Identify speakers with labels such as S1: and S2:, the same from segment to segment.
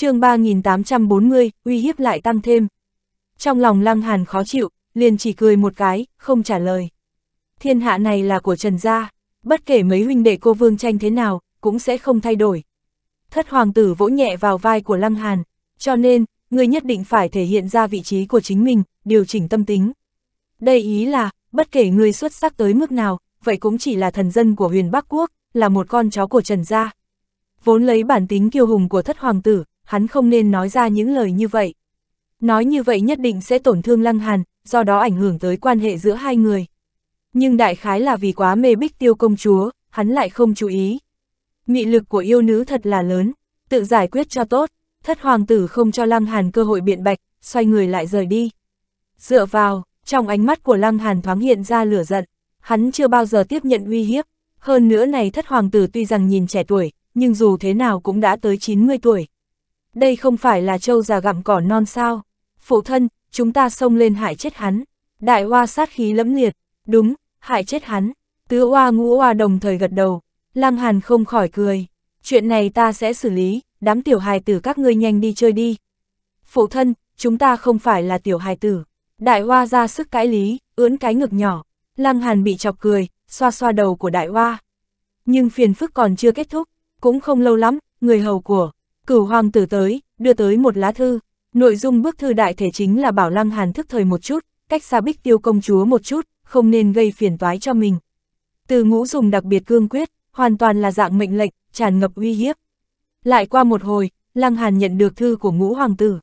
S1: chương 3840, uy hiếp lại tăng thêm. Trong lòng Lăng Hàn khó chịu, liền chỉ cười một cái, không trả lời. Thiên hạ này là của Trần Gia, bất kể mấy huynh đệ cô Vương tranh thế nào, cũng sẽ không thay đổi. Thất hoàng tử vỗ nhẹ vào vai của Lăng Hàn, cho nên, người nhất định phải thể hiện ra vị trí của chính mình, điều chỉnh tâm tính. Đây ý là, bất kể người xuất sắc tới mức nào, vậy cũng chỉ là thần dân của huyền Bắc Quốc, là một con chó của Trần Gia. Vốn lấy bản tính kiêu hùng của thất hoàng tử, hắn không nên nói ra những lời như vậy. Nói như vậy nhất định sẽ tổn thương Lăng Hàn, do đó ảnh hưởng tới quan hệ giữa hai người. Nhưng đại khái là vì quá mê bích tiêu công chúa, hắn lại không chú ý. Mị lực của yêu nữ thật là lớn, tự giải quyết cho tốt, thất hoàng tử không cho Lăng Hàn cơ hội biện bạch, xoay người lại rời đi. Dựa vào, trong ánh mắt của Lăng Hàn thoáng hiện ra lửa giận, hắn chưa bao giờ tiếp nhận uy hiếp, hơn nữa này thất hoàng tử tuy rằng nhìn trẻ tuổi, nhưng dù thế nào cũng đã tới 90 tuổi, đây không phải là châu già gặm cỏ non sao? Phụ thân, chúng ta xông lên hại chết hắn. Đại hoa sát khí lẫm liệt. Đúng, hại chết hắn. Tứ hoa ngũ hoa đồng thời gật đầu. Lăng Hàn không khỏi cười. Chuyện này ta sẽ xử lý, đám tiểu hài tử các ngươi nhanh đi chơi đi. Phụ thân, chúng ta không phải là tiểu hài tử. Đại hoa ra sức cãi lý, ưỡn cái ngực nhỏ. Lăng Hàn bị chọc cười, xoa xoa đầu của đại hoa. Nhưng phiền phức còn chưa kết thúc, cũng không lâu lắm, người hầu của Cửu hoàng tử tới, đưa tới một lá thư. Nội dung bức thư đại thể chính là bảo lăng hàn thức thời một chút, cách xa bích tiêu công chúa một chút, không nên gây phiền toái cho mình. Từ ngũ dùng đặc biệt cương quyết, hoàn toàn là dạng mệnh lệnh, tràn ngập uy hiếp. Lại qua một hồi, lăng hàn nhận được thư của ngũ hoàng tử.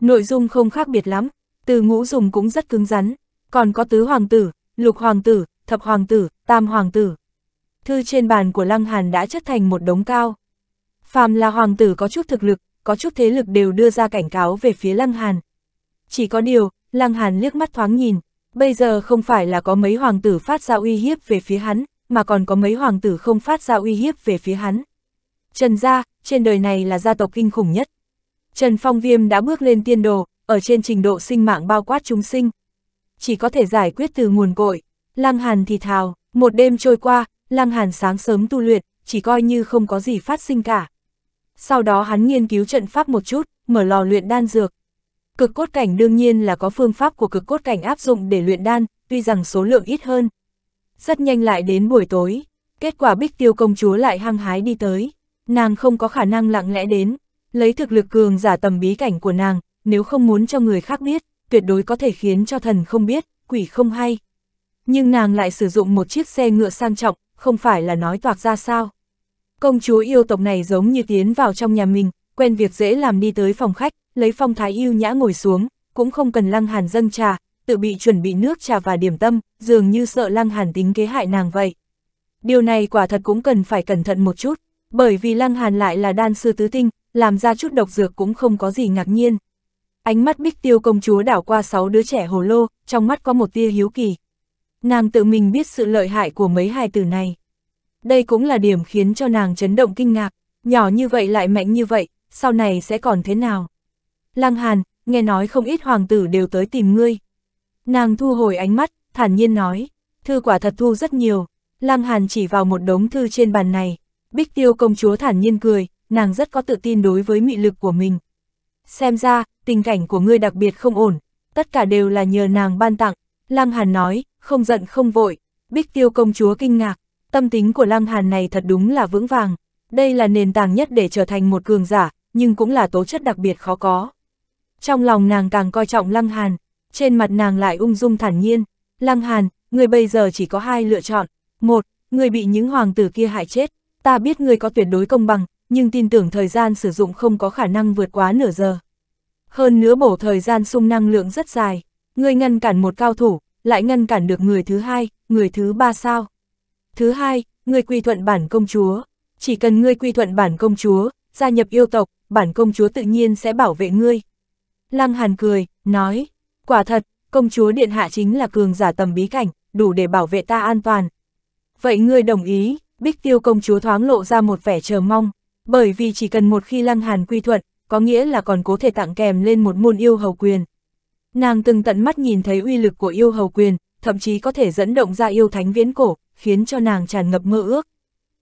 S1: Nội dung không khác biệt lắm, từ ngũ dùng cũng rất cứng rắn, còn có tứ hoàng tử, lục hoàng tử, thập hoàng tử, tam hoàng tử. Thư trên bàn của Lăng Hàn đã chất thành một đống cao phàm là hoàng tử có chút thực lực, có chút thế lực đều đưa ra cảnh cáo về phía Lăng Hàn. Chỉ có điều, Lăng Hàn liếc mắt thoáng nhìn, bây giờ không phải là có mấy hoàng tử phát ra uy hiếp về phía hắn, mà còn có mấy hoàng tử không phát ra uy hiếp về phía hắn. Trần gia, trên đời này là gia tộc kinh khủng nhất. Trần Phong Viêm đã bước lên tiên đồ, ở trên trình độ sinh mạng bao quát chúng sinh. Chỉ có thể giải quyết từ nguồn cội. Lăng Hàn thì thào, một đêm trôi qua, Lăng Hàn sáng sớm tu luyện, chỉ coi như không có gì phát sinh cả. Sau đó hắn nghiên cứu trận pháp một chút, mở lò luyện đan dược. Cực cốt cảnh đương nhiên là có phương pháp của cực cốt cảnh áp dụng để luyện đan, tuy rằng số lượng ít hơn. Rất nhanh lại đến buổi tối, kết quả bích tiêu công chúa lại hăng hái đi tới. Nàng không có khả năng lặng lẽ đến, lấy thực lực cường giả tầm bí cảnh của nàng, nếu không muốn cho người khác biết, tuyệt đối có thể khiến cho thần không biết, quỷ không hay. Nhưng nàng lại sử dụng một chiếc xe ngựa sang trọng, không phải là nói toạc ra sao. Công chúa yêu tộc này giống như tiến vào trong nhà mình, quen việc dễ làm đi tới phòng khách, lấy phong thái yêu nhã ngồi xuống, cũng không cần Lăng Hàn dâng trà, tự bị chuẩn bị nước trà và điểm tâm, dường như sợ Lăng Hàn tính kế hại nàng vậy. Điều này quả thật cũng cần phải cẩn thận một chút, bởi vì Lăng Hàn lại là đan sư tứ tinh, làm ra chút độc dược cũng không có gì ngạc nhiên. Ánh mắt bích tiêu công chúa đảo qua sáu đứa trẻ hồ lô, trong mắt có một tia hiếu kỳ. Nàng tự mình biết sự lợi hại của mấy hài tử này đây cũng là điểm khiến cho nàng chấn động kinh ngạc, nhỏ như vậy lại mạnh như vậy, sau này sẽ còn thế nào? Lăng Hàn, nghe nói không ít hoàng tử đều tới tìm ngươi. Nàng thu hồi ánh mắt, thản nhiên nói, thư quả thật thu rất nhiều, Lăng Hàn chỉ vào một đống thư trên bàn này. Bích Tiêu công chúa thản nhiên cười, nàng rất có tự tin đối với mị lực của mình. Xem ra, tình cảnh của ngươi đặc biệt không ổn, tất cả đều là nhờ nàng ban tặng. Lăng Hàn nói, không giận không vội. Bích Tiêu công chúa kinh ngạc, Tâm tính của Lăng Hàn này thật đúng là vững vàng, đây là nền tảng nhất để trở thành một cường giả, nhưng cũng là tố chất đặc biệt khó có. Trong lòng nàng càng coi trọng Lăng Hàn, trên mặt nàng lại ung dung thản nhiên, Lăng Hàn, người bây giờ chỉ có hai lựa chọn, một, người bị những hoàng tử kia hại chết, ta biết người có tuyệt đối công bằng, nhưng tin tưởng thời gian sử dụng không có khả năng vượt quá nửa giờ. Hơn nữa bổ thời gian sung năng lượng rất dài, người ngăn cản một cao thủ, lại ngăn cản được người thứ hai, người thứ ba sao. Thứ hai, ngươi quy thuận bản công chúa. Chỉ cần ngươi quy thuận bản công chúa, gia nhập yêu tộc, bản công chúa tự nhiên sẽ bảo vệ ngươi. Lăng Hàn cười, nói, quả thật, công chúa điện hạ chính là cường giả tầm bí cảnh, đủ để bảo vệ ta an toàn. Vậy ngươi đồng ý, Bích Tiêu công chúa thoáng lộ ra một vẻ chờ mong, bởi vì chỉ cần một khi Lăng Hàn quy thuận, có nghĩa là còn có thể tặng kèm lên một môn yêu hầu quyền. Nàng từng tận mắt nhìn thấy uy lực của yêu hầu quyền, thậm chí có thể dẫn động ra yêu thánh viễn cổ, khiến cho nàng tràn ngập mơ ước.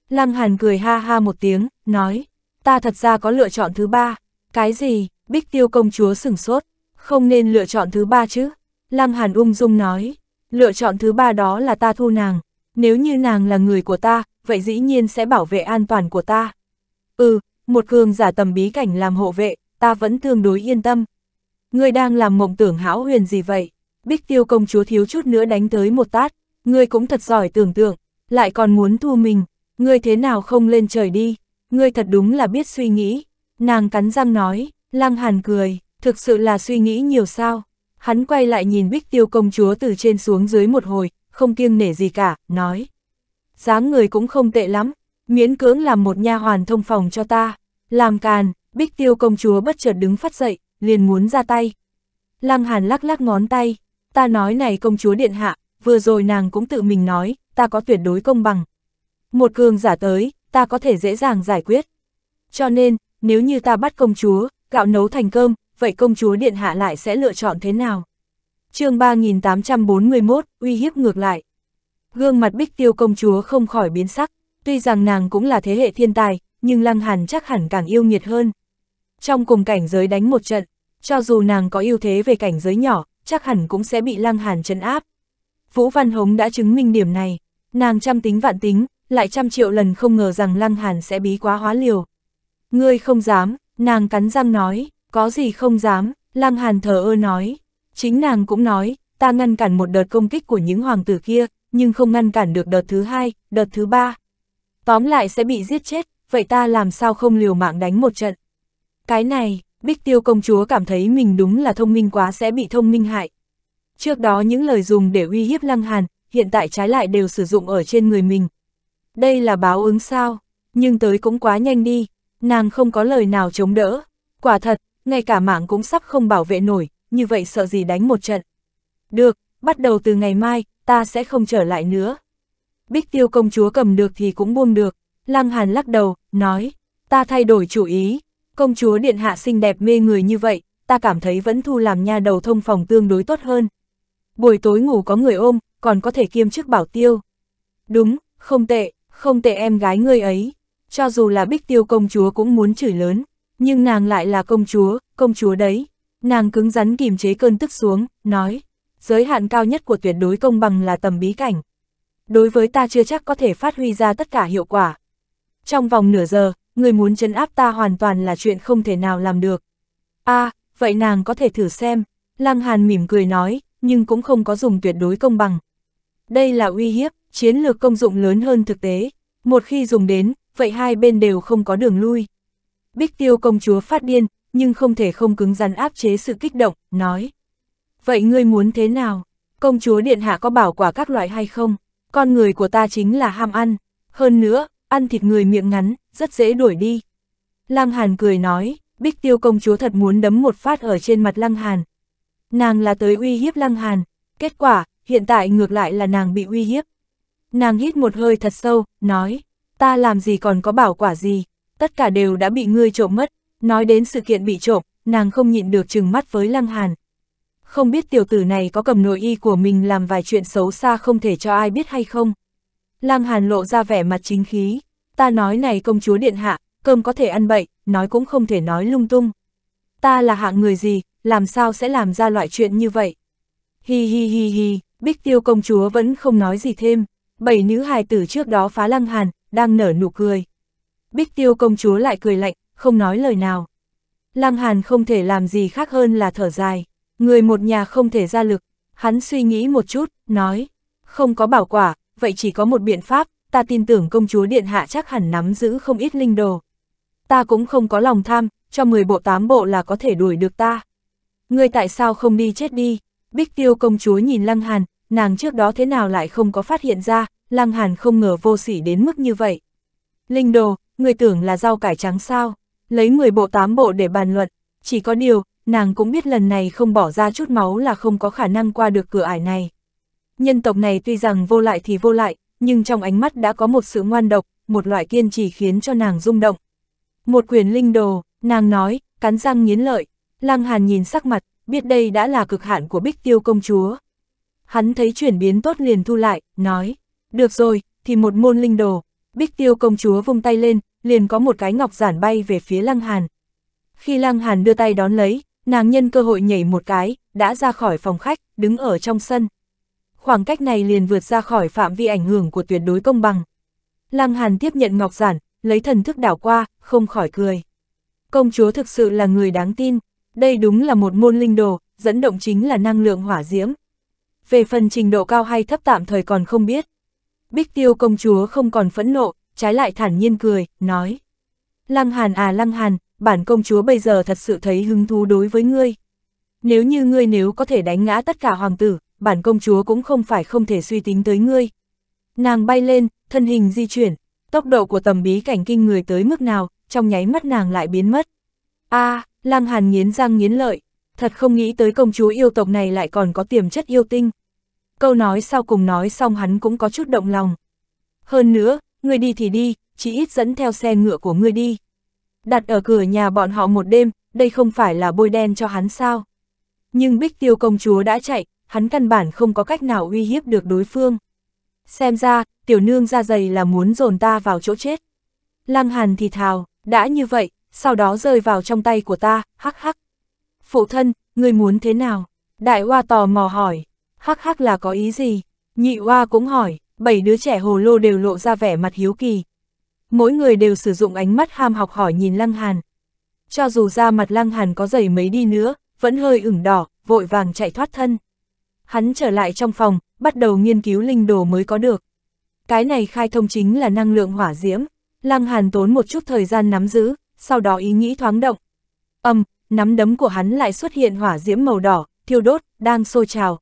S1: Lăng Hàn cười ha ha một tiếng, nói, ta thật ra có lựa chọn thứ ba, cái gì, bích tiêu công chúa sửng sốt, không nên lựa chọn thứ ba chứ. Lăng Hàn ung dung nói, lựa chọn thứ ba đó là ta thu nàng, nếu như nàng là người của ta, vậy dĩ nhiên sẽ bảo vệ an toàn của ta. Ừ, một cường giả tầm bí cảnh làm hộ vệ, ta vẫn tương đối yên tâm. Người đang làm mộng tưởng hão huyền gì vậy? Bích tiêu công chúa thiếu chút nữa đánh tới một tát, ngươi cũng thật giỏi tưởng tượng, lại còn muốn thu mình, ngươi thế nào không lên trời đi, ngươi thật đúng là biết suy nghĩ. Nàng cắn răng nói, lăng hàn cười, thực sự là suy nghĩ nhiều sao. Hắn quay lại nhìn bích tiêu công chúa từ trên xuống dưới một hồi, không kiêng nể gì cả, nói. dáng người cũng không tệ lắm, miễn cưỡng làm một nha hoàn thông phòng cho ta. Làm càn, bích tiêu công chúa bất chợt đứng phát dậy, liền muốn ra tay. Lăng hàn lắc lắc ngón tay, ta nói này công chúa điện hạ, vừa rồi nàng cũng tự mình nói, ta có tuyệt đối công bằng. Một cường giả tới, ta có thể dễ dàng giải quyết. Cho nên, nếu như ta bắt công chúa, gạo nấu thành cơm, vậy công chúa điện hạ lại sẽ lựa chọn thế nào? chương 3841, uy hiếp ngược lại. Gương mặt bích tiêu công chúa không khỏi biến sắc, tuy rằng nàng cũng là thế hệ thiên tài, nhưng lăng hàn chắc hẳn càng yêu nghiệt hơn. Trong cùng cảnh giới đánh một trận, cho dù nàng có ưu thế về cảnh giới nhỏ, chắc hẳn cũng sẽ bị lăng hàn chấn áp. Vũ Văn Hống đã chứng minh điểm này. Nàng trăm tính vạn tính, lại trăm triệu lần không ngờ rằng Lăng Hàn sẽ bí quá hóa liều. Ngươi không dám, nàng cắn răng nói, có gì không dám, Lăng Hàn thờ ơ nói. Chính nàng cũng nói, ta ngăn cản một đợt công kích của những hoàng tử kia, nhưng không ngăn cản được đợt thứ hai, đợt thứ ba. Tóm lại sẽ bị giết chết, vậy ta làm sao không liều mạng đánh một trận. Cái này, Bích Tiêu công chúa cảm thấy mình đúng là thông minh quá sẽ bị thông minh hại, Trước đó những lời dùng để uy hiếp Lăng Hàn, hiện tại trái lại đều sử dụng ở trên người mình. Đây là báo ứng sao, nhưng tới cũng quá nhanh đi, nàng không có lời nào chống đỡ. Quả thật, ngay cả mạng cũng sắp không bảo vệ nổi, như vậy sợ gì đánh một trận. Được, bắt đầu từ ngày mai, ta sẽ không trở lại nữa. Bích tiêu công chúa cầm được thì cũng buông được, Lăng Hàn lắc đầu, nói, ta thay đổi chủ ý, công chúa điện hạ xinh đẹp mê người như vậy, ta cảm thấy vẫn thu làm nha đầu thông phòng tương đối tốt hơn buổi tối ngủ có người ôm, còn có thể kiêm chức bảo tiêu. Đúng, không tệ, không tệ em gái ngươi ấy. Cho dù là bích tiêu công chúa cũng muốn chửi lớn, nhưng nàng lại là công chúa, công chúa đấy. Nàng cứng rắn kìm chế cơn tức xuống, nói, giới hạn cao nhất của tuyệt đối công bằng là tầm bí cảnh. Đối với ta chưa chắc có thể phát huy ra tất cả hiệu quả. Trong vòng nửa giờ, người muốn chấn áp ta hoàn toàn là chuyện không thể nào làm được. a à, vậy nàng có thể thử xem. Lăng Hàn mỉm cười nói, nhưng cũng không có dùng tuyệt đối công bằng. Đây là uy hiếp, chiến lược công dụng lớn hơn thực tế. Một khi dùng đến, vậy hai bên đều không có đường lui. Bích tiêu công chúa phát điên, nhưng không thể không cứng rắn áp chế sự kích động, nói. Vậy ngươi muốn thế nào? Công chúa điện hạ có bảo quả các loại hay không? Con người của ta chính là ham ăn. Hơn nữa, ăn thịt người miệng ngắn, rất dễ đuổi đi. Lăng Hàn cười nói, Bích Tiêu công chúa thật muốn đấm một phát ở trên mặt Lăng Hàn, Nàng là tới uy hiếp Lăng Hàn, kết quả, hiện tại ngược lại là nàng bị uy hiếp. Nàng hít một hơi thật sâu, nói, ta làm gì còn có bảo quả gì, tất cả đều đã bị ngươi trộm mất. Nói đến sự kiện bị trộm, nàng không nhịn được chừng mắt với Lăng Hàn. Không biết tiểu tử này có cầm nội y của mình làm vài chuyện xấu xa không thể cho ai biết hay không. Lăng Hàn lộ ra vẻ mặt chính khí, ta nói này công chúa điện hạ, cơm có thể ăn bậy, nói cũng không thể nói lung tung ta là hạng người gì, làm sao sẽ làm ra loại chuyện như vậy. Hi hi hi hi, bích tiêu công chúa vẫn không nói gì thêm, bảy nữ hài tử trước đó phá lăng hàn, đang nở nụ cười. Bích tiêu công chúa lại cười lạnh, không nói lời nào. Lăng hàn không thể làm gì khác hơn là thở dài, người một nhà không thể ra lực, hắn suy nghĩ một chút, nói, không có bảo quả, vậy chỉ có một biện pháp, ta tin tưởng công chúa điện hạ chắc hẳn nắm giữ không ít linh đồ. Ta cũng không có lòng tham, cho 10 bộ 8 bộ là có thể đuổi được ta. Ngươi tại sao không đi chết đi? Bích tiêu công chúa nhìn Lăng Hàn, nàng trước đó thế nào lại không có phát hiện ra, Lăng Hàn không ngờ vô sỉ đến mức như vậy. Linh đồ, người tưởng là rau cải trắng sao, lấy 10 bộ 8 bộ để bàn luận, chỉ có điều, nàng cũng biết lần này không bỏ ra chút máu là không có khả năng qua được cửa ải này. Nhân tộc này tuy rằng vô lại thì vô lại, nhưng trong ánh mắt đã có một sự ngoan độc, một loại kiên trì khiến cho nàng rung động. Một quyền linh đồ, Nàng nói, cắn răng nghiến lợi, Lăng Hàn nhìn sắc mặt, biết đây đã là cực hạn của Bích Tiêu công chúa. Hắn thấy chuyển biến tốt liền thu lại, nói, được rồi, thì một môn linh đồ. Bích Tiêu công chúa vung tay lên, liền có một cái ngọc giản bay về phía Lăng Hàn. Khi Lăng Hàn đưa tay đón lấy, nàng nhân cơ hội nhảy một cái, đã ra khỏi phòng khách, đứng ở trong sân. Khoảng cách này liền vượt ra khỏi phạm vi ảnh hưởng của tuyệt đối công bằng. Lăng Hàn tiếp nhận ngọc giản, lấy thần thức đảo qua, không khỏi cười. Công chúa thực sự là người đáng tin, đây đúng là một môn linh đồ, dẫn động chính là năng lượng hỏa diễm. Về phần trình độ cao hay thấp tạm thời còn không biết. Bích tiêu công chúa không còn phẫn nộ, trái lại thản nhiên cười, nói. Lăng hàn à lăng hàn, bản công chúa bây giờ thật sự thấy hứng thú đối với ngươi. Nếu như ngươi nếu có thể đánh ngã tất cả hoàng tử, bản công chúa cũng không phải không thể suy tính tới ngươi. Nàng bay lên, thân hình di chuyển, tốc độ của tầm bí cảnh kinh người tới mức nào, trong nháy mắt nàng lại biến mất. a à, Lăng Hàn nghiến răng nghiến lợi, thật không nghĩ tới công chúa yêu tộc này lại còn có tiềm chất yêu tinh. Câu nói sau cùng nói xong hắn cũng có chút động lòng. Hơn nữa, người đi thì đi, chỉ ít dẫn theo xe ngựa của ngươi đi. Đặt ở cửa nhà bọn họ một đêm, đây không phải là bôi đen cho hắn sao. Nhưng Bích Tiêu công chúa đã chạy, hắn căn bản không có cách nào uy hiếp được đối phương. Xem ra, tiểu nương ra dày là muốn dồn ta vào chỗ chết. Lăng Hàn thì thào, đã như vậy, sau đó rơi vào trong tay của ta, hắc hắc. Phụ thân, ngươi muốn thế nào? Đại Hoa tò mò hỏi, hắc hắc là có ý gì? Nhị Hoa cũng hỏi, bảy đứa trẻ hồ lô đều lộ ra vẻ mặt hiếu kỳ. Mỗi người đều sử dụng ánh mắt ham học hỏi nhìn Lăng Hàn. Cho dù ra mặt Lăng Hàn có dày mấy đi nữa, vẫn hơi ửng đỏ, vội vàng chạy thoát thân. Hắn trở lại trong phòng, bắt đầu nghiên cứu linh đồ mới có được. Cái này khai thông chính là năng lượng hỏa diễm, Lăng Hàn tốn một chút thời gian nắm giữ, sau đó ý nghĩ thoáng động. Âm, nắm đấm của hắn lại xuất hiện hỏa diễm màu đỏ, thiêu đốt, đang sôi trào.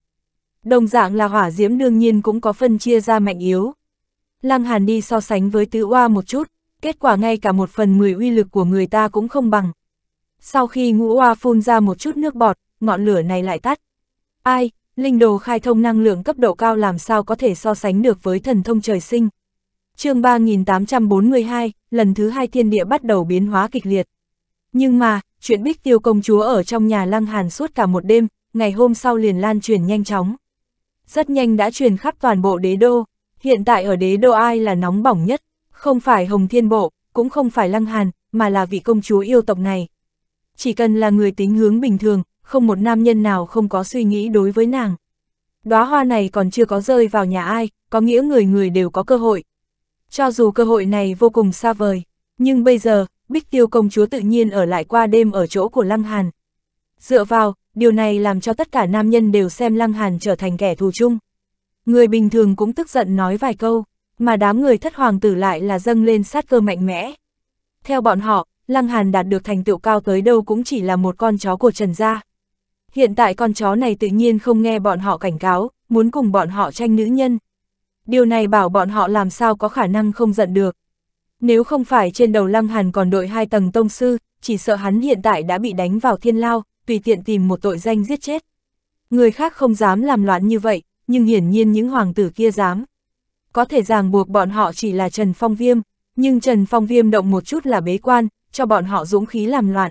S1: Đồng dạng là hỏa diễm đương nhiên cũng có phân chia ra mạnh yếu. Lăng Hàn đi so sánh với tứ oa một chút, kết quả ngay cả một phần mười uy lực của người ta cũng không bằng. Sau khi ngũ oa phun ra một chút nước bọt, ngọn lửa này lại tắt. Ai, linh đồ khai thông năng lượng cấp độ cao làm sao có thể so sánh được với thần thông trời sinh chương 3842, lần thứ hai thiên địa bắt đầu biến hóa kịch liệt. Nhưng mà, chuyện bích tiêu công chúa ở trong nhà lăng hàn suốt cả một đêm, ngày hôm sau liền lan truyền nhanh chóng. Rất nhanh đã truyền khắp toàn bộ đế đô, hiện tại ở đế đô ai là nóng bỏng nhất, không phải Hồng Thiên Bộ, cũng không phải Lăng Hàn, mà là vị công chúa yêu tộc này. Chỉ cần là người tính hướng bình thường, không một nam nhân nào không có suy nghĩ đối với nàng. Đóa hoa này còn chưa có rơi vào nhà ai, có nghĩa người người đều có cơ hội, cho dù cơ hội này vô cùng xa vời, nhưng bây giờ, Bích Tiêu công chúa tự nhiên ở lại qua đêm ở chỗ của Lăng Hàn. Dựa vào, điều này làm cho tất cả nam nhân đều xem Lăng Hàn trở thành kẻ thù chung. Người bình thường cũng tức giận nói vài câu, mà đám người thất hoàng tử lại là dâng lên sát cơ mạnh mẽ. Theo bọn họ, Lăng Hàn đạt được thành tựu cao tới đâu cũng chỉ là một con chó của Trần Gia. Hiện tại con chó này tự nhiên không nghe bọn họ cảnh cáo, muốn cùng bọn họ tranh nữ nhân điều này bảo bọn họ làm sao có khả năng không giận được. Nếu không phải trên đầu Lăng Hàn còn đội hai tầng tông sư, chỉ sợ hắn hiện tại đã bị đánh vào thiên lao, tùy tiện tìm một tội danh giết chết. Người khác không dám làm loạn như vậy, nhưng hiển nhiên những hoàng tử kia dám. Có thể ràng buộc bọn họ chỉ là Trần Phong Viêm, nhưng Trần Phong Viêm động một chút là bế quan, cho bọn họ dũng khí làm loạn.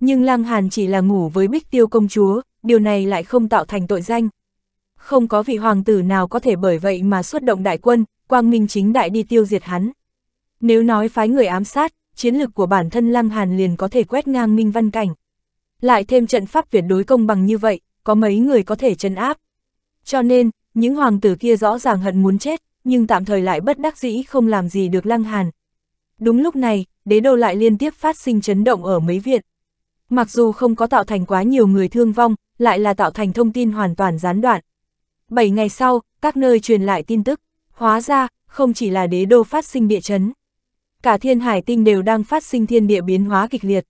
S1: Nhưng Lăng Hàn chỉ là ngủ với Bích Tiêu Công Chúa, điều này lại không tạo thành tội danh không có vị hoàng tử nào có thể bởi vậy mà xuất động đại quân, quang minh chính đại đi tiêu diệt hắn. Nếu nói phái người ám sát, chiến lực của bản thân Lăng Hàn liền có thể quét ngang minh văn cảnh. Lại thêm trận pháp việt đối công bằng như vậy, có mấy người có thể chân áp. Cho nên, những hoàng tử kia rõ ràng hận muốn chết, nhưng tạm thời lại bất đắc dĩ không làm gì được Lăng Hàn. Đúng lúc này, đế đô lại liên tiếp phát sinh chấn động ở mấy viện. Mặc dù không có tạo thành quá nhiều người thương vong, lại là tạo thành thông tin hoàn toàn gián đoạn, 7 ngày sau, các nơi truyền lại tin tức, hóa ra, không chỉ là đế đô phát sinh địa chấn. Cả thiên hải tinh đều đang phát sinh thiên địa biến hóa kịch liệt.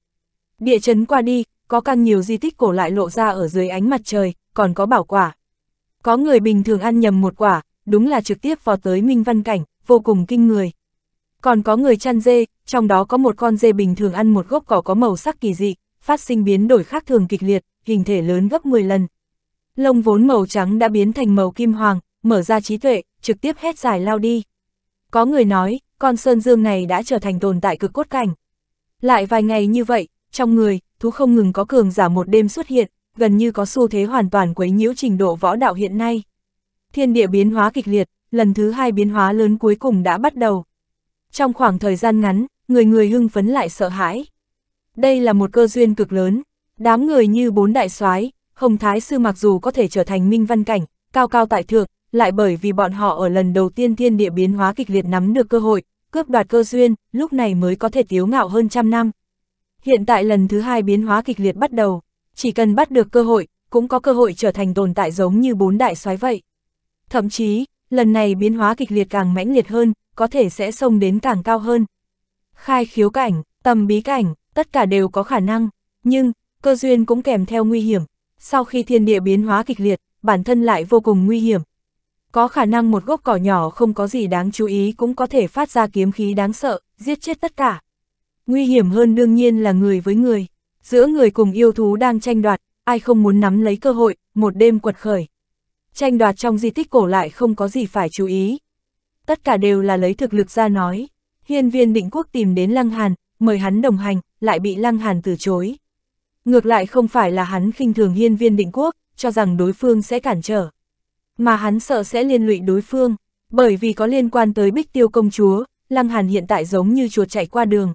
S1: Địa chấn qua đi, có càng nhiều di tích cổ lại lộ ra ở dưới ánh mặt trời, còn có bảo quả. Có người bình thường ăn nhầm một quả, đúng là trực tiếp vào tới minh văn cảnh, vô cùng kinh người. Còn có người chăn dê, trong đó có một con dê bình thường ăn một gốc cỏ có màu sắc kỳ dị, phát sinh biến đổi khác thường kịch liệt, hình thể lớn gấp 10 lần, lông vốn màu trắng đã biến thành màu kim hoàng, mở ra trí tuệ, trực tiếp hét giải lao đi. Có người nói, con sơn dương này đã trở thành tồn tại cực cốt cảnh. Lại vài ngày như vậy, trong người, thú không ngừng có cường giả một đêm xuất hiện, gần như có xu thế hoàn toàn quấy nhiễu trình độ võ đạo hiện nay. Thiên địa biến hóa kịch liệt, lần thứ hai biến hóa lớn cuối cùng đã bắt đầu. Trong khoảng thời gian ngắn, người người hưng phấn lại sợ hãi. Đây là một cơ duyên cực lớn, đám người như bốn đại soái Hồng Thái Sư mặc dù có thể trở thành minh văn cảnh, cao cao tại thượng, lại bởi vì bọn họ ở lần đầu tiên thiên địa biến hóa kịch liệt nắm được cơ hội, cướp đoạt cơ duyên, lúc này mới có thể tiếu ngạo hơn trăm năm. Hiện tại lần thứ hai biến hóa kịch liệt bắt đầu, chỉ cần bắt được cơ hội, cũng có cơ hội trở thành tồn tại giống như bốn đại soái vậy. Thậm chí, lần này biến hóa kịch liệt càng mãnh liệt hơn, có thể sẽ xông đến càng cao hơn. Khai khiếu cảnh, tầm bí cảnh, tất cả đều có khả năng, nhưng, cơ duyên cũng kèm theo nguy hiểm, sau khi thiên địa biến hóa kịch liệt, bản thân lại vô cùng nguy hiểm. Có khả năng một gốc cỏ nhỏ không có gì đáng chú ý cũng có thể phát ra kiếm khí đáng sợ, giết chết tất cả. Nguy hiểm hơn đương nhiên là người với người. Giữa người cùng yêu thú đang tranh đoạt, ai không muốn nắm lấy cơ hội, một đêm quật khởi. Tranh đoạt trong di tích cổ lại không có gì phải chú ý. Tất cả đều là lấy thực lực ra nói. Hiên viên định quốc tìm đến Lăng Hàn, mời hắn đồng hành, lại bị Lăng Hàn từ chối. Ngược lại không phải là hắn khinh thường hiên viên định quốc, cho rằng đối phương sẽ cản trở. Mà hắn sợ sẽ liên lụy đối phương, bởi vì có liên quan tới bích tiêu công chúa, Lăng Hàn hiện tại giống như chuột chạy qua đường.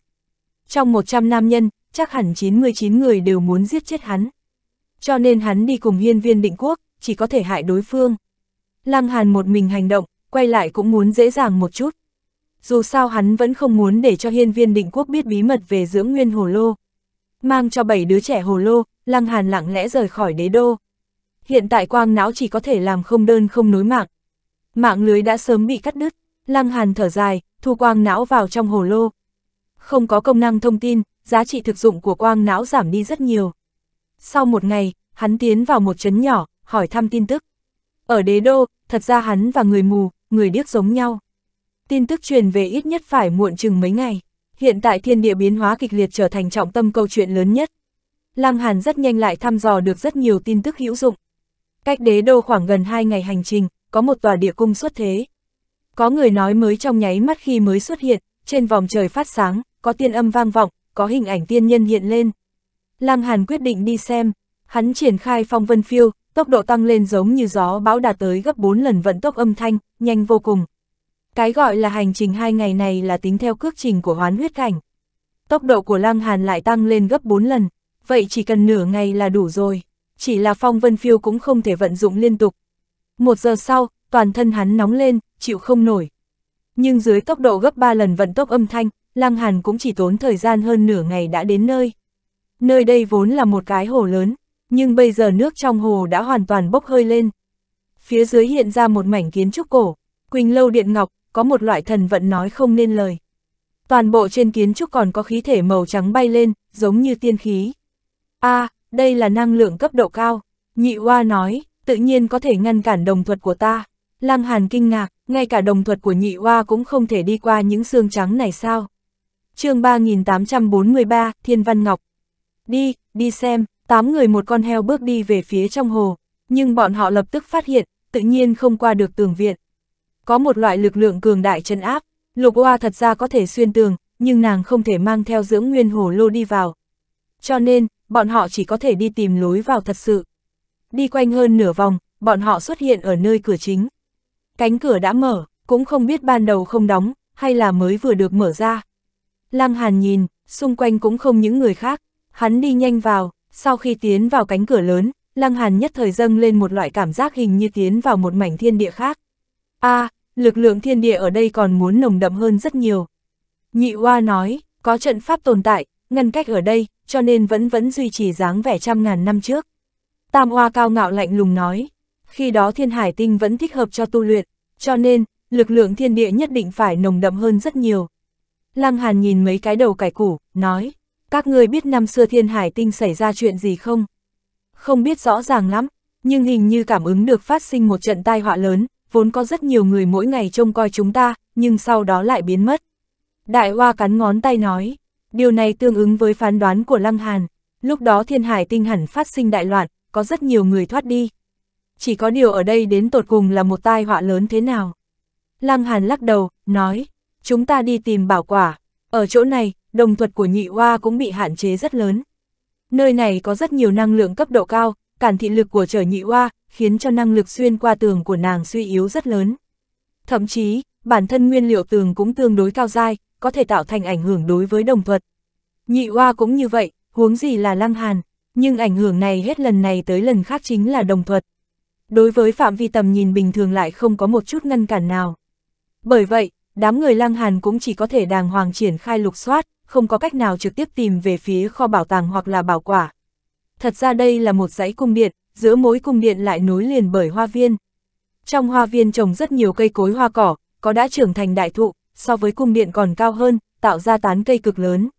S1: Trong 100 nam nhân, chắc hẳn 99 người đều muốn giết chết hắn. Cho nên hắn đi cùng hiên viên định quốc, chỉ có thể hại đối phương. Lăng Hàn một mình hành động, quay lại cũng muốn dễ dàng một chút. Dù sao hắn vẫn không muốn để cho hiên viên định quốc biết bí mật về dưỡng nguyên hồ lô mang cho bảy đứa trẻ hồ lô, Lăng Hàn lặng lẽ rời khỏi đế đô. Hiện tại quang não chỉ có thể làm không đơn không nối mạng. Mạng lưới đã sớm bị cắt đứt, Lăng Hàn thở dài, thu quang não vào trong hồ lô. Không có công năng thông tin, giá trị thực dụng của quang não giảm đi rất nhiều. Sau một ngày, hắn tiến vào một trấn nhỏ, hỏi thăm tin tức. Ở đế đô, thật ra hắn và người mù, người điếc giống nhau. Tin tức truyền về ít nhất phải muộn chừng mấy ngày hiện tại thiên địa biến hóa kịch liệt trở thành trọng tâm câu chuyện lớn nhất. Lăng Hàn rất nhanh lại thăm dò được rất nhiều tin tức hữu dụng. Cách đế đô khoảng gần 2 ngày hành trình, có một tòa địa cung xuất thế. Có người nói mới trong nháy mắt khi mới xuất hiện, trên vòng trời phát sáng, có tiên âm vang vọng, có hình ảnh tiên nhân hiện lên. Lăng Hàn quyết định đi xem, hắn triển khai phong vân phiêu, tốc độ tăng lên giống như gió bão đạt tới gấp 4 lần vận tốc âm thanh, nhanh vô cùng. Cái gọi là hành trình hai ngày này là tính theo cước trình của hoán huyết cảnh. Tốc độ của Lăng Hàn lại tăng lên gấp 4 lần, vậy chỉ cần nửa ngày là đủ rồi. Chỉ là phong vân phiêu cũng không thể vận dụng liên tục. Một giờ sau, toàn thân hắn nóng lên, chịu không nổi. Nhưng dưới tốc độ gấp 3 lần vận tốc âm thanh, Lăng Hàn cũng chỉ tốn thời gian hơn nửa ngày đã đến nơi. Nơi đây vốn là một cái hồ lớn, nhưng bây giờ nước trong hồ đã hoàn toàn bốc hơi lên. Phía dưới hiện ra một mảnh kiến trúc cổ, Quỳnh Lâu Điện Ngọc, có một loại thần vận nói không nên lời. Toàn bộ trên kiến trúc còn có khí thể màu trắng bay lên, giống như tiên khí. a à, đây là năng lượng cấp độ cao, nhị hoa nói, tự nhiên có thể ngăn cản đồng thuật của ta. Lăng Hàn kinh ngạc, ngay cả đồng thuật của nhị hoa cũng không thể đi qua những xương trắng này sao. chương 3843, Thiên Văn Ngọc. Đi, đi xem, tám người một con heo bước đi về phía trong hồ, nhưng bọn họ lập tức phát hiện, tự nhiên không qua được tường viện có một loại lực lượng cường đại chân áp, lục oa thật ra có thể xuyên tường, nhưng nàng không thể mang theo dưỡng nguyên hồ lô đi vào. Cho nên, bọn họ chỉ có thể đi tìm lối vào thật sự. Đi quanh hơn nửa vòng, bọn họ xuất hiện ở nơi cửa chính. Cánh cửa đã mở, cũng không biết ban đầu không đóng, hay là mới vừa được mở ra. Lăng Hàn nhìn, xung quanh cũng không những người khác, hắn đi nhanh vào, sau khi tiến vào cánh cửa lớn, Lăng Hàn nhất thời dâng lên một loại cảm giác hình như tiến vào một mảnh thiên địa khác. A, à, lực lượng thiên địa ở đây còn muốn nồng đậm hơn rất nhiều. Nhị Hoa nói, có trận pháp tồn tại, ngăn cách ở đây, cho nên vẫn vẫn duy trì dáng vẻ trăm ngàn năm trước. Tam Hoa cao ngạo lạnh lùng nói, khi đó thiên hải tinh vẫn thích hợp cho tu luyện, cho nên, lực lượng thiên địa nhất định phải nồng đậm hơn rất nhiều. Lăng Hàn nhìn mấy cái đầu cải củ, nói, các ngươi biết năm xưa thiên hải tinh xảy ra chuyện gì không? Không biết rõ ràng lắm, nhưng hình như cảm ứng được phát sinh một trận tai họa lớn, vốn có rất nhiều người mỗi ngày trông coi chúng ta, nhưng sau đó lại biến mất. Đại Hoa cắn ngón tay nói, điều này tương ứng với phán đoán của Lăng Hàn, lúc đó thiên hải tinh hẳn phát sinh đại loạn, có rất nhiều người thoát đi. Chỉ có điều ở đây đến tột cùng là một tai họa lớn thế nào. Lăng Hàn lắc đầu, nói, chúng ta đi tìm bảo quả, ở chỗ này, đồng thuật của nhị hoa cũng bị hạn chế rất lớn. Nơi này có rất nhiều năng lượng cấp độ cao, cản thị lực của trở nhị hoa, khiến cho năng lực xuyên qua tường của nàng suy yếu rất lớn. Thậm chí, bản thân nguyên liệu tường cũng tương đối cao dai, có thể tạo thành ảnh hưởng đối với đồng thuật. Nhị hoa cũng như vậy, huống gì là lăng hàn, nhưng ảnh hưởng này hết lần này tới lần khác chính là đồng thuật. Đối với phạm vi tầm nhìn bình thường lại không có một chút ngăn cản nào. Bởi vậy, đám người lăng hàn cũng chỉ có thể đàng hoàng triển khai lục soát, không có cách nào trực tiếp tìm về phía kho bảo tàng hoặc là bảo quả. Thật ra đây là một dãy cung điện, giữa mối cung điện lại nối liền bởi hoa viên. Trong hoa viên trồng rất nhiều cây cối hoa cỏ, có đã trưởng thành đại thụ, so với cung điện còn cao hơn, tạo ra tán cây cực lớn.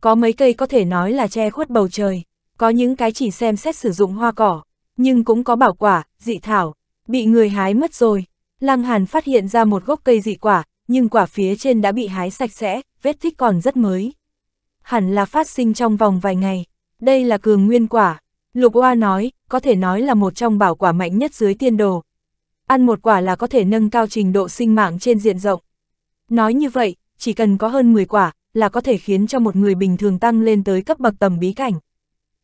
S1: Có mấy cây có thể nói là che khuất bầu trời, có những cái chỉ xem xét sử dụng hoa cỏ, nhưng cũng có bảo quả, dị thảo, bị người hái mất rồi. Lăng Hàn phát hiện ra một gốc cây dị quả, nhưng quả phía trên đã bị hái sạch sẽ, vết thích còn rất mới. Hẳn là phát sinh trong vòng vài ngày. Đây là cường nguyên quả, Lục Oa nói, có thể nói là một trong bảo quả mạnh nhất dưới tiên đồ. Ăn một quả là có thể nâng cao trình độ sinh mạng trên diện rộng. Nói như vậy, chỉ cần có hơn 10 quả, là có thể khiến cho một người bình thường tăng lên tới cấp bậc tầm bí cảnh.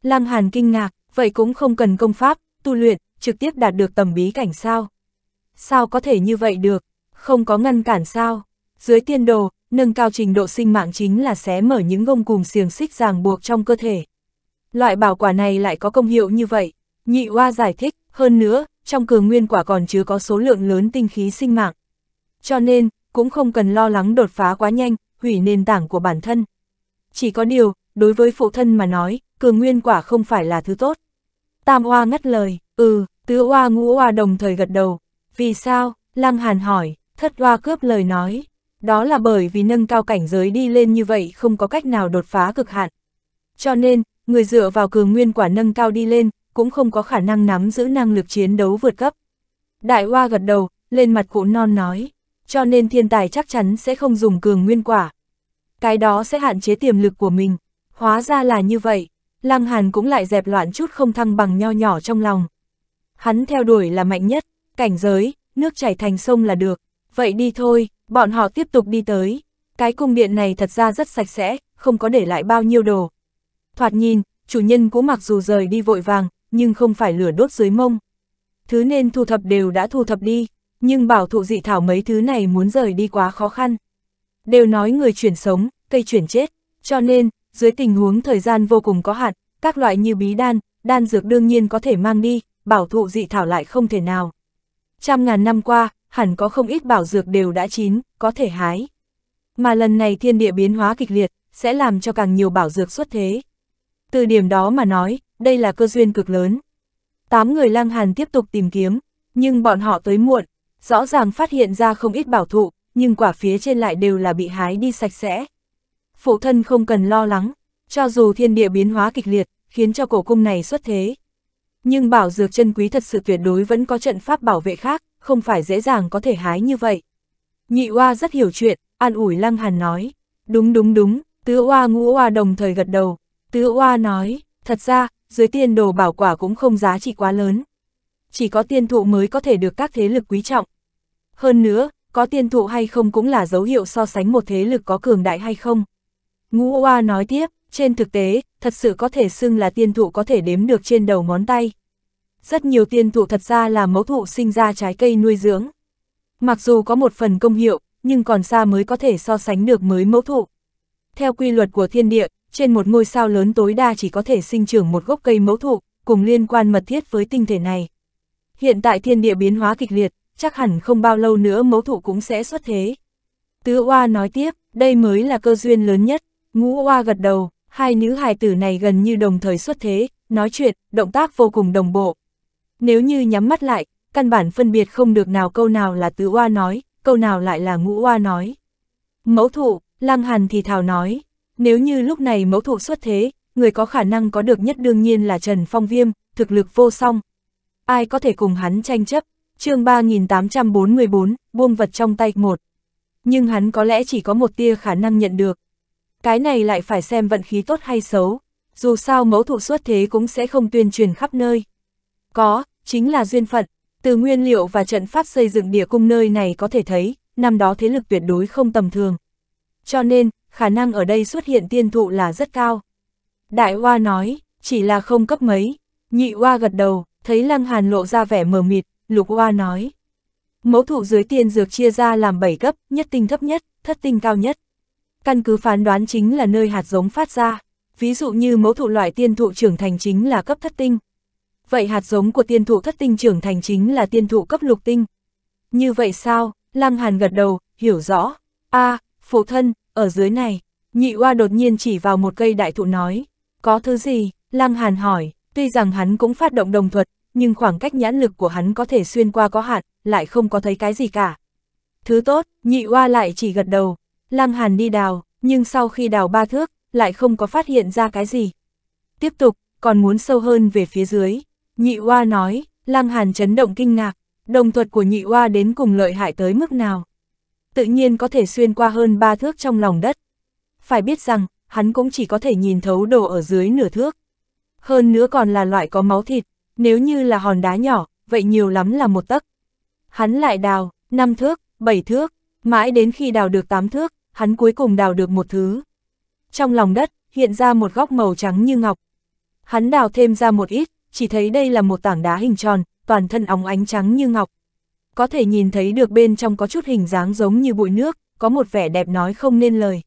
S1: Lăng Hàn kinh ngạc, vậy cũng không cần công pháp, tu luyện, trực tiếp đạt được tầm bí cảnh sao? Sao có thể như vậy được? Không có ngăn cản sao? Dưới tiên đồ, nâng cao trình độ sinh mạng chính là xé mở những gông cùm xiềng xích ràng buộc trong cơ thể loại bảo quả này lại có công hiệu như vậy. Nhị Oa giải thích, hơn nữa, trong cường nguyên quả còn chứa có số lượng lớn tinh khí sinh mạng. Cho nên, cũng không cần lo lắng đột phá quá nhanh, hủy nền tảng của bản thân. Chỉ có điều, đối với phụ thân mà nói, cường nguyên quả không phải là thứ tốt. Tam Oa ngắt lời, ừ, tứ Oa ngũ Oa đồng thời gật đầu. Vì sao? Lăng Hàn hỏi, thất Oa cướp lời nói. Đó là bởi vì nâng cao cảnh giới đi lên như vậy không có cách nào đột phá cực hạn. Cho nên, người dựa vào cường nguyên quả nâng cao đi lên, cũng không có khả năng nắm giữ năng lực chiến đấu vượt cấp. Đại Hoa gật đầu, lên mặt cụ non nói, cho nên thiên tài chắc chắn sẽ không dùng cường nguyên quả. Cái đó sẽ hạn chế tiềm lực của mình, hóa ra là như vậy, Lăng Hàn cũng lại dẹp loạn chút không thăng bằng nho nhỏ trong lòng. Hắn theo đuổi là mạnh nhất, cảnh giới, nước chảy thành sông là được, vậy đi thôi, bọn họ tiếp tục đi tới. Cái cung điện này thật ra rất sạch sẽ, không có để lại bao nhiêu đồ, Thoạt nhìn, chủ nhân cũ mặc dù rời đi vội vàng, nhưng không phải lửa đốt dưới mông. Thứ nên thu thập đều đã thu thập đi, nhưng bảo thụ dị thảo mấy thứ này muốn rời đi quá khó khăn. Đều nói người chuyển sống, cây chuyển chết, cho nên, dưới tình huống thời gian vô cùng có hạn, các loại như bí đan, đan dược đương nhiên có thể mang đi, bảo thụ dị thảo lại không thể nào. Trăm ngàn năm qua, hẳn có không ít bảo dược đều đã chín, có thể hái. Mà lần này thiên địa biến hóa kịch liệt, sẽ làm cho càng nhiều bảo dược xuất thế. Từ điểm đó mà nói, đây là cơ duyên cực lớn. Tám người lang hàn tiếp tục tìm kiếm, nhưng bọn họ tới muộn, rõ ràng phát hiện ra không ít bảo thụ, nhưng quả phía trên lại đều là bị hái đi sạch sẽ. Phụ thân không cần lo lắng, cho dù thiên địa biến hóa kịch liệt, khiến cho cổ cung này xuất thế. Nhưng bảo dược chân quý thật sự tuyệt đối vẫn có trận pháp bảo vệ khác, không phải dễ dàng có thể hái như vậy. Nhị oa rất hiểu chuyện, an ủi lăng hàn nói. Đúng đúng đúng, tứ oa ngũ oa đồng thời gật đầu, Tứ Oa nói, thật ra, dưới tiền đồ bảo quả cũng không giá trị quá lớn. Chỉ có tiên thụ mới có thể được các thế lực quý trọng. Hơn nữa, có tiên thụ hay không cũng là dấu hiệu so sánh một thế lực có cường đại hay không. Ngũ Oa nói tiếp, trên thực tế, thật sự có thể xưng là tiên thụ có thể đếm được trên đầu ngón tay. Rất nhiều tiên thụ thật ra là mẫu thụ sinh ra trái cây nuôi dưỡng. Mặc dù có một phần công hiệu, nhưng còn xa mới có thể so sánh được mới mẫu thụ. Theo quy luật của thiên địa, trên một ngôi sao lớn tối đa chỉ có thể sinh trưởng một gốc cây mẫu thụ, cùng liên quan mật thiết với tinh thể này. Hiện tại thiên địa biến hóa kịch liệt, chắc hẳn không bao lâu nữa mẫu thụ cũng sẽ xuất thế. Tứ Oa nói tiếp, đây mới là cơ duyên lớn nhất, ngũ Oa gật đầu, hai nữ hài tử này gần như đồng thời xuất thế, nói chuyện, động tác vô cùng đồng bộ. Nếu như nhắm mắt lại, căn bản phân biệt không được nào câu nào là tứ Oa nói, câu nào lại là ngũ Oa nói. Mẫu thụ, Lăng Hàn thì thào nói, nếu như lúc này mẫu thụ xuất thế, người có khả năng có được nhất đương nhiên là Trần Phong Viêm, thực lực vô song. Ai có thể cùng hắn tranh chấp? chương 3844, buông vật trong tay một. Nhưng hắn có lẽ chỉ có một tia khả năng nhận được. Cái này lại phải xem vận khí tốt hay xấu. Dù sao mẫu thụ xuất thế cũng sẽ không tuyên truyền khắp nơi. Có, chính là duyên phận. Từ nguyên liệu và trận pháp xây dựng địa cung nơi này có thể thấy, năm đó thế lực tuyệt đối không tầm thường. Cho nên, khả năng ở đây xuất hiện tiên thụ là rất cao. Đại Hoa nói, chỉ là không cấp mấy, nhị Hoa gật đầu, thấy Lăng Hàn lộ ra vẻ mờ mịt, Lục Hoa nói. Mẫu thụ dưới tiên dược chia ra làm 7 cấp, nhất tinh thấp nhất, thất tinh cao nhất. Căn cứ phán đoán chính là nơi hạt giống phát ra, ví dụ như mẫu thụ loại tiên thụ trưởng thành chính là cấp thất tinh. Vậy hạt giống của tiên thụ thất tinh trưởng thành chính là tiên thụ cấp lục tinh. Như vậy sao, Lăng Hàn gật đầu, hiểu rõ. a à, phụ thân, ở dưới này, nhị oa đột nhiên chỉ vào một cây đại thụ nói, có thứ gì, lăng hàn hỏi, tuy rằng hắn cũng phát động đồng thuật, nhưng khoảng cách nhãn lực của hắn có thể xuyên qua có hạn, lại không có thấy cái gì cả. Thứ tốt, nhị oa lại chỉ gật đầu, lăng hàn đi đào, nhưng sau khi đào ba thước, lại không có phát hiện ra cái gì. Tiếp tục, còn muốn sâu hơn về phía dưới, nhị oa nói, lăng hàn chấn động kinh ngạc, đồng thuật của nhị oa đến cùng lợi hại tới mức nào tự nhiên có thể xuyên qua hơn ba thước trong lòng đất. Phải biết rằng, hắn cũng chỉ có thể nhìn thấu đồ ở dưới nửa thước. Hơn nữa còn là loại có máu thịt, nếu như là hòn đá nhỏ, vậy nhiều lắm là một tấc. Hắn lại đào, năm thước, bảy thước, mãi đến khi đào được tám thước, hắn cuối cùng đào được một thứ. Trong lòng đất, hiện ra một góc màu trắng như ngọc. Hắn đào thêm ra một ít, chỉ thấy đây là một tảng đá hình tròn, toàn thân óng ánh trắng như ngọc, có thể nhìn thấy được bên trong có chút hình dáng giống như bụi nước, có một vẻ đẹp nói không nên lời.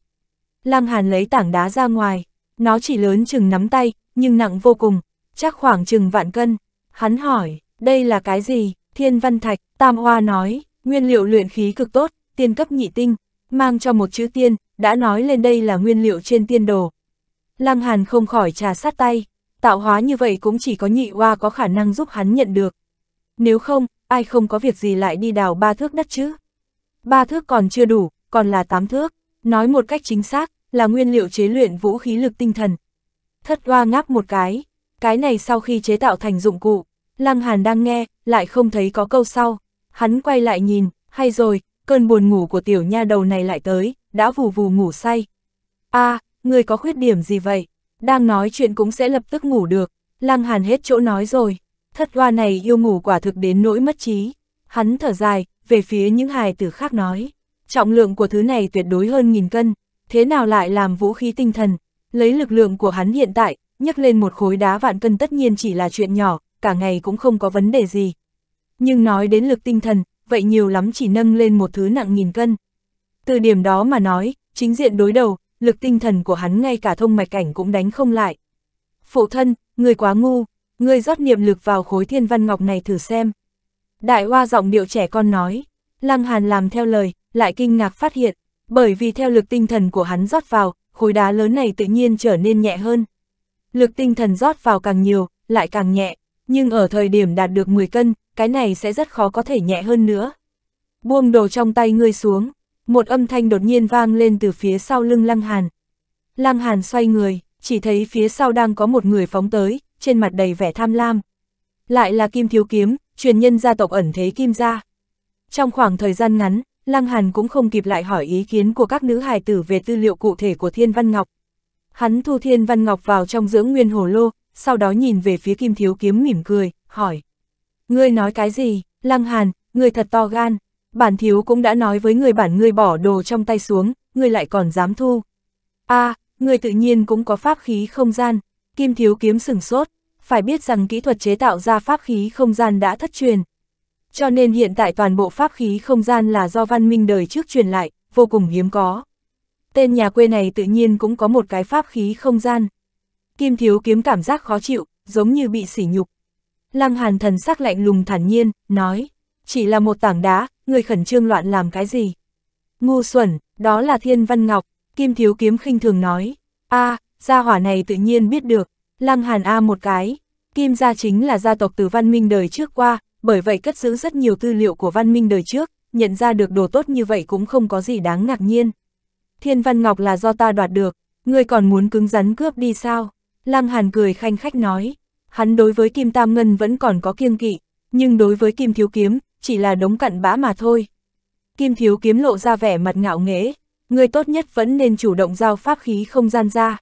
S1: Lăng Hàn lấy tảng đá ra ngoài, nó chỉ lớn chừng nắm tay, nhưng nặng vô cùng, chắc khoảng chừng vạn cân. Hắn hỏi, đây là cái gì? Thiên Văn Thạch, Tam Hoa nói, nguyên liệu luyện khí cực tốt, tiên cấp nhị tinh, mang cho một chữ tiên, đã nói lên đây là nguyên liệu trên tiên đồ. Lăng Hàn không khỏi trà sát tay, tạo hóa như vậy cũng chỉ có nhị hoa có khả năng giúp hắn nhận được. Nếu không, ai không có việc gì lại đi đào ba thước đất chứ? Ba thước còn chưa đủ, còn là tám thước, nói một cách chính xác, là nguyên liệu chế luyện vũ khí lực tinh thần. Thất hoa ngáp một cái, cái này sau khi chế tạo thành dụng cụ, Lăng Hàn đang nghe, lại không thấy có câu sau, hắn quay lại nhìn, hay rồi, cơn buồn ngủ của tiểu nha đầu này lại tới, đã vù vù ngủ say. a người có khuyết điểm gì vậy? Đang nói chuyện cũng sẽ lập tức ngủ được, Lăng Hàn hết chỗ nói rồi thất hoa này yêu ngủ quả thực đến nỗi mất trí. Hắn thở dài, về phía những hài tử khác nói, trọng lượng của thứ này tuyệt đối hơn nghìn cân, thế nào lại làm vũ khí tinh thần, lấy lực lượng của hắn hiện tại, nhấc lên một khối đá vạn cân tất nhiên chỉ là chuyện nhỏ, cả ngày cũng không có vấn đề gì. Nhưng nói đến lực tinh thần, vậy nhiều lắm chỉ nâng lên một thứ nặng nghìn cân. Từ điểm đó mà nói, chính diện đối đầu, lực tinh thần của hắn ngay cả thông mạch cảnh cũng đánh không lại. Phụ thân, người quá ngu, ngươi rót niệm lực vào khối thiên văn ngọc này thử xem. Đại hoa giọng điệu trẻ con nói, Lăng Hàn làm theo lời, lại kinh ngạc phát hiện, bởi vì theo lực tinh thần của hắn rót vào, khối đá lớn này tự nhiên trở nên nhẹ hơn. Lực tinh thần rót vào càng nhiều, lại càng nhẹ, nhưng ở thời điểm đạt được 10 cân, cái này sẽ rất khó có thể nhẹ hơn nữa. Buông đồ trong tay ngươi xuống, một âm thanh đột nhiên vang lên từ phía sau lưng Lăng Hàn. Lăng Hàn xoay người, chỉ thấy phía sau đang có một người phóng tới, trên mặt đầy vẻ tham lam. Lại là Kim Thiếu Kiếm, truyền nhân gia tộc ẩn thế Kim gia. Trong khoảng thời gian ngắn, Lăng Hàn cũng không kịp lại hỏi ý kiến của các nữ hài tử về tư liệu cụ thể của Thiên Văn Ngọc. Hắn thu Thiên Văn Ngọc vào trong dưỡng nguyên hồ lô, sau đó nhìn về phía Kim Thiếu Kiếm mỉm cười, hỏi. Ngươi nói cái gì, Lăng Hàn, ngươi thật to gan, bản thiếu cũng đã nói với người bản ngươi bỏ đồ trong tay xuống, ngươi lại còn dám thu. a à, ngươi tự nhiên cũng có pháp khí không gian, Kim Thiếu Kiếm sừng sốt, phải biết rằng kỹ thuật chế tạo ra pháp khí không gian đã thất truyền. Cho nên hiện tại toàn bộ pháp khí không gian là do văn minh đời trước truyền lại, vô cùng hiếm có. Tên nhà quê này tự nhiên cũng có một cái pháp khí không gian. Kim Thiếu Kiếm cảm giác khó chịu, giống như bị sỉ nhục. Lăng Hàn thần sắc lạnh lùng thản nhiên, nói, chỉ là một tảng đá, người khẩn trương loạn làm cái gì? Ngu xuẩn, đó là thiên văn ngọc, Kim Thiếu Kiếm khinh thường nói, a à, gia hỏa này tự nhiên biết được, Lăng Hàn A một cái, Kim gia chính là gia tộc từ văn minh đời trước qua, bởi vậy cất giữ rất nhiều tư liệu của văn minh đời trước, nhận ra được đồ tốt như vậy cũng không có gì đáng ngạc nhiên. Thiên Văn Ngọc là do ta đoạt được, ngươi còn muốn cứng rắn cướp đi sao? Lăng Hàn cười khanh khách nói, hắn đối với Kim Tam Ngân vẫn còn có kiêng kỵ, nhưng đối với Kim Thiếu Kiếm, chỉ là đống cặn bã mà thôi. Kim Thiếu Kiếm lộ ra vẻ mặt ngạo nghễ, ngươi tốt nhất vẫn nên chủ động giao pháp khí không gian ra.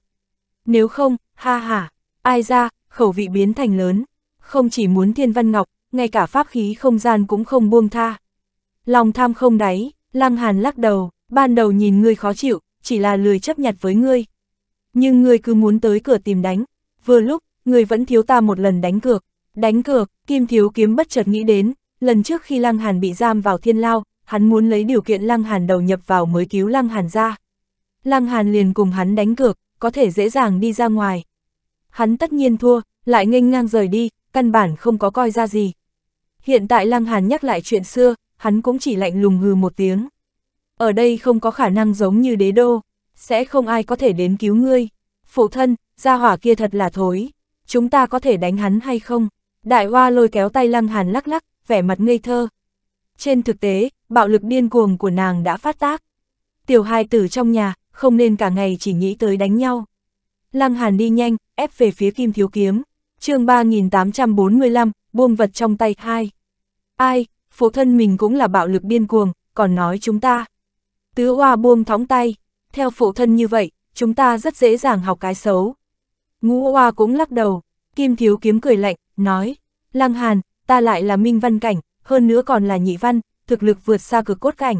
S1: Nếu không, ha ha, ai ra, khẩu vị biến thành lớn. Không chỉ muốn thiên văn ngọc, ngay cả pháp khí không gian cũng không buông tha. Lòng tham không đáy, lăng hàn lắc đầu, ban đầu nhìn ngươi khó chịu, chỉ là lười chấp nhặt với ngươi. Nhưng ngươi cứ muốn tới cửa tìm đánh, vừa lúc, ngươi vẫn thiếu ta một lần đánh cược. Đánh cược, kim thiếu kiếm bất chợt nghĩ đến, lần trước khi lăng hàn bị giam vào thiên lao, hắn muốn lấy điều kiện lăng hàn đầu nhập vào mới cứu lăng hàn ra. Lăng hàn liền cùng hắn đánh cược, có thể dễ dàng đi ra ngoài. Hắn tất nhiên thua, lại nghênh ngang rời đi, căn bản không có coi ra gì. Hiện tại Lăng Hàn nhắc lại chuyện xưa, hắn cũng chỉ lạnh lùng hừ một tiếng. Ở đây không có khả năng giống như đế đô, sẽ không ai có thể đến cứu ngươi. Phụ thân, gia hỏa kia thật là thối, chúng ta có thể đánh hắn hay không? Đại hoa lôi kéo tay Lăng Hàn lắc lắc, vẻ mặt ngây thơ. Trên thực tế, bạo lực điên cuồng của nàng đã phát tác. Tiểu hai tử trong nhà, không nên cả ngày chỉ nghĩ tới đánh nhau. Lăng Hàn đi nhanh, ép về phía Kim Thiếu Kiếm. chương 3845, buông vật trong tay hai. Ai, phụ thân mình cũng là bạo lực điên cuồng, còn nói chúng ta. Tứ Hoa buông thóng tay, theo phụ thân như vậy, chúng ta rất dễ dàng học cái xấu. Ngũ Hoa cũng lắc đầu, Kim Thiếu Kiếm cười lạnh, nói, Lăng Hàn, ta lại là minh văn cảnh, hơn nữa còn là nhị văn, thực lực vượt xa cực cốt cảnh.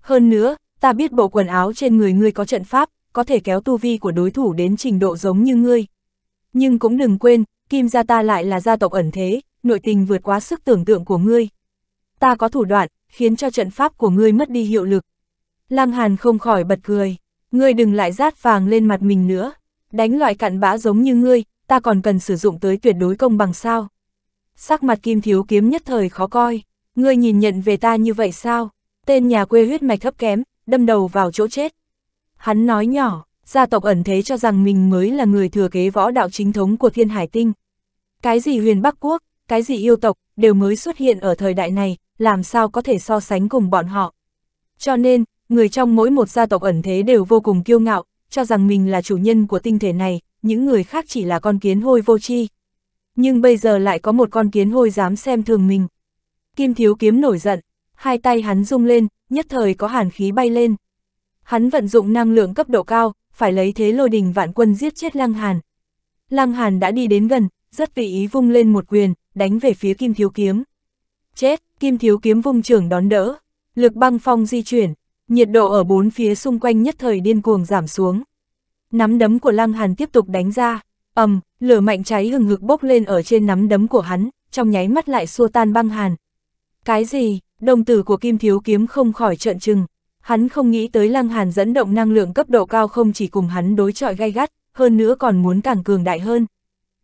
S1: Hơn nữa, ta biết bộ quần áo trên người ngươi có trận pháp, có thể kéo tu vi của đối thủ đến trình độ giống như ngươi. Nhưng cũng đừng quên, kim gia ta lại là gia tộc ẩn thế, nội tình vượt quá sức tưởng tượng của ngươi. Ta có thủ đoạn, khiến cho trận pháp của ngươi mất đi hiệu lực. Lăng Hàn không khỏi bật cười, ngươi đừng lại rát vàng lên mặt mình nữa, đánh loại cặn bã giống như ngươi, ta còn cần sử dụng tới tuyệt đối công bằng sao. Sắc mặt kim thiếu kiếm nhất thời khó coi, ngươi nhìn nhận về ta như vậy sao, tên nhà quê huyết mạch thấp kém, đâm đầu vào chỗ chết. Hắn nói nhỏ, gia tộc ẩn thế cho rằng mình mới là người thừa kế võ đạo chính thống của thiên hải tinh. Cái gì huyền Bắc Quốc, cái gì yêu tộc, đều mới xuất hiện ở thời đại này, làm sao có thể so sánh cùng bọn họ. Cho nên, người trong mỗi một gia tộc ẩn thế đều vô cùng kiêu ngạo, cho rằng mình là chủ nhân của tinh thể này, những người khác chỉ là con kiến hôi vô tri. Nhưng bây giờ lại có một con kiến hôi dám xem thường mình. Kim thiếu kiếm nổi giận, hai tay hắn rung lên, nhất thời có hàn khí bay lên. Hắn vận dụng năng lượng cấp độ cao, phải lấy thế lôi đình vạn quân giết chết Lăng Hàn. Lăng Hàn đã đi đến gần, rất tùy ý vung lên một quyền, đánh về phía Kim Thiếu Kiếm. Chết, Kim Thiếu Kiếm vung trưởng đón đỡ, lực băng phong di chuyển, nhiệt độ ở bốn phía xung quanh nhất thời điên cuồng giảm xuống. Nắm đấm của Lăng Hàn tiếp tục đánh ra, ầm, lửa mạnh cháy hừng hực bốc lên ở trên nắm đấm của hắn, trong nháy mắt lại xua tan băng hàn. Cái gì? Đồng tử của Kim Thiếu Kiếm không khỏi trợn trừng. Hắn không nghĩ tới Lăng Hàn dẫn động năng lượng cấp độ cao không chỉ cùng hắn đối chọi gay gắt, hơn nữa còn muốn càng cường đại hơn.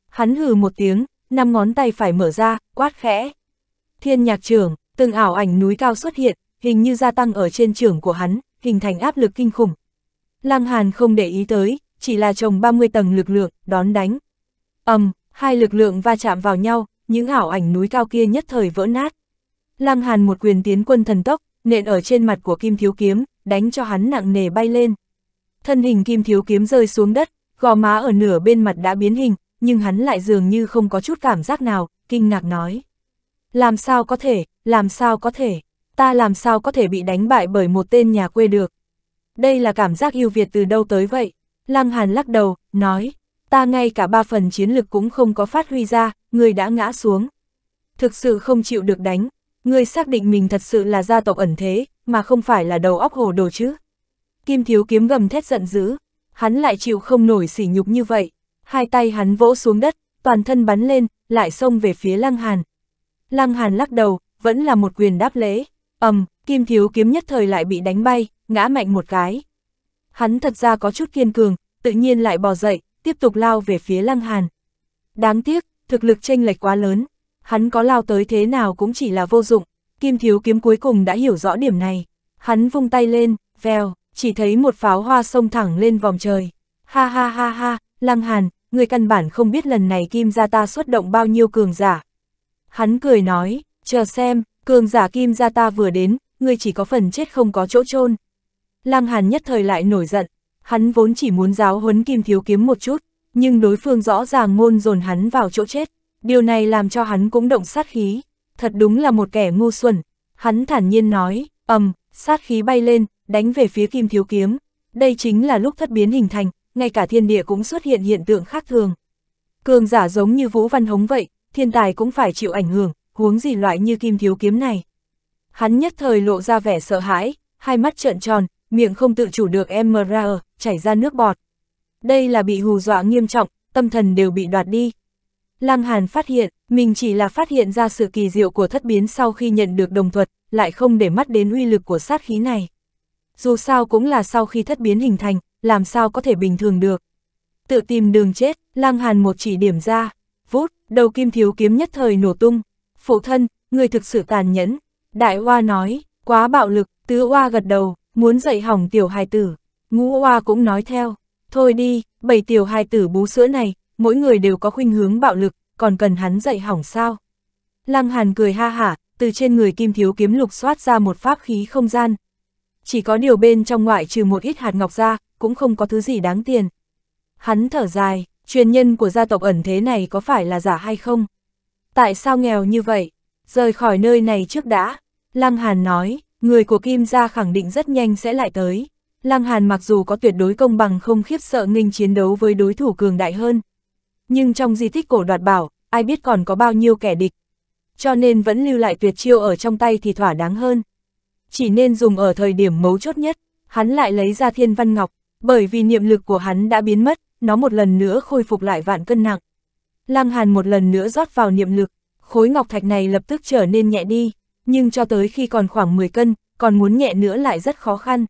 S1: Hắn hừ một tiếng, năm ngón tay phải mở ra, quát khẽ. Thiên nhạc trưởng, từng ảo ảnh núi cao xuất hiện, hình như gia tăng ở trên trưởng của hắn, hình thành áp lực kinh khủng. Lăng Hàn không để ý tới, chỉ là trồng 30 tầng lực lượng, đón đánh. ầm, um, hai lực lượng va chạm vào nhau, những ảo ảnh núi cao kia nhất thời vỡ nát. Lăng Hàn một quyền tiến quân thần tốc, nện ở trên mặt của Kim Thiếu Kiếm, đánh cho hắn nặng nề bay lên. Thân hình Kim Thiếu Kiếm rơi xuống đất, gò má ở nửa bên mặt đã biến hình, nhưng hắn lại dường như không có chút cảm giác nào, kinh ngạc nói. Làm sao có thể, làm sao có thể, ta làm sao có thể bị đánh bại bởi một tên nhà quê được. Đây là cảm giác yêu Việt từ đâu tới vậy? Lăng Hàn lắc đầu, nói, ta ngay cả ba phần chiến lực cũng không có phát huy ra, người đã ngã xuống. Thực sự không chịu được đánh, Ngươi xác định mình thật sự là gia tộc ẩn thế, mà không phải là đầu óc hồ đồ chứ. Kim thiếu kiếm gầm thét giận dữ, hắn lại chịu không nổi sỉ nhục như vậy. Hai tay hắn vỗ xuống đất, toàn thân bắn lên, lại xông về phía Lăng Hàn. Lăng Hàn lắc đầu, vẫn là một quyền đáp lễ. ầm, kim thiếu kiếm nhất thời lại bị đánh bay, ngã mạnh một cái. Hắn thật ra có chút kiên cường, tự nhiên lại bò dậy, tiếp tục lao về phía Lăng Hàn. Đáng tiếc, thực lực chênh lệch quá lớn, hắn có lao tới thế nào cũng chỉ là vô dụng, kim thiếu kiếm cuối cùng đã hiểu rõ điểm này. Hắn vung tay lên, vèo, chỉ thấy một pháo hoa sông thẳng lên vòng trời. Ha ha ha ha, Lăng Hàn, người căn bản không biết lần này kim gia ta xuất động bao nhiêu cường giả. Hắn cười nói, chờ xem, cường giả kim gia ta vừa đến, người chỉ có phần chết không có chỗ chôn Lăng Hàn nhất thời lại nổi giận, hắn vốn chỉ muốn giáo huấn kim thiếu kiếm một chút, nhưng đối phương rõ ràng ngôn dồn hắn vào chỗ chết, Điều này làm cho hắn cũng động sát khí, thật đúng là một kẻ ngu xuẩn. Hắn thản nhiên nói, ầm, um, sát khí bay lên, đánh về phía kim thiếu kiếm. Đây chính là lúc thất biến hình thành, ngay cả thiên địa cũng xuất hiện hiện tượng khác thường. Cường giả giống như Vũ Văn Hống vậy, thiên tài cũng phải chịu ảnh hưởng, huống gì loại như kim thiếu kiếm này. Hắn nhất thời lộ ra vẻ sợ hãi, hai mắt trợn tròn, miệng không tự chủ được em mờ ra ở, chảy ra nước bọt. Đây là bị hù dọa nghiêm trọng, tâm thần đều bị đoạt đi. Lăng Hàn phát hiện, mình chỉ là phát hiện ra sự kỳ diệu của thất biến sau khi nhận được đồng thuật, lại không để mắt đến uy lực của sát khí này. Dù sao cũng là sau khi thất biến hình thành, làm sao có thể bình thường được. Tự tìm đường chết, Lăng Hàn một chỉ điểm ra, vút, đầu kim thiếu kiếm nhất thời nổ tung. Phụ thân, người thực sự tàn nhẫn. Đại Hoa nói, quá bạo lực, tứ Hoa gật đầu, muốn dạy hỏng tiểu hài tử. Ngũ Hoa cũng nói theo, thôi đi, bảy tiểu hài tử bú sữa này, mỗi người đều có khuynh hướng bạo lực, còn cần hắn dạy hỏng sao. Lăng Hàn cười ha hả, từ trên người kim thiếu kiếm lục xoát ra một pháp khí không gian. Chỉ có điều bên trong ngoại trừ một ít hạt ngọc ra, cũng không có thứ gì đáng tiền. Hắn thở dài, truyền nhân của gia tộc ẩn thế này có phải là giả hay không? Tại sao nghèo như vậy? Rời khỏi nơi này trước đã. Lăng Hàn nói, người của Kim gia khẳng định rất nhanh sẽ lại tới. Lăng Hàn mặc dù có tuyệt đối công bằng không khiếp sợ nghinh chiến đấu với đối thủ cường đại hơn, nhưng trong di tích cổ đoạt bảo, ai biết còn có bao nhiêu kẻ địch. Cho nên vẫn lưu lại tuyệt chiêu ở trong tay thì thỏa đáng hơn. Chỉ nên dùng ở thời điểm mấu chốt nhất, hắn lại lấy ra thiên văn ngọc, bởi vì niệm lực của hắn đã biến mất, nó một lần nữa khôi phục lại vạn cân nặng. Lăng Hàn một lần nữa rót vào niệm lực, khối ngọc thạch này lập tức trở nên nhẹ đi, nhưng cho tới khi còn khoảng 10 cân, còn muốn nhẹ nữa lại rất khó khăn.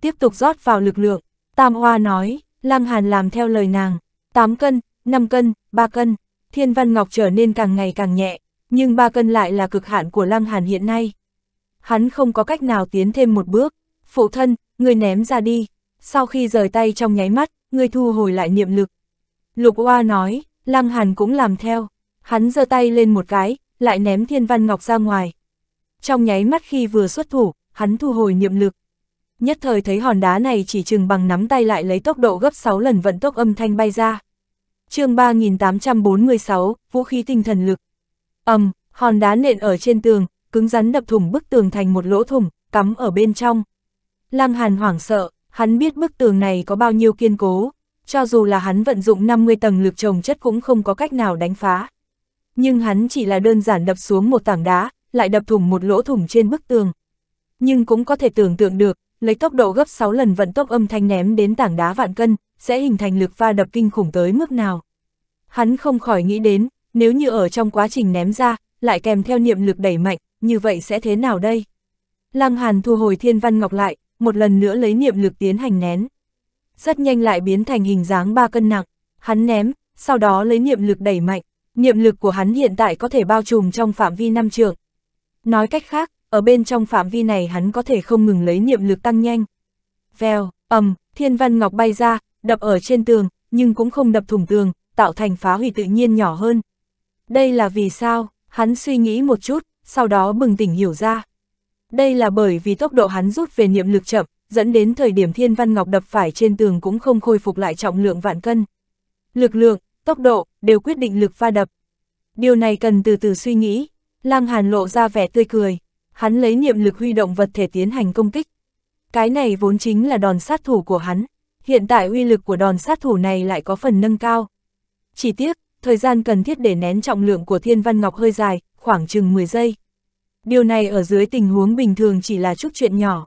S1: Tiếp tục rót vào lực lượng, Tam Hoa nói, Lăng Hàn làm theo lời nàng, 8 cân, 5 cân, 3 cân, thiên văn ngọc trở nên càng ngày càng nhẹ, nhưng 3 cân lại là cực hạn của Lăng Hàn hiện nay. Hắn không có cách nào tiến thêm một bước, phụ thân, người ném ra đi, sau khi rời tay trong nháy mắt, người thu hồi lại niệm lực. Lục Hoa nói, Lăng Hàn cũng làm theo, hắn giơ tay lên một cái, lại ném thiên văn ngọc ra ngoài. Trong nháy mắt khi vừa xuất thủ, hắn thu hồi niệm lực. Nhất thời thấy hòn đá này chỉ chừng bằng nắm tay lại lấy tốc độ gấp 6 lần vận tốc âm thanh bay ra chương 3846, vũ khí tinh thần lực. ầm, um, hòn đá nện ở trên tường, cứng rắn đập thủng bức tường thành một lỗ thủng, cắm ở bên trong. Lăng Hàn hoảng sợ, hắn biết bức tường này có bao nhiêu kiên cố, cho dù là hắn vận dụng 50 tầng lực trồng chất cũng không có cách nào đánh phá. Nhưng hắn chỉ là đơn giản đập xuống một tảng đá, lại đập thủng một lỗ thủng trên bức tường. Nhưng cũng có thể tưởng tượng được, lấy tốc độ gấp 6 lần vận tốc âm thanh ném đến tảng đá vạn cân, sẽ hình thành lực va đập kinh khủng tới mức nào. Hắn không khỏi nghĩ đến, nếu như ở trong quá trình ném ra, lại kèm theo niệm lực đẩy mạnh, như vậy sẽ thế nào đây? Lăng Hàn thu hồi thiên văn ngọc lại, một lần nữa lấy niệm lực tiến hành nén. Rất nhanh lại biến thành hình dáng ba cân nặng, hắn ném, sau đó lấy niệm lực đẩy mạnh, niệm lực của hắn hiện tại có thể bao trùm trong phạm vi năm trường. Nói cách khác, ở bên trong phạm vi này hắn có thể không ngừng lấy niệm lực tăng nhanh. Vèo, ầm, thiên văn ngọc bay ra, đập ở trên tường, nhưng cũng không đập thủng tường, tạo thành phá hủy tự nhiên nhỏ hơn. Đây là vì sao, hắn suy nghĩ một chút, sau đó bừng tỉnh hiểu ra. Đây là bởi vì tốc độ hắn rút về niệm lực chậm, dẫn đến thời điểm thiên văn ngọc đập phải trên tường cũng không khôi phục lại trọng lượng vạn cân. Lực lượng, tốc độ, đều quyết định lực pha đập. Điều này cần từ từ suy nghĩ, lang Hàn lộ ra vẻ tươi cười, hắn lấy niệm lực huy động vật thể tiến hành công kích. Cái này vốn chính là đòn sát thủ của hắn hiện tại uy lực của đòn sát thủ này lại có phần nâng cao. Chỉ tiếc, thời gian cần thiết để nén trọng lượng của Thiên Văn Ngọc hơi dài, khoảng chừng 10 giây. Điều này ở dưới tình huống bình thường chỉ là chút chuyện nhỏ.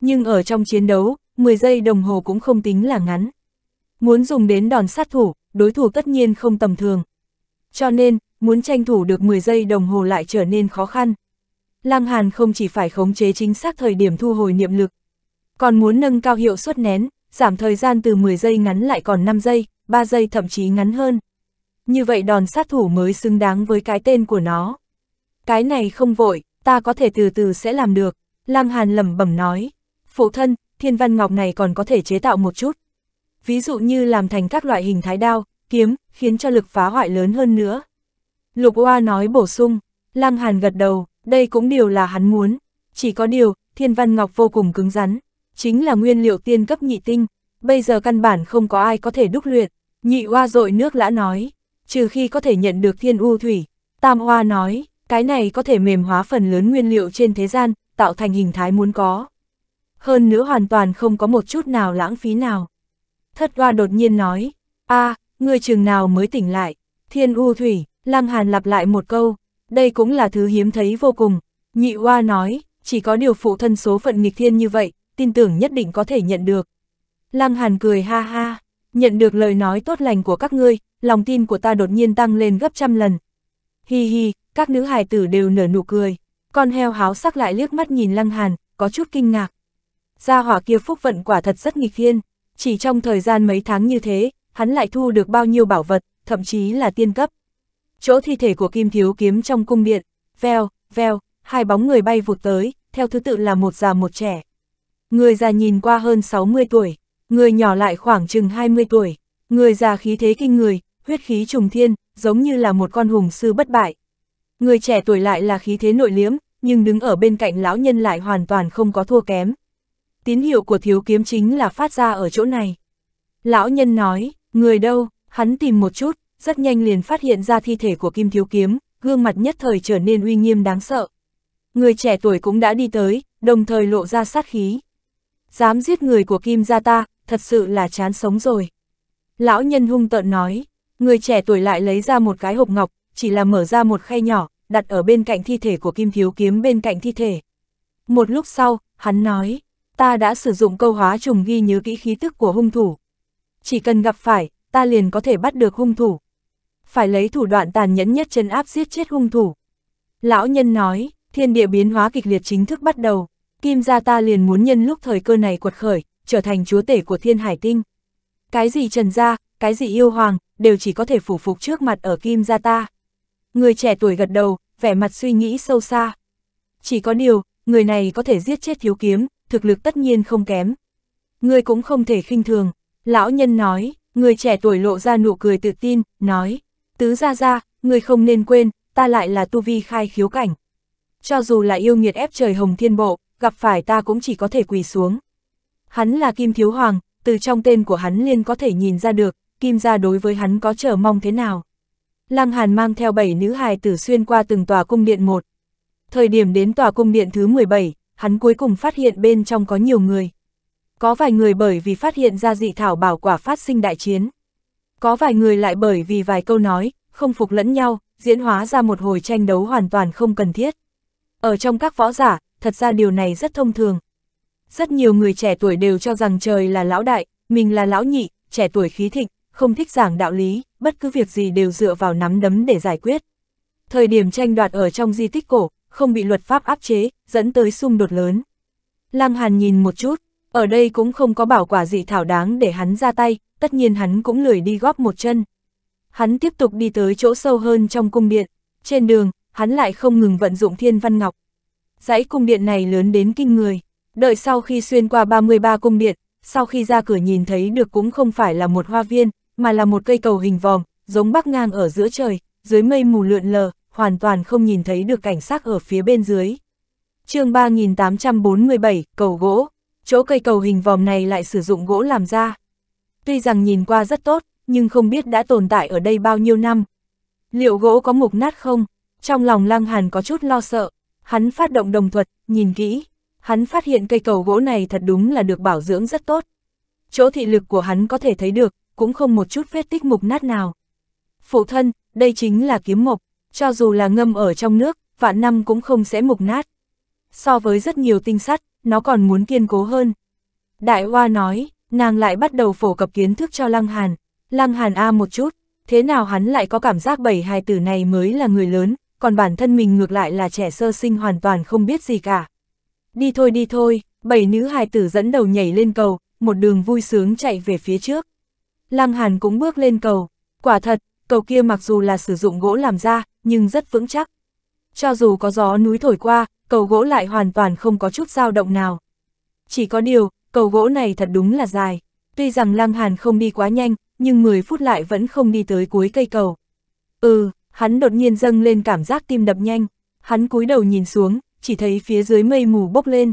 S1: Nhưng ở trong chiến đấu, 10 giây đồng hồ cũng không tính là ngắn. Muốn dùng đến đòn sát thủ, đối thủ tất nhiên không tầm thường. Cho nên, muốn tranh thủ được 10 giây đồng hồ lại trở nên khó khăn. Lăng Hàn không chỉ phải khống chế chính xác thời điểm thu hồi niệm lực, còn muốn nâng cao hiệu suất nén, giảm thời gian từ 10 giây ngắn lại còn 5 giây, 3 giây thậm chí ngắn hơn. Như vậy đòn sát thủ mới xứng đáng với cái tên của nó. Cái này không vội, ta có thể từ từ sẽ làm được, Lam Hàn lẩm bẩm nói. Phụ thân, thiên văn ngọc này còn có thể chế tạo một chút. Ví dụ như làm thành các loại hình thái đao, kiếm, khiến cho lực phá hoại lớn hơn nữa. Lục Oa nói bổ sung, Lam Hàn gật đầu, đây cũng điều là hắn muốn. Chỉ có điều, thiên văn ngọc vô cùng cứng rắn, chính là nguyên liệu tiên cấp nhị tinh, bây giờ căn bản không có ai có thể đúc luyện, nhị hoa dội nước lã nói, trừ khi có thể nhận được thiên u thủy, tam hoa nói, cái này có thể mềm hóa phần lớn nguyên liệu trên thế gian, tạo thành hình thái muốn có. Hơn nữa hoàn toàn không có một chút nào lãng phí nào. Thất hoa đột nhiên nói, a à, người trường nào mới tỉnh lại, thiên u thủy, lăng hàn lặp lại một câu, đây cũng là thứ hiếm thấy vô cùng, nhị hoa nói, chỉ có điều phụ thân số phận nghịch thiên như vậy, tin tưởng nhất định có thể nhận được. Lăng Hàn cười ha ha, nhận được lời nói tốt lành của các ngươi, lòng tin của ta đột nhiên tăng lên gấp trăm lần. Hi hi, các nữ hài tử đều nở nụ cười, con heo háo sắc lại liếc mắt nhìn Lăng Hàn, có chút kinh ngạc. Gia hỏa kia phúc vận quả thật rất nghịch thiên, chỉ trong thời gian mấy tháng như thế, hắn lại thu được bao nhiêu bảo vật, thậm chí là tiên cấp. Chỗ thi thể của Kim Thiếu Kiếm trong cung điện, veo, veo, hai bóng người bay vụt tới, theo thứ tự là một già một trẻ. Người già nhìn qua hơn 60 tuổi, người nhỏ lại khoảng chừng 20 tuổi, người già khí thế kinh người, huyết khí trùng thiên, giống như là một con hùng sư bất bại. Người trẻ tuổi lại là khí thế nội liếm, nhưng đứng ở bên cạnh lão nhân lại hoàn toàn không có thua kém. Tín hiệu của thiếu kiếm chính là phát ra ở chỗ này. Lão nhân nói, người đâu, hắn tìm một chút, rất nhanh liền phát hiện ra thi thể của kim thiếu kiếm, gương mặt nhất thời trở nên uy nghiêm đáng sợ. Người trẻ tuổi cũng đã đi tới, đồng thời lộ ra sát khí. Dám giết người của Kim gia ta, thật sự là chán sống rồi. Lão nhân hung tợn nói, người trẻ tuổi lại lấy ra một cái hộp ngọc, chỉ là mở ra một khay nhỏ, đặt ở bên cạnh thi thể của Kim Thiếu Kiếm bên cạnh thi thể. Một lúc sau, hắn nói, ta đã sử dụng câu hóa trùng ghi nhớ kỹ khí tức của hung thủ. Chỉ cần gặp phải, ta liền có thể bắt được hung thủ. Phải lấy thủ đoạn tàn nhẫn nhất chân áp giết chết hung thủ. Lão nhân nói, thiên địa biến hóa kịch liệt chính thức bắt đầu. Kim gia ta liền muốn nhân lúc thời cơ này quật khởi, trở thành chúa tể của thiên hải tinh. Cái gì trần gia, cái gì yêu hoàng, đều chỉ có thể phủ phục trước mặt ở kim gia ta. Người trẻ tuổi gật đầu, vẻ mặt suy nghĩ sâu xa. Chỉ có điều, người này có thể giết chết thiếu kiếm, thực lực tất nhiên không kém. Người cũng không thể khinh thường. Lão nhân nói, người trẻ tuổi lộ ra nụ cười tự tin, nói. Tứ gia gia, người không nên quên, ta lại là tu vi khai khiếu cảnh. Cho dù là yêu nghiệt ép trời hồng thiên bộ, gặp phải ta cũng chỉ có thể quỳ xuống. Hắn là Kim Thiếu Hoàng, từ trong tên của hắn liên có thể nhìn ra được, Kim gia đối với hắn có chờ mong thế nào. Lăng Hàn mang theo bảy nữ hài tử xuyên qua từng tòa cung điện một. Thời điểm đến tòa cung điện thứ 17, hắn cuối cùng phát hiện bên trong có nhiều người. Có vài người bởi vì phát hiện ra dị thảo bảo quả phát sinh đại chiến. Có vài người lại bởi vì vài câu nói, không phục lẫn nhau, diễn hóa ra một hồi tranh đấu hoàn toàn không cần thiết. Ở trong các võ giả, thật ra điều này rất thông thường. Rất nhiều người trẻ tuổi đều cho rằng trời là lão đại, mình là lão nhị, trẻ tuổi khí thịnh, không thích giảng đạo lý, bất cứ việc gì đều dựa vào nắm đấm để giải quyết. Thời điểm tranh đoạt ở trong di tích cổ, không bị luật pháp áp chế, dẫn tới xung đột lớn. Lăng Hàn nhìn một chút, ở đây cũng không có bảo quả gì thảo đáng để hắn ra tay, tất nhiên hắn cũng lười đi góp một chân. Hắn tiếp tục đi tới chỗ sâu hơn trong cung điện, trên đường, hắn lại không ngừng vận dụng thiên văn ngọc, dãy cung điện này lớn đến kinh người. Đợi sau khi xuyên qua 33 cung điện, sau khi ra cửa nhìn thấy được cũng không phải là một hoa viên, mà là một cây cầu hình vòm, giống bắc ngang ở giữa trời, dưới mây mù lượn lờ, hoàn toàn không nhìn thấy được cảnh sắc ở phía bên dưới. chương 3847, cầu gỗ. Chỗ cây cầu hình vòm này lại sử dụng gỗ làm ra. Tuy rằng nhìn qua rất tốt, nhưng không biết đã tồn tại ở đây bao nhiêu năm. Liệu gỗ có mục nát không? Trong lòng Lăng Hàn có chút lo sợ, Hắn phát động đồng thuật, nhìn kỹ, hắn phát hiện cây cầu gỗ này thật đúng là được bảo dưỡng rất tốt. Chỗ thị lực của hắn có thể thấy được, cũng không một chút vết tích mục nát nào. Phụ thân, đây chính là kiếm mộc, cho dù là ngâm ở trong nước, vạn năm cũng không sẽ mục nát. So với rất nhiều tinh sắt, nó còn muốn kiên cố hơn. Đại Hoa nói, nàng lại bắt đầu phổ cập kiến thức cho Lăng Hàn. Lăng Hàn A một chút, thế nào hắn lại có cảm giác bảy hài tử này mới là người lớn, còn bản thân mình ngược lại là trẻ sơ sinh hoàn toàn không biết gì cả. Đi thôi đi thôi, bảy nữ hài tử dẫn đầu nhảy lên cầu, một đường vui sướng chạy về phía trước. Lăng Hàn cũng bước lên cầu, quả thật, cầu kia mặc dù là sử dụng gỗ làm ra, nhưng rất vững chắc. Cho dù có gió núi thổi qua, cầu gỗ lại hoàn toàn không có chút dao động nào. Chỉ có điều, cầu gỗ này thật đúng là dài. Tuy rằng Lăng Hàn không đi quá nhanh, nhưng 10 phút lại vẫn không đi tới cuối cây cầu. Ừ, hắn đột nhiên dâng lên cảm giác tim đập nhanh, hắn cúi đầu nhìn xuống, chỉ thấy phía dưới mây mù bốc lên.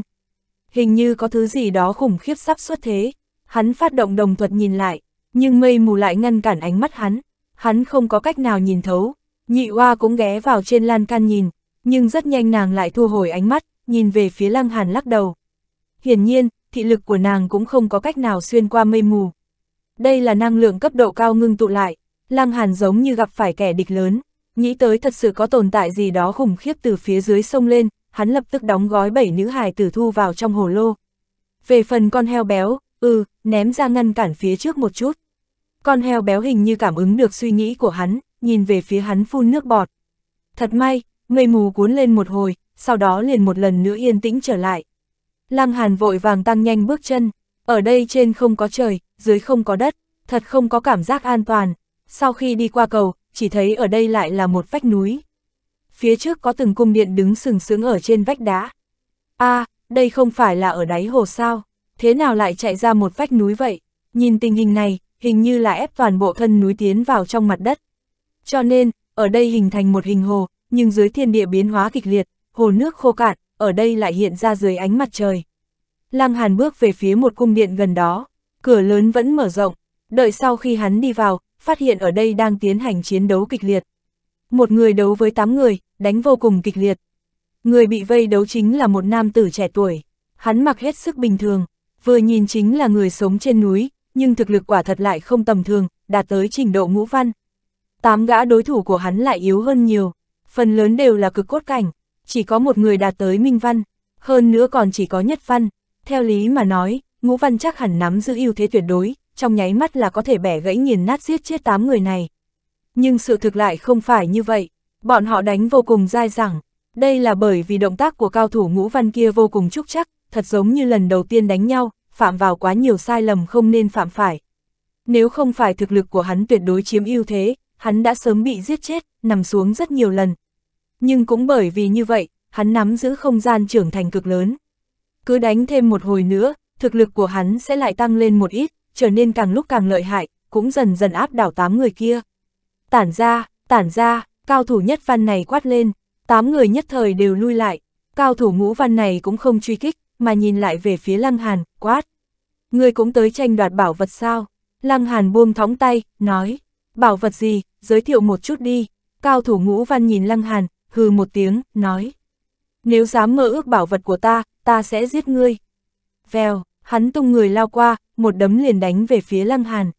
S1: Hình như có thứ gì đó khủng khiếp sắp xuất thế, hắn phát động đồng thuật nhìn lại, nhưng mây mù lại ngăn cản ánh mắt hắn, hắn không có cách nào nhìn thấu, nhị hoa cũng ghé vào trên lan can nhìn, nhưng rất nhanh nàng lại thu hồi ánh mắt, nhìn về phía lăng hàn lắc đầu. Hiển nhiên, thị lực của nàng cũng không có cách nào xuyên qua mây mù. Đây là năng lượng cấp độ cao ngưng tụ lại, lăng hàn giống như gặp phải kẻ địch lớn nghĩ tới thật sự có tồn tại gì đó khủng khiếp từ phía dưới sông lên, hắn lập tức đóng gói bảy nữ hài tử thu vào trong hồ lô. Về phần con heo béo, ừ, ném ra ngăn cản phía trước một chút. Con heo béo hình như cảm ứng được suy nghĩ của hắn, nhìn về phía hắn phun nước bọt. Thật may, người mù cuốn lên một hồi, sau đó liền một lần nữa yên tĩnh trở lại. Lăng Hàn vội vàng tăng nhanh bước chân, ở đây trên không có trời, dưới không có đất, thật không có cảm giác an toàn. Sau khi đi qua cầu, chỉ thấy ở đây lại là một vách núi. Phía trước có từng cung điện đứng sừng sững ở trên vách đá. a à, đây không phải là ở đáy hồ sao, thế nào lại chạy ra một vách núi vậy? Nhìn tình hình này, hình như là ép toàn bộ thân núi tiến vào trong mặt đất. Cho nên, ở đây hình thành một hình hồ, nhưng dưới thiên địa biến hóa kịch liệt, hồ nước khô cạn, ở đây lại hiện ra dưới ánh mặt trời. Lăng Hàn bước về phía một cung điện gần đó, cửa lớn vẫn mở rộng, đợi sau khi hắn đi vào, phát hiện ở đây đang tiến hành chiến đấu kịch liệt. Một người đấu với tám người, đánh vô cùng kịch liệt. Người bị vây đấu chính là một nam tử trẻ tuổi. Hắn mặc hết sức bình thường, vừa nhìn chính là người sống trên núi, nhưng thực lực quả thật lại không tầm thường, đạt tới trình độ ngũ văn. Tám gã đối thủ của hắn lại yếu hơn nhiều, phần lớn đều là cực cốt cảnh, chỉ có một người đạt tới minh văn, hơn nữa còn chỉ có nhất văn. Theo lý mà nói, ngũ văn chắc hẳn nắm giữ ưu thế tuyệt đối, trong nháy mắt là có thể bẻ gãy nghiền nát giết chết tám người này. Nhưng sự thực lại không phải như vậy, bọn họ đánh vô cùng dai dẳng, đây là bởi vì động tác của cao thủ ngũ văn kia vô cùng trúc chắc, thật giống như lần đầu tiên đánh nhau, phạm vào quá nhiều sai lầm không nên phạm phải. Nếu không phải thực lực của hắn tuyệt đối chiếm ưu thế, hắn đã sớm bị giết chết, nằm xuống rất nhiều lần. Nhưng cũng bởi vì như vậy, hắn nắm giữ không gian trưởng thành cực lớn. Cứ đánh thêm một hồi nữa, thực lực của hắn sẽ lại tăng lên một ít, trở nên càng lúc càng lợi hại, cũng dần dần áp đảo tám người kia. Tản ra, tản ra, cao thủ nhất văn này quát lên, tám người nhất thời đều lui lại, cao thủ ngũ văn này cũng không truy kích, mà nhìn lại về phía Lăng Hàn, quát. Người cũng tới tranh đoạt bảo vật sao? Lăng Hàn buông thóng tay, nói, bảo vật gì, giới thiệu một chút đi. Cao thủ ngũ văn nhìn Lăng Hàn, hừ một tiếng, nói. Nếu dám mơ ước bảo vật của ta, ta sẽ giết ngươi. Vèo. Hắn tung người lao qua, một đấm liền đánh về phía Lăng Hàn.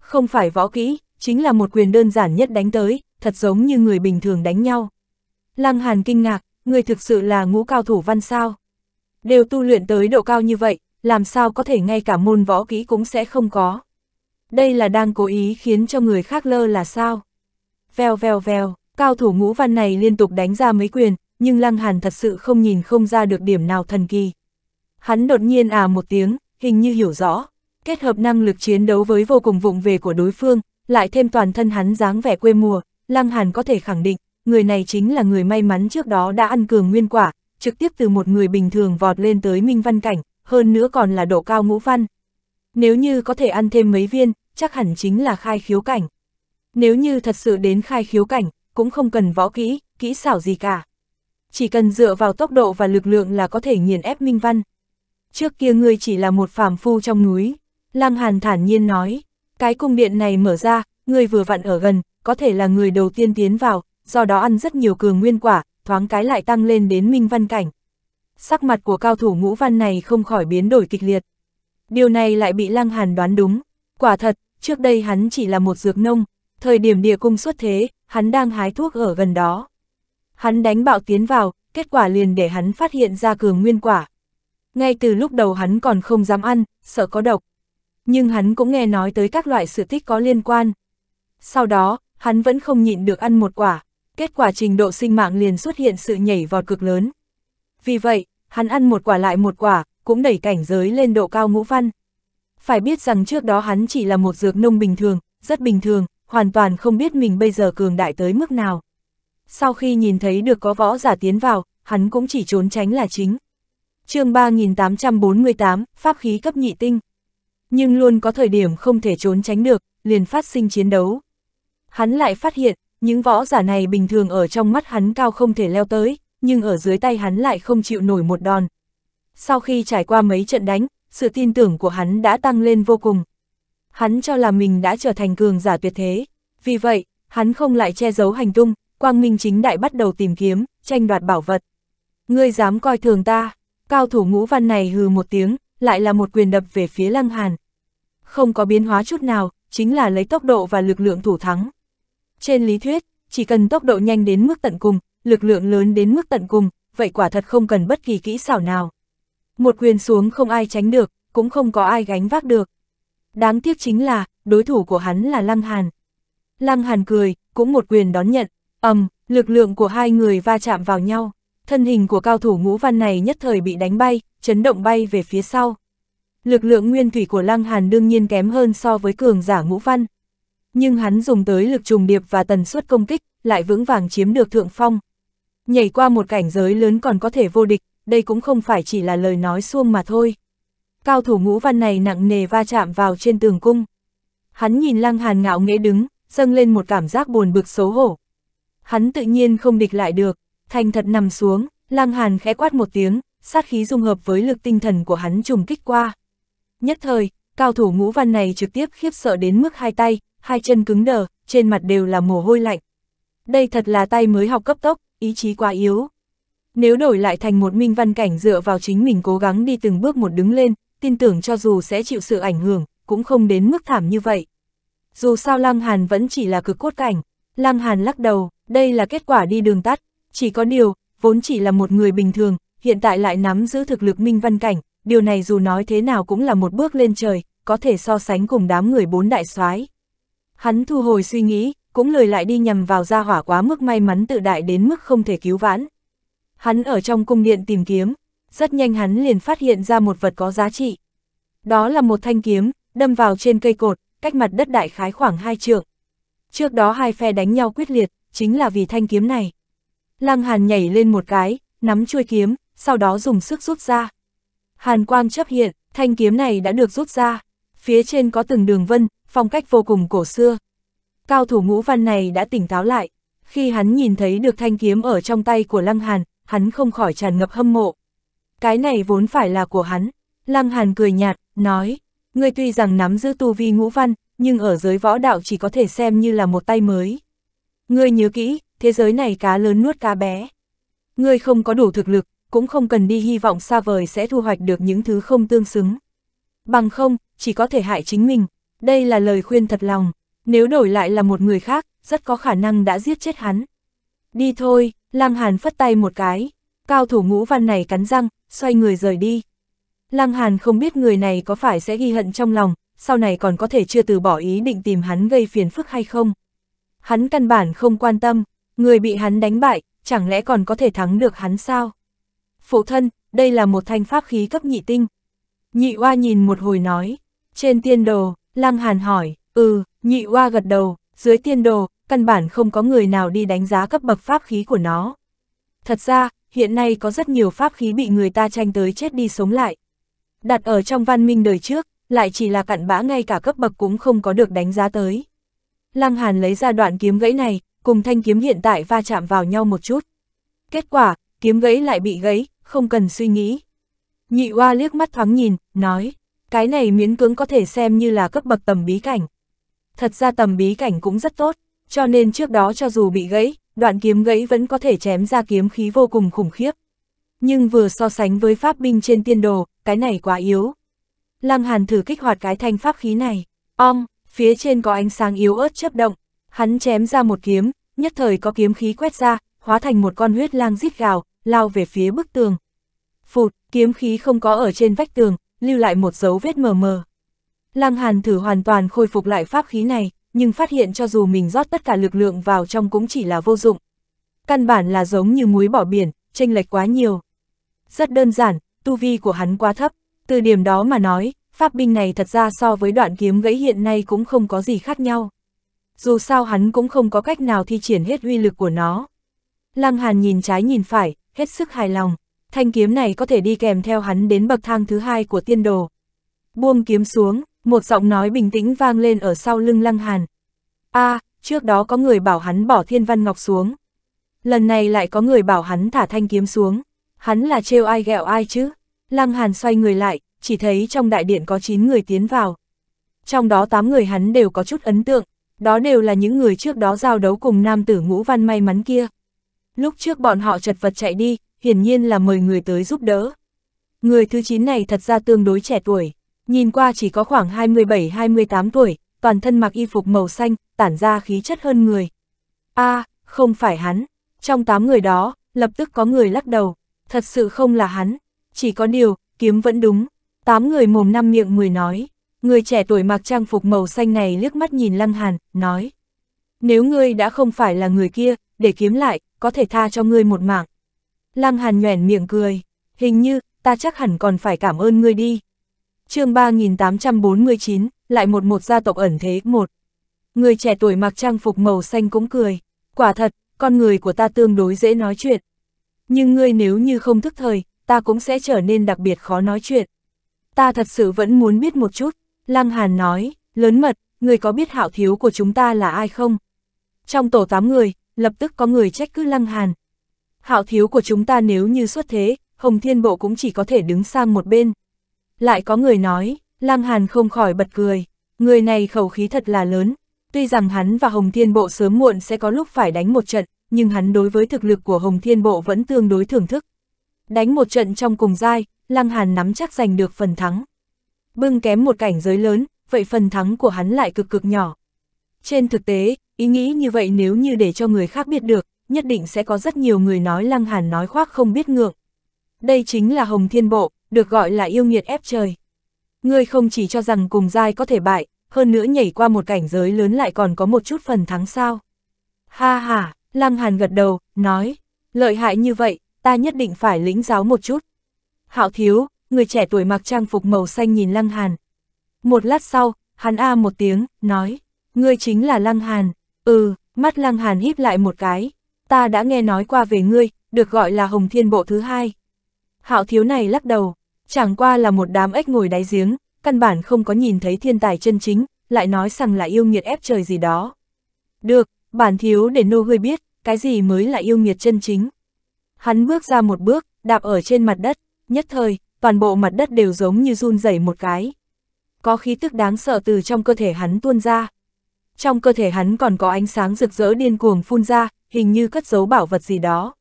S1: Không phải võ kỹ, chính là một quyền đơn giản nhất đánh tới, thật giống như người bình thường đánh nhau. Lăng Hàn kinh ngạc, người thực sự là ngũ cao thủ văn sao. Đều tu luyện tới độ cao như vậy, làm sao có thể ngay cả môn võ kỹ cũng sẽ không có. Đây là đang cố ý khiến cho người khác lơ là sao. Vèo vèo vèo, cao thủ ngũ văn này liên tục đánh ra mấy quyền, nhưng Lăng Hàn thật sự không nhìn không ra được điểm nào thần kỳ. Hắn đột nhiên à một tiếng, hình như hiểu rõ, kết hợp năng lực chiến đấu với vô cùng vụng về của đối phương, lại thêm toàn thân hắn dáng vẻ quê mùa, Lăng Hàn có thể khẳng định, người này chính là người may mắn trước đó đã ăn cường nguyên quả, trực tiếp từ một người bình thường vọt lên tới minh văn cảnh, hơn nữa còn là độ cao ngũ văn. Nếu như có thể ăn thêm mấy viên, chắc hẳn chính là khai khiếu cảnh. Nếu như thật sự đến khai khiếu cảnh, cũng không cần võ kỹ, kỹ xảo gì cả. Chỉ cần dựa vào tốc độ và lực lượng là có thể nghiền ép minh văn trước kia ngươi chỉ là một phàm phu trong núi. Lăng Hàn thản nhiên nói, cái cung điện này mở ra, ngươi vừa vặn ở gần, có thể là người đầu tiên tiến vào, do đó ăn rất nhiều cường nguyên quả, thoáng cái lại tăng lên đến minh văn cảnh. Sắc mặt của cao thủ ngũ văn này không khỏi biến đổi kịch liệt. Điều này lại bị Lăng Hàn đoán đúng. Quả thật, trước đây hắn chỉ là một dược nông, thời điểm địa cung xuất thế, hắn đang hái thuốc ở gần đó. Hắn đánh bạo tiến vào, kết quả liền để hắn phát hiện ra cường nguyên quả ngay từ lúc đầu hắn còn không dám ăn, sợ có độc. Nhưng hắn cũng nghe nói tới các loại sự tích có liên quan. Sau đó, hắn vẫn không nhịn được ăn một quả, kết quả trình độ sinh mạng liền xuất hiện sự nhảy vọt cực lớn. Vì vậy, hắn ăn một quả lại một quả, cũng đẩy cảnh giới lên độ cao ngũ văn. Phải biết rằng trước đó hắn chỉ là một dược nông bình thường, rất bình thường, hoàn toàn không biết mình bây giờ cường đại tới mức nào. Sau khi nhìn thấy được có võ giả tiến vào, hắn cũng chỉ trốn tránh là chính chương 3848, pháp khí cấp nhị tinh. Nhưng luôn có thời điểm không thể trốn tránh được, liền phát sinh chiến đấu. Hắn lại phát hiện, những võ giả này bình thường ở trong mắt hắn cao không thể leo tới, nhưng ở dưới tay hắn lại không chịu nổi một đòn. Sau khi trải qua mấy trận đánh, sự tin tưởng của hắn đã tăng lên vô cùng. Hắn cho là mình đã trở thành cường giả tuyệt thế. Vì vậy, hắn không lại che giấu hành tung, Quang Minh chính đại bắt đầu tìm kiếm, tranh đoạt bảo vật. Ngươi dám coi thường ta, Cao thủ ngũ văn này hừ một tiếng, lại là một quyền đập về phía Lăng Hàn. Không có biến hóa chút nào, chính là lấy tốc độ và lực lượng thủ thắng. Trên lý thuyết, chỉ cần tốc độ nhanh đến mức tận cùng, lực lượng lớn đến mức tận cùng, vậy quả thật không cần bất kỳ kỹ xảo nào. Một quyền xuống không ai tránh được, cũng không có ai gánh vác được. Đáng tiếc chính là, đối thủ của hắn là Lăng Hàn. Lăng Hàn cười, cũng một quyền đón nhận, ầm, lực lượng của hai người va chạm vào nhau thân hình của cao thủ ngũ văn này nhất thời bị đánh bay, chấn động bay về phía sau. Lực lượng nguyên thủy của Lăng Hàn đương nhiên kém hơn so với cường giả ngũ văn. Nhưng hắn dùng tới lực trùng điệp và tần suất công kích, lại vững vàng chiếm được thượng phong. Nhảy qua một cảnh giới lớn còn có thể vô địch, đây cũng không phải chỉ là lời nói suông mà thôi. Cao thủ ngũ văn này nặng nề va chạm vào trên tường cung. Hắn nhìn Lăng Hàn ngạo nghễ đứng, dâng lên một cảm giác buồn bực xấu hổ. Hắn tự nhiên không địch lại được, Thành thật nằm xuống, Lang Hàn khẽ quát một tiếng, sát khí dung hợp với lực tinh thần của hắn trùng kích qua. Nhất thời, cao thủ ngũ văn này trực tiếp khiếp sợ đến mức hai tay, hai chân cứng đờ, trên mặt đều là mồ hôi lạnh. Đây thật là tay mới học cấp tốc, ý chí quá yếu. Nếu đổi lại thành một minh văn cảnh dựa vào chính mình cố gắng đi từng bước một đứng lên, tin tưởng cho dù sẽ chịu sự ảnh hưởng, cũng không đến mức thảm như vậy. Dù sao Lăng Hàn vẫn chỉ là cực cốt cảnh, Lăng Hàn lắc đầu, đây là kết quả đi đường tắt, chỉ có điều, vốn chỉ là một người bình thường, hiện tại lại nắm giữ thực lực minh văn cảnh, điều này dù nói thế nào cũng là một bước lên trời, có thể so sánh cùng đám người bốn đại soái. Hắn thu hồi suy nghĩ, cũng lời lại đi nhầm vào gia hỏa quá mức may mắn tự đại đến mức không thể cứu vãn. Hắn ở trong cung điện tìm kiếm, rất nhanh hắn liền phát hiện ra một vật có giá trị. Đó là một thanh kiếm, đâm vào trên cây cột, cách mặt đất đại khái khoảng hai trượng. Trước đó hai phe đánh nhau quyết liệt, chính là vì thanh kiếm này. Lăng Hàn nhảy lên một cái, nắm chuôi kiếm, sau đó dùng sức rút ra. Hàn quang chấp hiện, thanh kiếm này đã được rút ra. Phía trên có từng đường vân, phong cách vô cùng cổ xưa. Cao thủ ngũ văn này đã tỉnh táo lại. Khi hắn nhìn thấy được thanh kiếm ở trong tay của Lăng Hàn, hắn không khỏi tràn ngập hâm mộ. Cái này vốn phải là của hắn. Lăng Hàn cười nhạt, nói, ngươi tuy rằng nắm giữ tu vi ngũ văn, nhưng ở giới võ đạo chỉ có thể xem như là một tay mới. Ngươi nhớ kỹ, thế giới này cá lớn nuốt cá bé. Ngươi không có đủ thực lực, cũng không cần đi hy vọng xa vời sẽ thu hoạch được những thứ không tương xứng. Bằng không, chỉ có thể hại chính mình. Đây là lời khuyên thật lòng. Nếu đổi lại là một người khác, rất có khả năng đã giết chết hắn. Đi thôi, Lăng Hàn phất tay một cái. Cao thủ ngũ văn này cắn răng, xoay người rời đi. Lăng Hàn không biết người này có phải sẽ ghi hận trong lòng, sau này còn có thể chưa từ bỏ ý định tìm hắn gây phiền phức hay không. Hắn căn bản không quan tâm, Người bị hắn đánh bại, chẳng lẽ còn có thể thắng được hắn sao? Phụ thân, đây là một thanh pháp khí cấp nhị tinh. Nhị oa nhìn một hồi nói, trên tiên đồ, Lăng Hàn hỏi, ừ, nhị oa gật đầu, dưới tiên đồ, căn bản không có người nào đi đánh giá cấp bậc pháp khí của nó. Thật ra, hiện nay có rất nhiều pháp khí bị người ta tranh tới chết đi sống lại. Đặt ở trong văn minh đời trước, lại chỉ là cặn bã ngay cả cấp bậc cũng không có được đánh giá tới. Lăng Hàn lấy ra đoạn kiếm gãy này, cùng thanh kiếm hiện tại va chạm vào nhau một chút. Kết quả, kiếm gãy lại bị gãy, không cần suy nghĩ. Nhị oa liếc mắt thoáng nhìn, nói, cái này miễn cưỡng có thể xem như là cấp bậc tầm bí cảnh. Thật ra tầm bí cảnh cũng rất tốt, cho nên trước đó cho dù bị gãy, đoạn kiếm gãy vẫn có thể chém ra kiếm khí vô cùng khủng khiếp. Nhưng vừa so sánh với pháp binh trên tiên đồ, cái này quá yếu. Lăng Hàn thử kích hoạt cái thanh pháp khí này. om phía trên có ánh sáng yếu ớt chớp động, Hắn chém ra một kiếm, nhất thời có kiếm khí quét ra, hóa thành một con huyết lang rít gào, lao về phía bức tường. Phụt, kiếm khí không có ở trên vách tường, lưu lại một dấu vết mờ mờ. lang Hàn thử hoàn toàn khôi phục lại pháp khí này, nhưng phát hiện cho dù mình rót tất cả lực lượng vào trong cũng chỉ là vô dụng. Căn bản là giống như muối bỏ biển, chênh lệch quá nhiều. Rất đơn giản, tu vi của hắn quá thấp, từ điểm đó mà nói, pháp binh này thật ra so với đoạn kiếm gãy hiện nay cũng không có gì khác nhau dù sao hắn cũng không có cách nào thi triển hết uy lực của nó. Lăng Hàn nhìn trái nhìn phải, hết sức hài lòng, thanh kiếm này có thể đi kèm theo hắn đến bậc thang thứ hai của tiên đồ. Buông kiếm xuống, một giọng nói bình tĩnh vang lên ở sau lưng Lăng Hàn. a à, trước đó có người bảo hắn bỏ thiên văn ngọc xuống. Lần này lại có người bảo hắn thả thanh kiếm xuống. Hắn là trêu ai ghẹo ai chứ? Lăng Hàn xoay người lại, chỉ thấy trong đại điện có 9 người tiến vào. Trong đó 8 người hắn đều có chút ấn tượng, đó đều là những người trước đó giao đấu cùng nam tử ngũ văn may mắn kia. Lúc trước bọn họ chật vật chạy đi, hiển nhiên là mời người tới giúp đỡ. Người thứ 9 này thật ra tương đối trẻ tuổi, nhìn qua chỉ có khoảng 27-28 tuổi, toàn thân mặc y phục màu xanh, tản ra khí chất hơn người. a à, không phải hắn. Trong 8 người đó, lập tức có người lắc đầu. Thật sự không là hắn. Chỉ có điều, kiếm vẫn đúng. 8 người mồm năm miệng 10 nói. Người trẻ tuổi mặc trang phục màu xanh này liếc mắt nhìn Lăng Hàn, nói. Nếu ngươi đã không phải là người kia, để kiếm lại, có thể tha cho ngươi một mạng. Lăng Hàn nhoẻn miệng cười. Hình như, ta chắc hẳn còn phải cảm ơn ngươi đi. chương 3849, lại một một gia tộc ẩn thế, một. Người trẻ tuổi mặc trang phục màu xanh cũng cười. Quả thật, con người của ta tương đối dễ nói chuyện. Nhưng ngươi nếu như không thức thời, ta cũng sẽ trở nên đặc biệt khó nói chuyện. Ta thật sự vẫn muốn biết một chút, Lăng Hàn nói, lớn mật, người có biết hạo thiếu của chúng ta là ai không? Trong tổ 8 người, lập tức có người trách cứ Lăng Hàn. Hạo thiếu của chúng ta nếu như xuất thế, Hồng Thiên Bộ cũng chỉ có thể đứng sang một bên. Lại có người nói, Lăng Hàn không khỏi bật cười, người này khẩu khí thật là lớn. Tuy rằng hắn và Hồng Thiên Bộ sớm muộn sẽ có lúc phải đánh một trận, nhưng hắn đối với thực lực của Hồng Thiên Bộ vẫn tương đối thưởng thức. Đánh một trận trong cùng giai, Lăng Hàn nắm chắc giành được phần thắng bưng kém một cảnh giới lớn, vậy phần thắng của hắn lại cực cực nhỏ. Trên thực tế, ý nghĩ như vậy nếu như để cho người khác biết được, nhất định sẽ có rất nhiều người nói lăng hàn nói khoác không biết ngượng. Đây chính là Hồng Thiên Bộ, được gọi là yêu nghiệt ép trời. Ngươi không chỉ cho rằng cùng dai có thể bại, hơn nữa nhảy qua một cảnh giới lớn lại còn có một chút phần thắng sao. Ha ha, Lăng Hàn gật đầu, nói, lợi hại như vậy, ta nhất định phải lĩnh giáo một chút. Hạo thiếu, người trẻ tuổi mặc trang phục màu xanh nhìn Lăng Hàn. Một lát sau, hắn a một tiếng, nói, ngươi chính là Lăng Hàn, ừ, mắt Lăng Hàn híp lại một cái, ta đã nghe nói qua về ngươi, được gọi là Hồng Thiên Bộ thứ hai. Hạo thiếu này lắc đầu, chẳng qua là một đám ếch ngồi đáy giếng, căn bản không có nhìn thấy thiên tài chân chính, lại nói rằng là yêu nghiệt ép trời gì đó. Được, bản thiếu để nô hơi biết, cái gì mới là yêu nghiệt chân chính. Hắn bước ra một bước, đạp ở trên mặt đất, nhất thời, toàn bộ mặt đất đều giống như run rẩy một cái. Có khí tức đáng sợ từ trong cơ thể hắn tuôn ra. Trong cơ thể hắn còn có ánh sáng rực rỡ điên cuồng phun ra, hình như cất giấu bảo vật gì đó.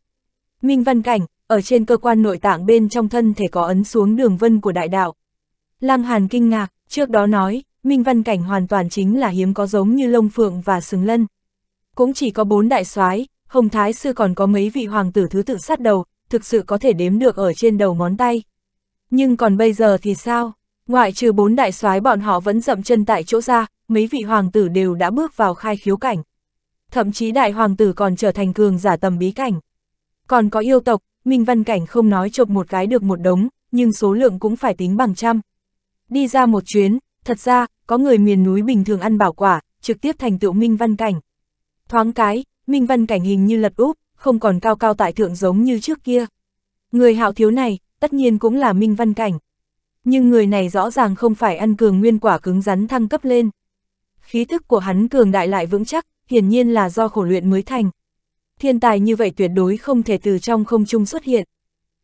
S1: Minh Văn Cảnh, ở trên cơ quan nội tạng bên trong thân thể có ấn xuống đường vân của đại đạo. Lăng Hàn kinh ngạc, trước đó nói, Minh Văn Cảnh hoàn toàn chính là hiếm có giống như lông phượng và sừng lân. Cũng chỉ có bốn đại soái, Hồng Thái Sư còn có mấy vị hoàng tử thứ tự sát đầu, thực sự có thể đếm được ở trên đầu ngón tay. Nhưng còn bây giờ thì sao? Ngoại trừ bốn đại soái bọn họ vẫn dậm chân tại chỗ ra, mấy vị hoàng tử đều đã bước vào khai khiếu cảnh. Thậm chí đại hoàng tử còn trở thành cường giả tầm bí cảnh. Còn có yêu tộc, Minh Văn Cảnh không nói chộp một cái được một đống, nhưng số lượng cũng phải tính bằng trăm. Đi ra một chuyến, thật ra, có người miền núi bình thường ăn bảo quả, trực tiếp thành tựu Minh Văn Cảnh. Thoáng cái, Minh Văn Cảnh hình như lật úp, không còn cao cao tại thượng giống như trước kia. Người hạo thiếu này, tất nhiên cũng là Minh Văn Cảnh. Nhưng người này rõ ràng không phải ăn cường nguyên quả cứng rắn thăng cấp lên. Khí thức của hắn cường đại lại vững chắc, hiển nhiên là do khổ luyện mới thành. Thiên tài như vậy tuyệt đối không thể từ trong không trung xuất hiện.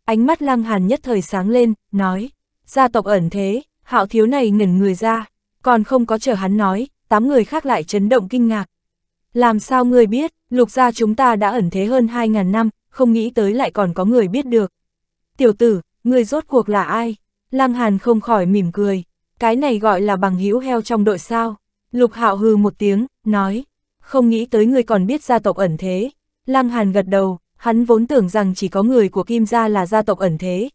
S1: Ánh mắt lăng hàn nhất thời sáng lên, nói, gia tộc ẩn thế, hạo thiếu này ngẩn người ra, còn không có chờ hắn nói, tám người khác lại chấn động kinh ngạc. Làm sao người biết, lục gia chúng ta đã ẩn thế hơn 2.000 năm, không nghĩ tới lại còn có người biết được. Tiểu tử, người rốt cuộc là ai? Lăng Hàn không khỏi mỉm cười, cái này gọi là bằng hữu heo trong đội sao. Lục Hạo hừ một tiếng, nói, không nghĩ tới người còn biết gia tộc ẩn thế. Lăng Hàn gật đầu, hắn vốn tưởng rằng chỉ có người của Kim gia là gia tộc ẩn thế.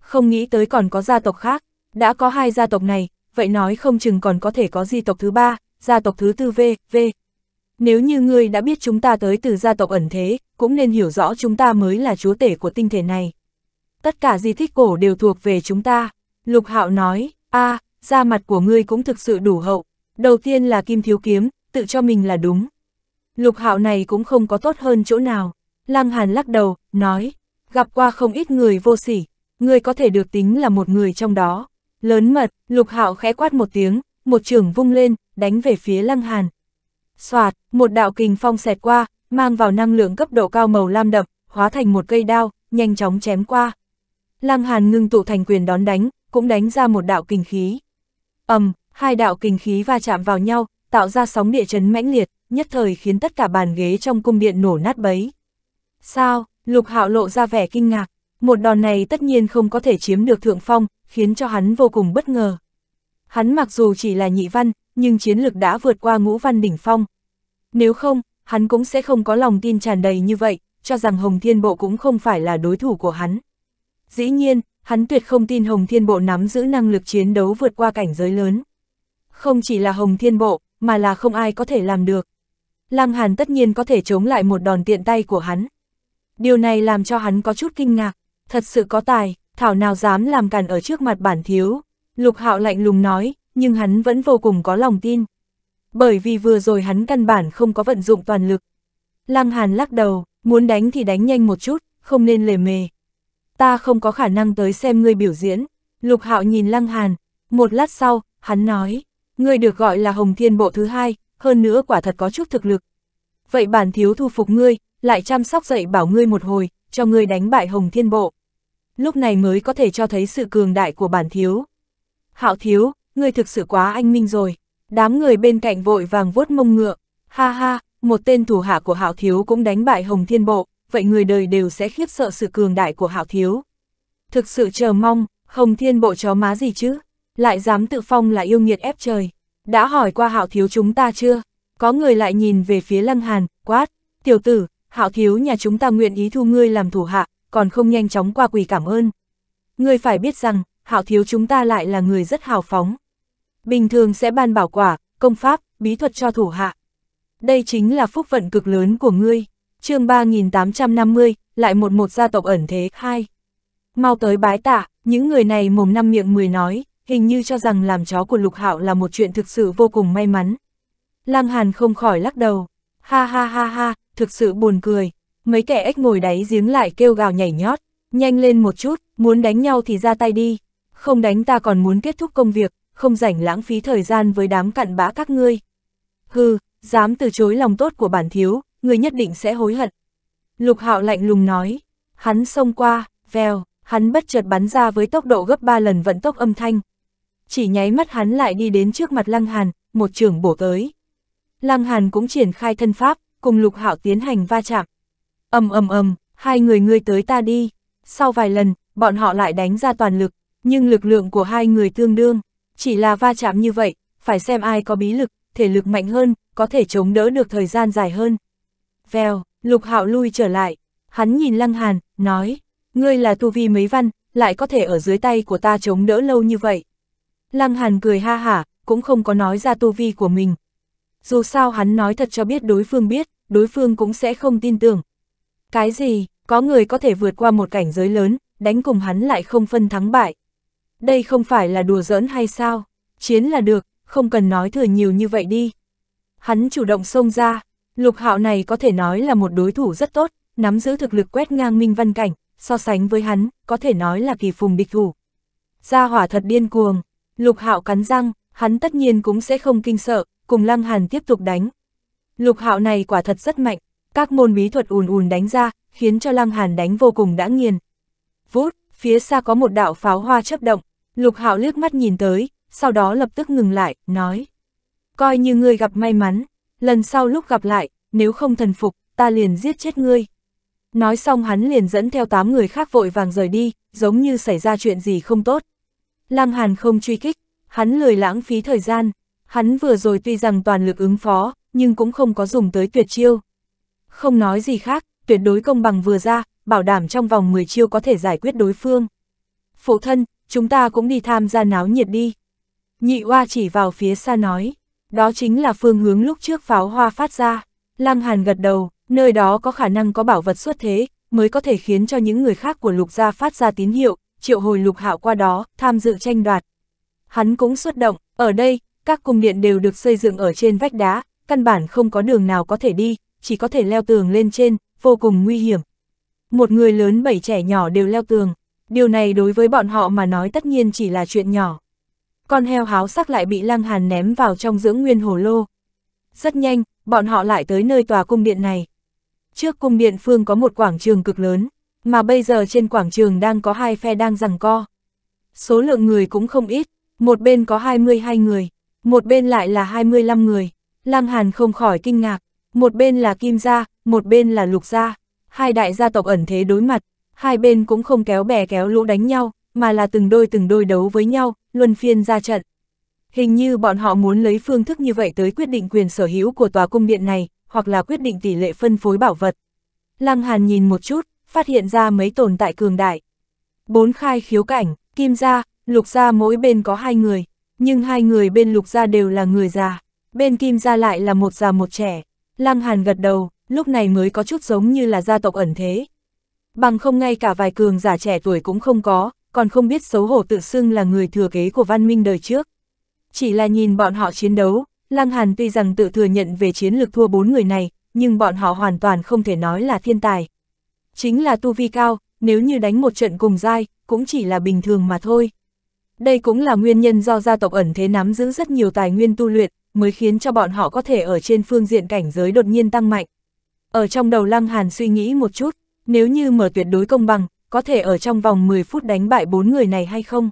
S1: Không nghĩ tới còn có gia tộc khác, đã có hai gia tộc này, vậy nói không chừng còn có thể có di tộc thứ ba, gia tộc thứ tư V, V. Nếu như ngươi đã biết chúng ta tới từ gia tộc ẩn thế, cũng nên hiểu rõ chúng ta mới là chúa tể của tinh thể này tất cả di tích cổ đều thuộc về chúng ta. Lục Hạo nói, a à, da mặt của ngươi cũng thực sự đủ hậu, đầu tiên là kim thiếu kiếm, tự cho mình là đúng. Lục Hạo này cũng không có tốt hơn chỗ nào. Lăng Hàn lắc đầu, nói, gặp qua không ít người vô sỉ, ngươi có thể được tính là một người trong đó. Lớn mật, Lục Hạo khẽ quát một tiếng, một trường vung lên, đánh về phía Lăng Hàn. Soạt, một đạo kình phong xẹt qua, mang vào năng lượng cấp độ cao màu lam đậm, hóa thành một cây đao, nhanh chóng chém qua. Lăng Hàn ngưng tụ thành quyền đón đánh, cũng đánh ra một đạo kinh khí. ầm, hai đạo kinh khí va chạm vào nhau, tạo ra sóng địa chấn mãnh liệt, nhất thời khiến tất cả bàn ghế trong cung điện nổ nát bấy. Sao, lục hạo lộ ra vẻ kinh ngạc, một đòn này tất nhiên không có thể chiếm được thượng phong, khiến cho hắn vô cùng bất ngờ. Hắn mặc dù chỉ là nhị văn, nhưng chiến lực đã vượt qua ngũ văn đỉnh phong. Nếu không, hắn cũng sẽ không có lòng tin tràn đầy như vậy, cho rằng Hồng Thiên Bộ cũng không phải là đối thủ của hắn. Dĩ nhiên, hắn tuyệt không tin Hồng Thiên Bộ nắm giữ năng lực chiến đấu vượt qua cảnh giới lớn. Không chỉ là Hồng Thiên Bộ, mà là không ai có thể làm được. Lăng Hàn tất nhiên có thể chống lại một đòn tiện tay của hắn. Điều này làm cho hắn có chút kinh ngạc, thật sự có tài, thảo nào dám làm càn ở trước mặt bản thiếu. Lục Hạo lạnh lùng nói, nhưng hắn vẫn vô cùng có lòng tin. Bởi vì vừa rồi hắn căn bản không có vận dụng toàn lực. Lăng Hàn lắc đầu, muốn đánh thì đánh nhanh một chút, không nên lề mề, ta không có khả năng tới xem ngươi biểu diễn. Lục hạo nhìn lăng hàn, một lát sau, hắn nói, ngươi được gọi là hồng thiên bộ thứ hai, hơn nữa quả thật có chút thực lực. Vậy bản thiếu thu phục ngươi, lại chăm sóc dậy bảo ngươi một hồi, cho ngươi đánh bại hồng thiên bộ. Lúc này mới có thể cho thấy sự cường đại của bản thiếu. Hạo thiếu, ngươi thực sự quá anh minh rồi. Đám người bên cạnh vội vàng vuốt mông ngựa. Ha ha, một tên thủ hạ của hạo thiếu cũng đánh bại hồng thiên bộ vậy người đời đều sẽ khiếp sợ sự cường đại của Hạo Thiếu. Thực sự chờ mong, Hồng Thiên Bộ chó má gì chứ? Lại dám tự phong là yêu nghiệt ép trời. Đã hỏi qua Hạo Thiếu chúng ta chưa? Có người lại nhìn về phía Lăng Hàn, quát, tiểu tử, Hạo Thiếu nhà chúng ta nguyện ý thu ngươi làm thủ hạ, còn không nhanh chóng qua quỳ cảm ơn. Ngươi phải biết rằng, Hạo Thiếu chúng ta lại là người rất hào phóng. Bình thường sẽ ban bảo quả, công pháp, bí thuật cho thủ hạ. Đây chính là phúc vận cực lớn của ngươi chương 3850, lại một một gia tộc ẩn thế, hai. Mau tới bái tạ, những người này mồm năm miệng mười nói, hình như cho rằng làm chó của Lục Hạo là một chuyện thực sự vô cùng may mắn. Lang Hàn không khỏi lắc đầu, ha ha ha ha, thực sự buồn cười, mấy kẻ ếch ngồi đáy giếng lại kêu gào nhảy nhót, nhanh lên một chút, muốn đánh nhau thì ra tay đi, không đánh ta còn muốn kết thúc công việc, không rảnh lãng phí thời gian với đám cặn bã các ngươi. Hừ, dám từ chối lòng tốt của bản thiếu, người nhất định sẽ hối hận. Lục hạo lạnh lùng nói, hắn xông qua, vèo, hắn bất chợt bắn ra với tốc độ gấp 3 lần vận tốc âm thanh. Chỉ nháy mắt hắn lại đi đến trước mặt Lăng Hàn, một trường bổ tới. Lăng Hàn cũng triển khai thân pháp, cùng lục hạo tiến hành va chạm. ầm ầm ầm, hai người ngươi tới ta đi. Sau vài lần, bọn họ lại đánh ra toàn lực, nhưng lực lượng của hai người tương đương. Chỉ là va chạm như vậy, phải xem ai có bí lực, thể lực mạnh hơn, có thể chống đỡ được thời gian dài hơn. Vèo, lục hạo lui trở lại. Hắn nhìn lăng hàn, nói, ngươi là tu vi mấy văn, lại có thể ở dưới tay của ta chống đỡ lâu như vậy. Lăng hàn cười ha hả, cũng không có nói ra tu vi của mình. Dù sao hắn nói thật cho biết đối phương biết, đối phương cũng sẽ không tin tưởng. Cái gì, có người có thể vượt qua một cảnh giới lớn, đánh cùng hắn lại không phân thắng bại. Đây không phải là đùa giỡn hay sao? Chiến là được, không cần nói thừa nhiều như vậy đi. Hắn chủ động xông ra, Lục hạo này có thể nói là một đối thủ rất tốt, nắm giữ thực lực quét ngang minh văn cảnh, so sánh với hắn, có thể nói là kỳ phùng địch thủ. Gia hỏa thật điên cuồng, lục hạo cắn răng, hắn tất nhiên cũng sẽ không kinh sợ, cùng lăng hàn tiếp tục đánh. Lục hạo này quả thật rất mạnh, các môn bí thuật ùn ùn đánh ra, khiến cho lăng hàn đánh vô cùng đã nghiền. Vút, phía xa có một đạo pháo hoa chấp động, lục hạo liếc mắt nhìn tới, sau đó lập tức ngừng lại, nói. Coi như ngươi gặp may mắn, lần sau lúc gặp lại, nếu không thần phục, ta liền giết chết ngươi. Nói xong hắn liền dẫn theo tám người khác vội vàng rời đi, giống như xảy ra chuyện gì không tốt. Lăng Hàn không truy kích, hắn lười lãng phí thời gian, hắn vừa rồi tuy rằng toàn lực ứng phó, nhưng cũng không có dùng tới tuyệt chiêu. Không nói gì khác, tuyệt đối công bằng vừa ra, bảo đảm trong vòng 10 chiêu có thể giải quyết đối phương. Phụ thân, chúng ta cũng đi tham gia náo nhiệt đi. Nhị oa chỉ vào phía xa nói đó chính là phương hướng lúc trước pháo hoa phát ra. Lăng Hàn gật đầu, nơi đó có khả năng có bảo vật xuất thế, mới có thể khiến cho những người khác của lục gia phát ra tín hiệu, triệu hồi lục hạo qua đó, tham dự tranh đoạt. Hắn cũng xuất động, ở đây, các cung điện đều được xây dựng ở trên vách đá, căn bản không có đường nào có thể đi, chỉ có thể leo tường lên trên, vô cùng nguy hiểm. Một người lớn bảy trẻ nhỏ đều leo tường, điều này đối với bọn họ mà nói tất nhiên chỉ là chuyện nhỏ con heo háo sắc lại bị Lăng Hàn ném vào trong dưỡng nguyên hồ lô. Rất nhanh, bọn họ lại tới nơi tòa cung điện này. Trước cung điện phương có một quảng trường cực lớn, mà bây giờ trên quảng trường đang có hai phe đang rằng co. Số lượng người cũng không ít, một bên có 22 người, một bên lại là 25 người. Lăng Hàn không khỏi kinh ngạc, một bên là Kim Gia, một bên là Lục Gia. Hai đại gia tộc ẩn thế đối mặt, hai bên cũng không kéo bè kéo lũ đánh nhau, mà là từng đôi từng đôi đấu với nhau, luân phiên ra trận. Hình như bọn họ muốn lấy phương thức như vậy tới quyết định quyền sở hữu của tòa cung điện này, hoặc là quyết định tỷ lệ phân phối bảo vật. Lăng Hàn nhìn một chút, phát hiện ra mấy tồn tại cường đại. Bốn khai khiếu cảnh, kim gia, lục gia mỗi bên có hai người, nhưng hai người bên lục gia đều là người già, bên kim gia lại là một già một trẻ. Lăng Hàn gật đầu, lúc này mới có chút giống như là gia tộc ẩn thế. Bằng không ngay cả vài cường giả trẻ tuổi cũng không có, còn không biết xấu hổ tự xưng là người thừa kế của văn minh đời trước. Chỉ là nhìn bọn họ chiến đấu, Lăng Hàn tuy rằng tự thừa nhận về chiến lược thua bốn người này, nhưng bọn họ hoàn toàn không thể nói là thiên tài. Chính là tu vi cao, nếu như đánh một trận cùng dai, cũng chỉ là bình thường mà thôi. Đây cũng là nguyên nhân do gia tộc ẩn thế nắm giữ rất nhiều tài nguyên tu luyện, mới khiến cho bọn họ có thể ở trên phương diện cảnh giới đột nhiên tăng mạnh. Ở trong đầu Lăng Hàn suy nghĩ một chút, nếu như mở tuyệt đối công bằng, có thể ở trong vòng 10 phút đánh bại bốn người này hay không?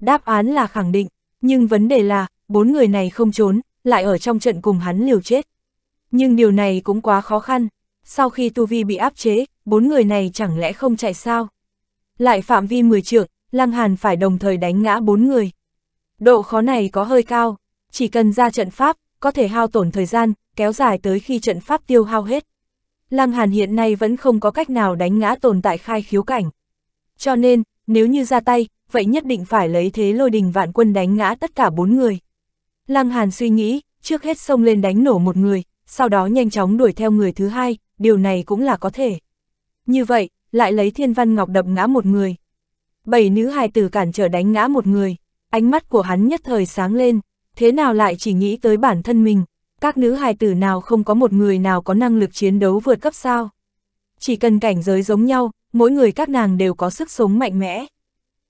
S1: Đáp án là khẳng định, nhưng vấn đề là, bốn người này không trốn, lại ở trong trận cùng hắn liều chết. Nhưng điều này cũng quá khó khăn, sau khi tu vi bị áp chế, bốn người này chẳng lẽ không chạy sao? Lại phạm vi 10 trượng, Lăng Hàn phải đồng thời đánh ngã bốn người. Độ khó này có hơi cao, chỉ cần ra trận pháp, có thể hao tổn thời gian, kéo dài tới khi trận pháp tiêu hao hết. Lăng Hàn hiện nay vẫn không có cách nào đánh ngã tồn tại khai khiếu cảnh. Cho nên, nếu như ra tay, vậy nhất định phải lấy thế lôi đình vạn quân đánh ngã tất cả bốn người. Lăng Hàn suy nghĩ, trước hết xông lên đánh nổ một người, sau đó nhanh chóng đuổi theo người thứ hai, điều này cũng là có thể. Như vậy, lại lấy thiên văn ngọc đập ngã một người. Bảy nữ hài tử cản trở đánh ngã một người, ánh mắt của hắn nhất thời sáng lên, thế nào lại chỉ nghĩ tới bản thân mình các nữ hài tử nào không có một người nào có năng lực chiến đấu vượt cấp sao. Chỉ cần cảnh giới giống nhau, mỗi người các nàng đều có sức sống mạnh mẽ.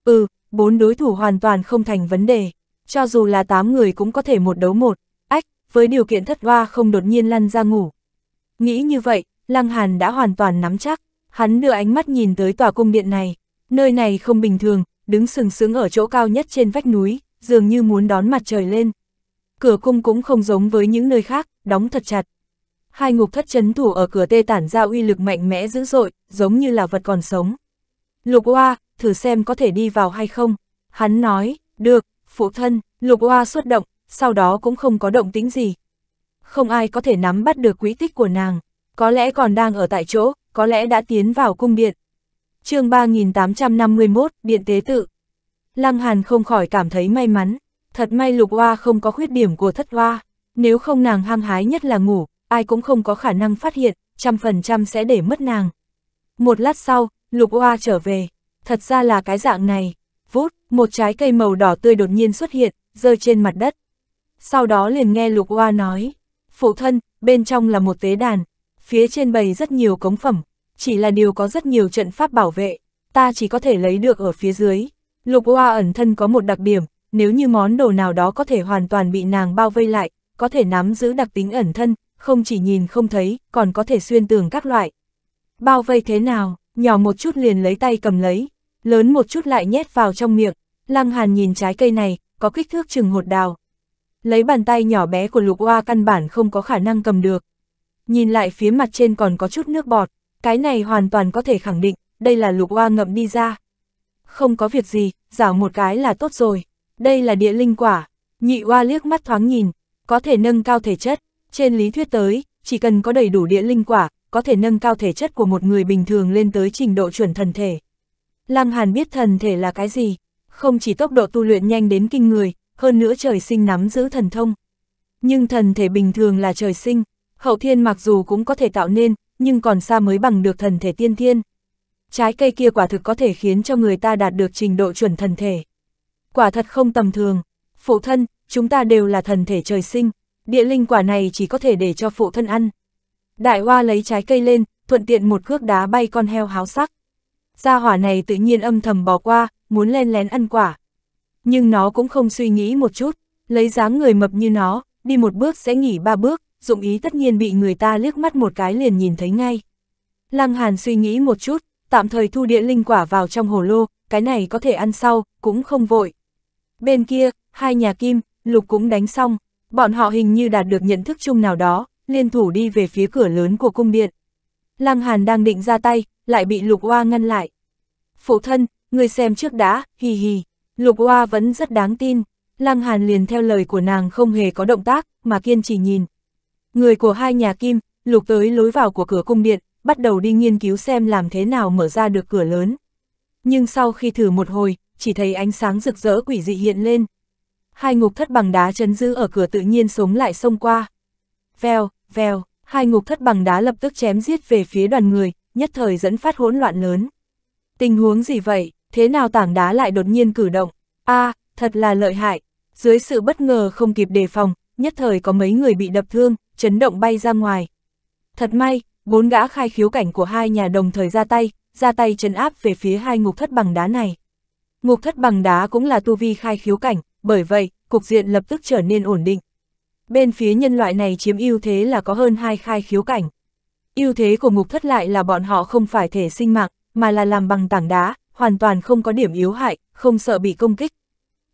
S1: Ừ, bốn đối thủ hoàn toàn không thành vấn đề, cho dù là tám người cũng có thể một đấu một, ách, với điều kiện thất hoa không đột nhiên lăn ra ngủ. Nghĩ như vậy, Lăng Hàn đã hoàn toàn nắm chắc, hắn đưa ánh mắt nhìn tới tòa cung điện này, nơi này không bình thường, đứng sừng sững ở chỗ cao nhất trên vách núi, dường như muốn đón mặt trời lên cửa cung cũng không giống với những nơi khác, đóng thật chặt. Hai ngục thất chấn thủ ở cửa tê tản ra uy lực mạnh mẽ dữ dội, giống như là vật còn sống. Lục hoa, thử xem có thể đi vào hay không. Hắn nói, được, phụ thân, lục hoa xuất động, sau đó cũng không có động tính gì. Không ai có thể nắm bắt được quỹ tích của nàng, có lẽ còn đang ở tại chỗ, có lẽ đã tiến vào cung điện. chương 3851, Điện Tế Tự. Lăng Hàn không khỏi cảm thấy may mắn, Thật may lục hoa không có khuyết điểm của thất hoa, nếu không nàng hăng hái nhất là ngủ, ai cũng không có khả năng phát hiện, trăm phần trăm sẽ để mất nàng. Một lát sau, lục hoa trở về, thật ra là cái dạng này, vút, một trái cây màu đỏ tươi đột nhiên xuất hiện, rơi trên mặt đất. Sau đó liền nghe lục hoa nói, phụ thân, bên trong là một tế đàn, phía trên bầy rất nhiều cống phẩm, chỉ là điều có rất nhiều trận pháp bảo vệ, ta chỉ có thể lấy được ở phía dưới. Lục Hoa ẩn thân có một đặc điểm, nếu như món đồ nào đó có thể hoàn toàn bị nàng bao vây lại, có thể nắm giữ đặc tính ẩn thân, không chỉ nhìn không thấy, còn có thể xuyên tường các loại. Bao vây thế nào, nhỏ một chút liền lấy tay cầm lấy, lớn một chút lại nhét vào trong miệng, lăng hàn nhìn trái cây này, có kích thước chừng hột đào. Lấy bàn tay nhỏ bé của lục hoa căn bản không có khả năng cầm được. Nhìn lại phía mặt trên còn có chút nước bọt, cái này hoàn toàn có thể khẳng định, đây là lục hoa ngậm đi ra. Không có việc gì, rảo một cái là tốt rồi. Đây là địa linh quả, nhị oa liếc mắt thoáng nhìn, có thể nâng cao thể chất, trên lý thuyết tới, chỉ cần có đầy đủ địa linh quả, có thể nâng cao thể chất của một người bình thường lên tới trình độ chuẩn thần thể. Lăng Hàn biết thần thể là cái gì, không chỉ tốc độ tu luyện nhanh đến kinh người, hơn nữa trời sinh nắm giữ thần thông. Nhưng thần thể bình thường là trời sinh, hậu thiên mặc dù cũng có thể tạo nên, nhưng còn xa mới bằng được thần thể tiên thiên. Trái cây kia quả thực có thể khiến cho người ta đạt được trình độ chuẩn thần thể quả thật không tầm thường. Phụ thân, chúng ta đều là thần thể trời sinh, địa linh quả này chỉ có thể để cho phụ thân ăn. Đại hoa lấy trái cây lên, thuận tiện một cước đá bay con heo háo sắc. Gia hỏa này tự nhiên âm thầm bỏ qua, muốn len lén ăn quả. Nhưng nó cũng không suy nghĩ một chút, lấy dáng người mập như nó, đi một bước sẽ nghỉ ba bước, dụng ý tất nhiên bị người ta liếc mắt một cái liền nhìn thấy ngay. Lăng Hàn suy nghĩ một chút, tạm thời thu địa linh quả vào trong hồ lô, cái này có thể ăn sau, cũng không vội. Bên kia, hai nhà Kim, Lục cũng đánh xong, bọn họ hình như đạt được nhận thức chung nào đó, liên thủ đi về phía cửa lớn của cung điện. Lăng Hàn đang định ra tay, lại bị Lục Hoa ngăn lại. Phụ thân, người xem trước đã, hì hì, Lục Hoa vẫn rất đáng tin. Lăng Hàn liền theo lời của nàng không hề có động tác, mà kiên trì nhìn. Người của hai nhà Kim, Lục tới lối vào của cửa cung điện, bắt đầu đi nghiên cứu xem làm thế nào mở ra được cửa lớn. Nhưng sau khi thử một hồi, chỉ thấy ánh sáng rực rỡ quỷ dị hiện lên. Hai ngục thất bằng đá chấn giữ ở cửa tự nhiên sống lại xông qua. Vèo, vèo, hai ngục thất bằng đá lập tức chém giết về phía đoàn người, nhất thời dẫn phát hỗn loạn lớn. Tình huống gì vậy, thế nào tảng đá lại đột nhiên cử động? a à, thật là lợi hại. Dưới sự bất ngờ không kịp đề phòng, nhất thời có mấy người bị đập thương, chấn động bay ra ngoài. Thật may, bốn gã khai khiếu cảnh của hai nhà đồng thời ra tay, ra tay chấn áp về phía hai ngục thất bằng đá này ngục thất bằng đá cũng là tu vi khai khiếu cảnh, bởi vậy, cục diện lập tức trở nên ổn định. Bên phía nhân loại này chiếm ưu thế là có hơn hai khai khiếu cảnh. Ưu thế của ngục thất lại là bọn họ không phải thể sinh mạng, mà là làm bằng tảng đá, hoàn toàn không có điểm yếu hại, không sợ bị công kích.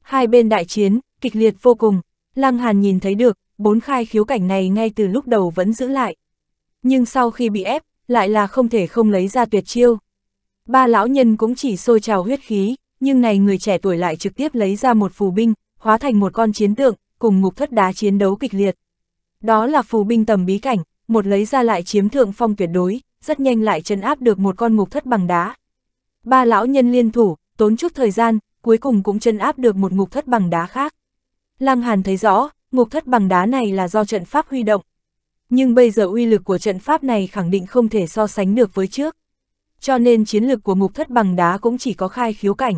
S1: Hai bên đại chiến, kịch liệt vô cùng, Lăng Hàn nhìn thấy được, bốn khai khiếu cảnh này ngay từ lúc đầu vẫn giữ lại. Nhưng sau khi bị ép, lại là không thể không lấy ra tuyệt chiêu. Ba lão nhân cũng chỉ sôi trào huyết khí nhưng này người trẻ tuổi lại trực tiếp lấy ra một phù binh, hóa thành một con chiến tượng, cùng ngục thất đá chiến đấu kịch liệt. Đó là phù binh tầm bí cảnh, một lấy ra lại chiếm thượng phong tuyệt đối, rất nhanh lại chân áp được một con ngục thất bằng đá. Ba lão nhân liên thủ, tốn chút thời gian, cuối cùng cũng chân áp được một ngục thất bằng đá khác. Lăng Hàn thấy rõ, ngục thất bằng đá này là do trận pháp huy động. Nhưng bây giờ uy lực của trận pháp này khẳng định không thể so sánh được với trước. Cho nên chiến lược của ngục thất bằng đá cũng chỉ có khai khiếu cảnh.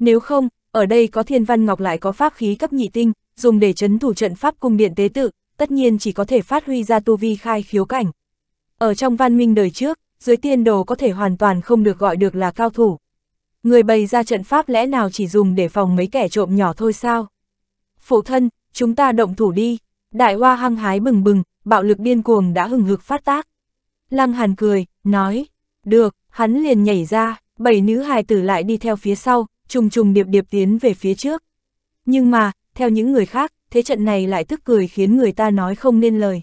S1: Nếu không, ở đây có thiên văn ngọc lại có pháp khí cấp nhị tinh, dùng để chấn thủ trận pháp cung điện tế tự, tất nhiên chỉ có thể phát huy ra tu vi khai khiếu cảnh. Ở trong văn minh đời trước, dưới tiên đồ có thể hoàn toàn không được gọi được là cao thủ. Người bày ra trận pháp lẽ nào chỉ dùng để phòng mấy kẻ trộm nhỏ thôi sao? Phụ thân, chúng ta động thủ đi. Đại hoa hăng hái bừng bừng, bạo lực điên cuồng đã hừng hực phát tác. Lăng hàn cười, nói, được, hắn liền nhảy ra, bảy nữ hài tử lại đi theo phía sau, trùng trùng điệp điệp tiến về phía trước. Nhưng mà, theo những người khác, thế trận này lại tức cười khiến người ta nói không nên lời.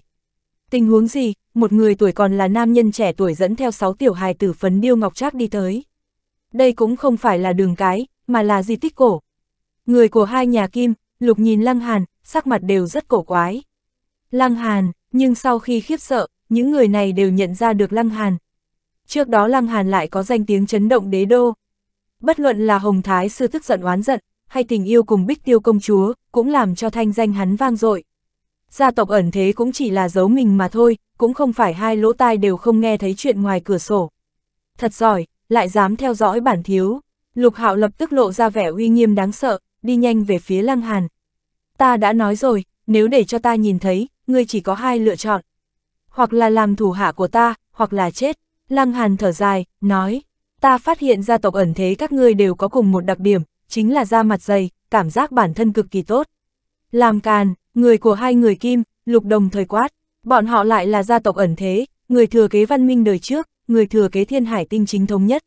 S1: Tình huống gì, một người tuổi còn là nam nhân trẻ tuổi dẫn theo sáu tiểu hài tử phấn điêu ngọc trác đi tới. Đây cũng không phải là đường cái, mà là di tích cổ. Người của hai nhà Kim, Lục nhìn Lăng Hàn, sắc mặt đều rất cổ quái. Lăng Hàn, nhưng sau khi khiếp sợ, những người này đều nhận ra được Lăng Hàn. Trước đó Lăng Hàn lại có danh tiếng chấn động đế đô, Bất luận là Hồng Thái sư tức giận oán giận, hay tình yêu cùng Bích Tiêu công chúa, cũng làm cho thanh danh hắn vang dội. Gia tộc ẩn thế cũng chỉ là giấu mình mà thôi, cũng không phải hai lỗ tai đều không nghe thấy chuyện ngoài cửa sổ. Thật giỏi, lại dám theo dõi bản thiếu. Lục Hạo lập tức lộ ra vẻ uy nghiêm đáng sợ, đi nhanh về phía Lăng Hàn. Ta đã nói rồi, nếu để cho ta nhìn thấy, ngươi chỉ có hai lựa chọn. Hoặc là làm thủ hạ của ta, hoặc là chết. Lăng Hàn thở dài, nói ta phát hiện gia tộc ẩn thế các ngươi đều có cùng một đặc điểm, chính là da mặt dày, cảm giác bản thân cực kỳ tốt. Làm càn, người của hai người kim, lục đồng thời quát, bọn họ lại là gia tộc ẩn thế, người thừa kế văn minh đời trước, người thừa kế thiên hải tinh chính thống nhất.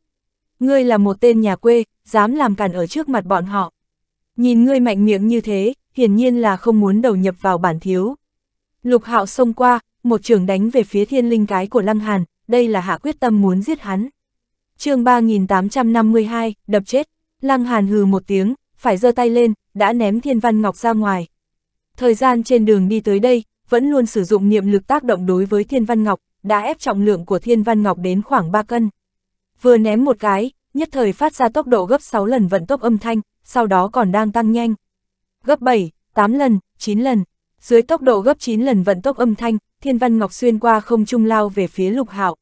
S1: Ngươi là một tên nhà quê, dám làm càn ở trước mặt bọn họ. Nhìn ngươi mạnh miệng như thế, hiển nhiên là không muốn đầu nhập vào bản thiếu. Lục hạo xông qua, một trường đánh về phía thiên linh cái của Lăng Hàn, đây là hạ quyết tâm muốn giết hắn chương 3852, đập chết. Lăng Hàn hừ một tiếng, phải giơ tay lên, đã ném thiên văn ngọc ra ngoài. Thời gian trên đường đi tới đây, vẫn luôn sử dụng niệm lực tác động đối với thiên văn ngọc, đã ép trọng lượng của thiên văn ngọc đến khoảng 3 cân. Vừa ném một cái, nhất thời phát ra tốc độ gấp 6 lần vận tốc âm thanh, sau đó còn đang tăng nhanh. Gấp 7, 8 lần, 9 lần. Dưới tốc độ gấp 9 lần vận tốc âm thanh, thiên văn ngọc xuyên qua không trung lao về phía lục hạo.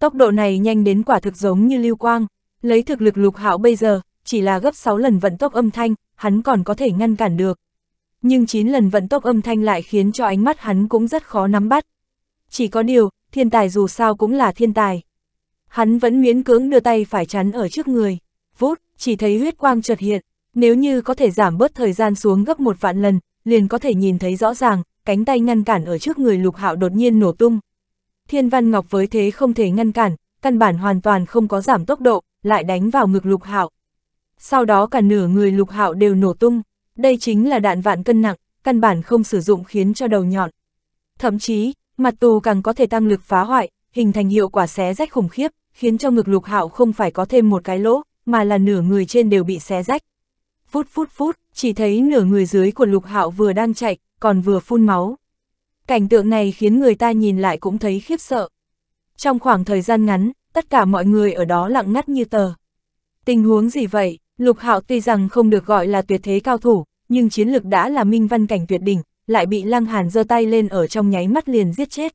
S1: Tốc độ này nhanh đến quả thực giống như lưu quang, lấy thực lực lục hạo bây giờ, chỉ là gấp 6 lần vận tốc âm thanh, hắn còn có thể ngăn cản được. Nhưng 9 lần vận tốc âm thanh lại khiến cho ánh mắt hắn cũng rất khó nắm bắt. Chỉ có điều, thiên tài dù sao cũng là thiên tài. Hắn vẫn miễn cưỡng đưa tay phải chắn ở trước người. Vút, chỉ thấy huyết quang chợt hiện, nếu như có thể giảm bớt thời gian xuống gấp một vạn lần, liền có thể nhìn thấy rõ ràng, cánh tay ngăn cản ở trước người lục hạo đột nhiên nổ tung. Thiên Văn Ngọc với thế không thể ngăn cản, căn bản hoàn toàn không có giảm tốc độ, lại đánh vào ngực Lục Hạo. Sau đó cả nửa người Lục Hạo đều nổ tung, đây chính là đạn vạn cân nặng, căn bản không sử dụng khiến cho đầu nhọn. Thậm chí, mặt tù càng có thể tăng lực phá hoại, hình thành hiệu quả xé rách khủng khiếp, khiến cho ngực Lục Hạo không phải có thêm một cái lỗ, mà là nửa người trên đều bị xé rách. Phút phút phút, chỉ thấy nửa người dưới của Lục Hạo vừa đang chạy, còn vừa phun máu. Cảnh tượng này khiến người ta nhìn lại cũng thấy khiếp sợ. Trong khoảng thời gian ngắn, tất cả mọi người ở đó lặng ngắt như tờ. Tình huống gì vậy? Lục Hạo tuy rằng không được gọi là tuyệt thế cao thủ, nhưng chiến lực đã là minh văn cảnh tuyệt đỉnh, lại bị Lăng Hàn giơ tay lên ở trong nháy mắt liền giết chết.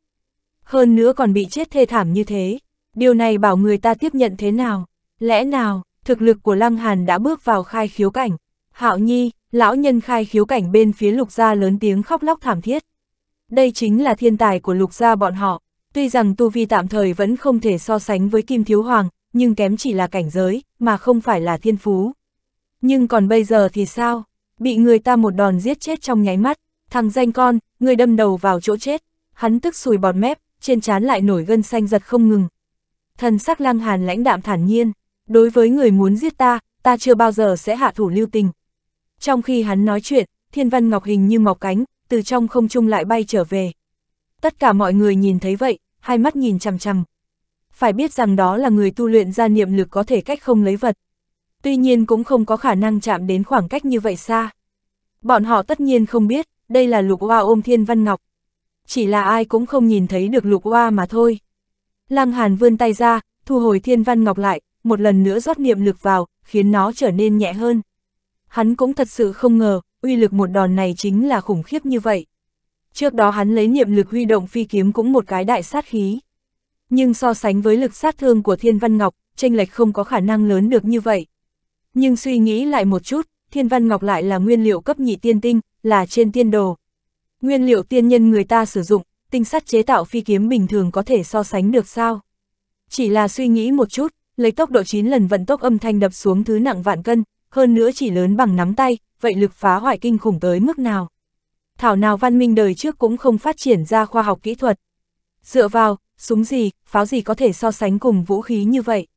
S1: Hơn nữa còn bị chết thê thảm như thế, điều này bảo người ta tiếp nhận thế nào? Lẽ nào, thực lực của Lăng Hàn đã bước vào khai khiếu cảnh? Hạo Nhi, lão nhân khai khiếu cảnh bên phía Lục gia lớn tiếng khóc lóc thảm thiết đây chính là thiên tài của lục gia bọn họ. Tuy rằng tu vi tạm thời vẫn không thể so sánh với Kim Thiếu Hoàng, nhưng kém chỉ là cảnh giới, mà không phải là thiên phú. Nhưng còn bây giờ thì sao? Bị người ta một đòn giết chết trong nháy mắt, thằng danh con, người đâm đầu vào chỗ chết, hắn tức sùi bọt mép, trên trán lại nổi gân xanh giật không ngừng. Thần sắc lăng hàn lãnh đạm thản nhiên, đối với người muốn giết ta, ta chưa bao giờ sẽ hạ thủ lưu tình. Trong khi hắn nói chuyện, thiên văn ngọc hình như mọc cánh, từ trong không trung lại bay trở về. Tất cả mọi người nhìn thấy vậy, hai mắt nhìn chằm chằm. Phải biết rằng đó là người tu luyện ra niệm lực có thể cách không lấy vật. Tuy nhiên cũng không có khả năng chạm đến khoảng cách như vậy xa. Bọn họ tất nhiên không biết, đây là lục hoa ôm thiên văn ngọc. Chỉ là ai cũng không nhìn thấy được lục hoa mà thôi. Lăng Hàn vươn tay ra, thu hồi thiên văn ngọc lại, một lần nữa rót niệm lực vào, khiến nó trở nên nhẹ hơn. Hắn cũng thật sự không ngờ, uy lực một đòn này chính là khủng khiếp như vậy. Trước đó hắn lấy niệm lực huy động phi kiếm cũng một cái đại sát khí. Nhưng so sánh với lực sát thương của Thiên Văn Ngọc, tranh lệch không có khả năng lớn được như vậy. Nhưng suy nghĩ lại một chút, Thiên Văn Ngọc lại là nguyên liệu cấp nhị tiên tinh, là trên tiên đồ. Nguyên liệu tiên nhân người ta sử dụng, tinh sắt chế tạo phi kiếm bình thường có thể so sánh được sao? Chỉ là suy nghĩ một chút, lấy tốc độ 9 lần vận tốc âm thanh đập xuống thứ nặng vạn cân, hơn nữa chỉ lớn bằng nắm tay, vậy lực phá hoại kinh khủng tới mức nào. Thảo nào văn minh đời trước cũng không phát triển ra khoa học kỹ thuật. Dựa vào, súng gì, pháo gì có thể so sánh cùng vũ khí như vậy.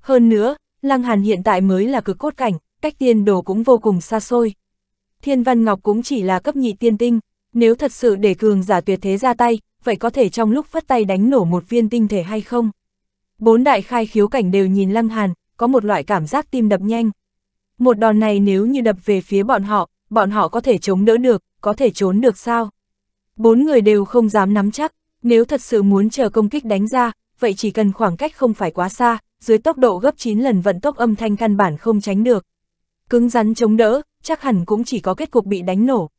S1: Hơn nữa, Lăng Hàn hiện tại mới là cực cốt cảnh, cách tiên đồ cũng vô cùng xa xôi. Thiên Văn Ngọc cũng chỉ là cấp nhị tiên tinh, nếu thật sự để cường giả tuyệt thế ra tay, vậy có thể trong lúc phất tay đánh nổ một viên tinh thể hay không? Bốn đại khai khiếu cảnh đều nhìn Lăng Hàn, có một loại cảm giác tim đập nhanh. Một đòn này nếu như đập về phía bọn họ, bọn họ có thể chống đỡ được, có thể trốn được sao? Bốn người đều không dám nắm chắc, nếu thật sự muốn chờ công kích đánh ra, vậy chỉ cần khoảng cách không phải quá xa, dưới tốc độ gấp 9 lần vận tốc âm thanh căn bản không tránh được. Cứng rắn chống đỡ, chắc hẳn cũng chỉ có kết cục bị đánh nổ.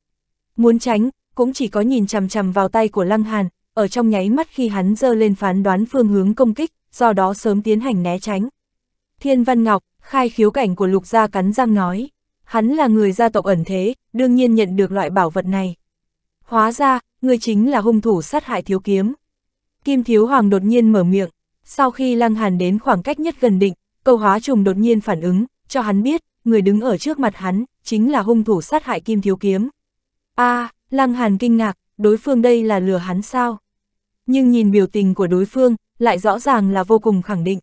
S1: Muốn tránh, cũng chỉ có nhìn chằm chằm vào tay của Lăng Hàn, ở trong nháy mắt khi hắn dơ lên phán đoán phương hướng công kích, do đó sớm tiến hành né tránh. Thiên Văn Ngọc, Khai khiếu cảnh của lục gia cắn răng nói, hắn là người gia tộc ẩn thế, đương nhiên nhận được loại bảo vật này. Hóa ra, người chính là hung thủ sát hại thiếu kiếm. Kim thiếu hoàng đột nhiên mở miệng, sau khi lăng hàn đến khoảng cách nhất gần định, câu hóa trùng đột nhiên phản ứng, cho hắn biết, người đứng ở trước mặt hắn, chính là hung thủ sát hại kim thiếu kiếm. a à, lăng hàn kinh ngạc, đối phương đây là lừa hắn sao? Nhưng nhìn biểu tình của đối phương, lại rõ ràng là vô cùng khẳng định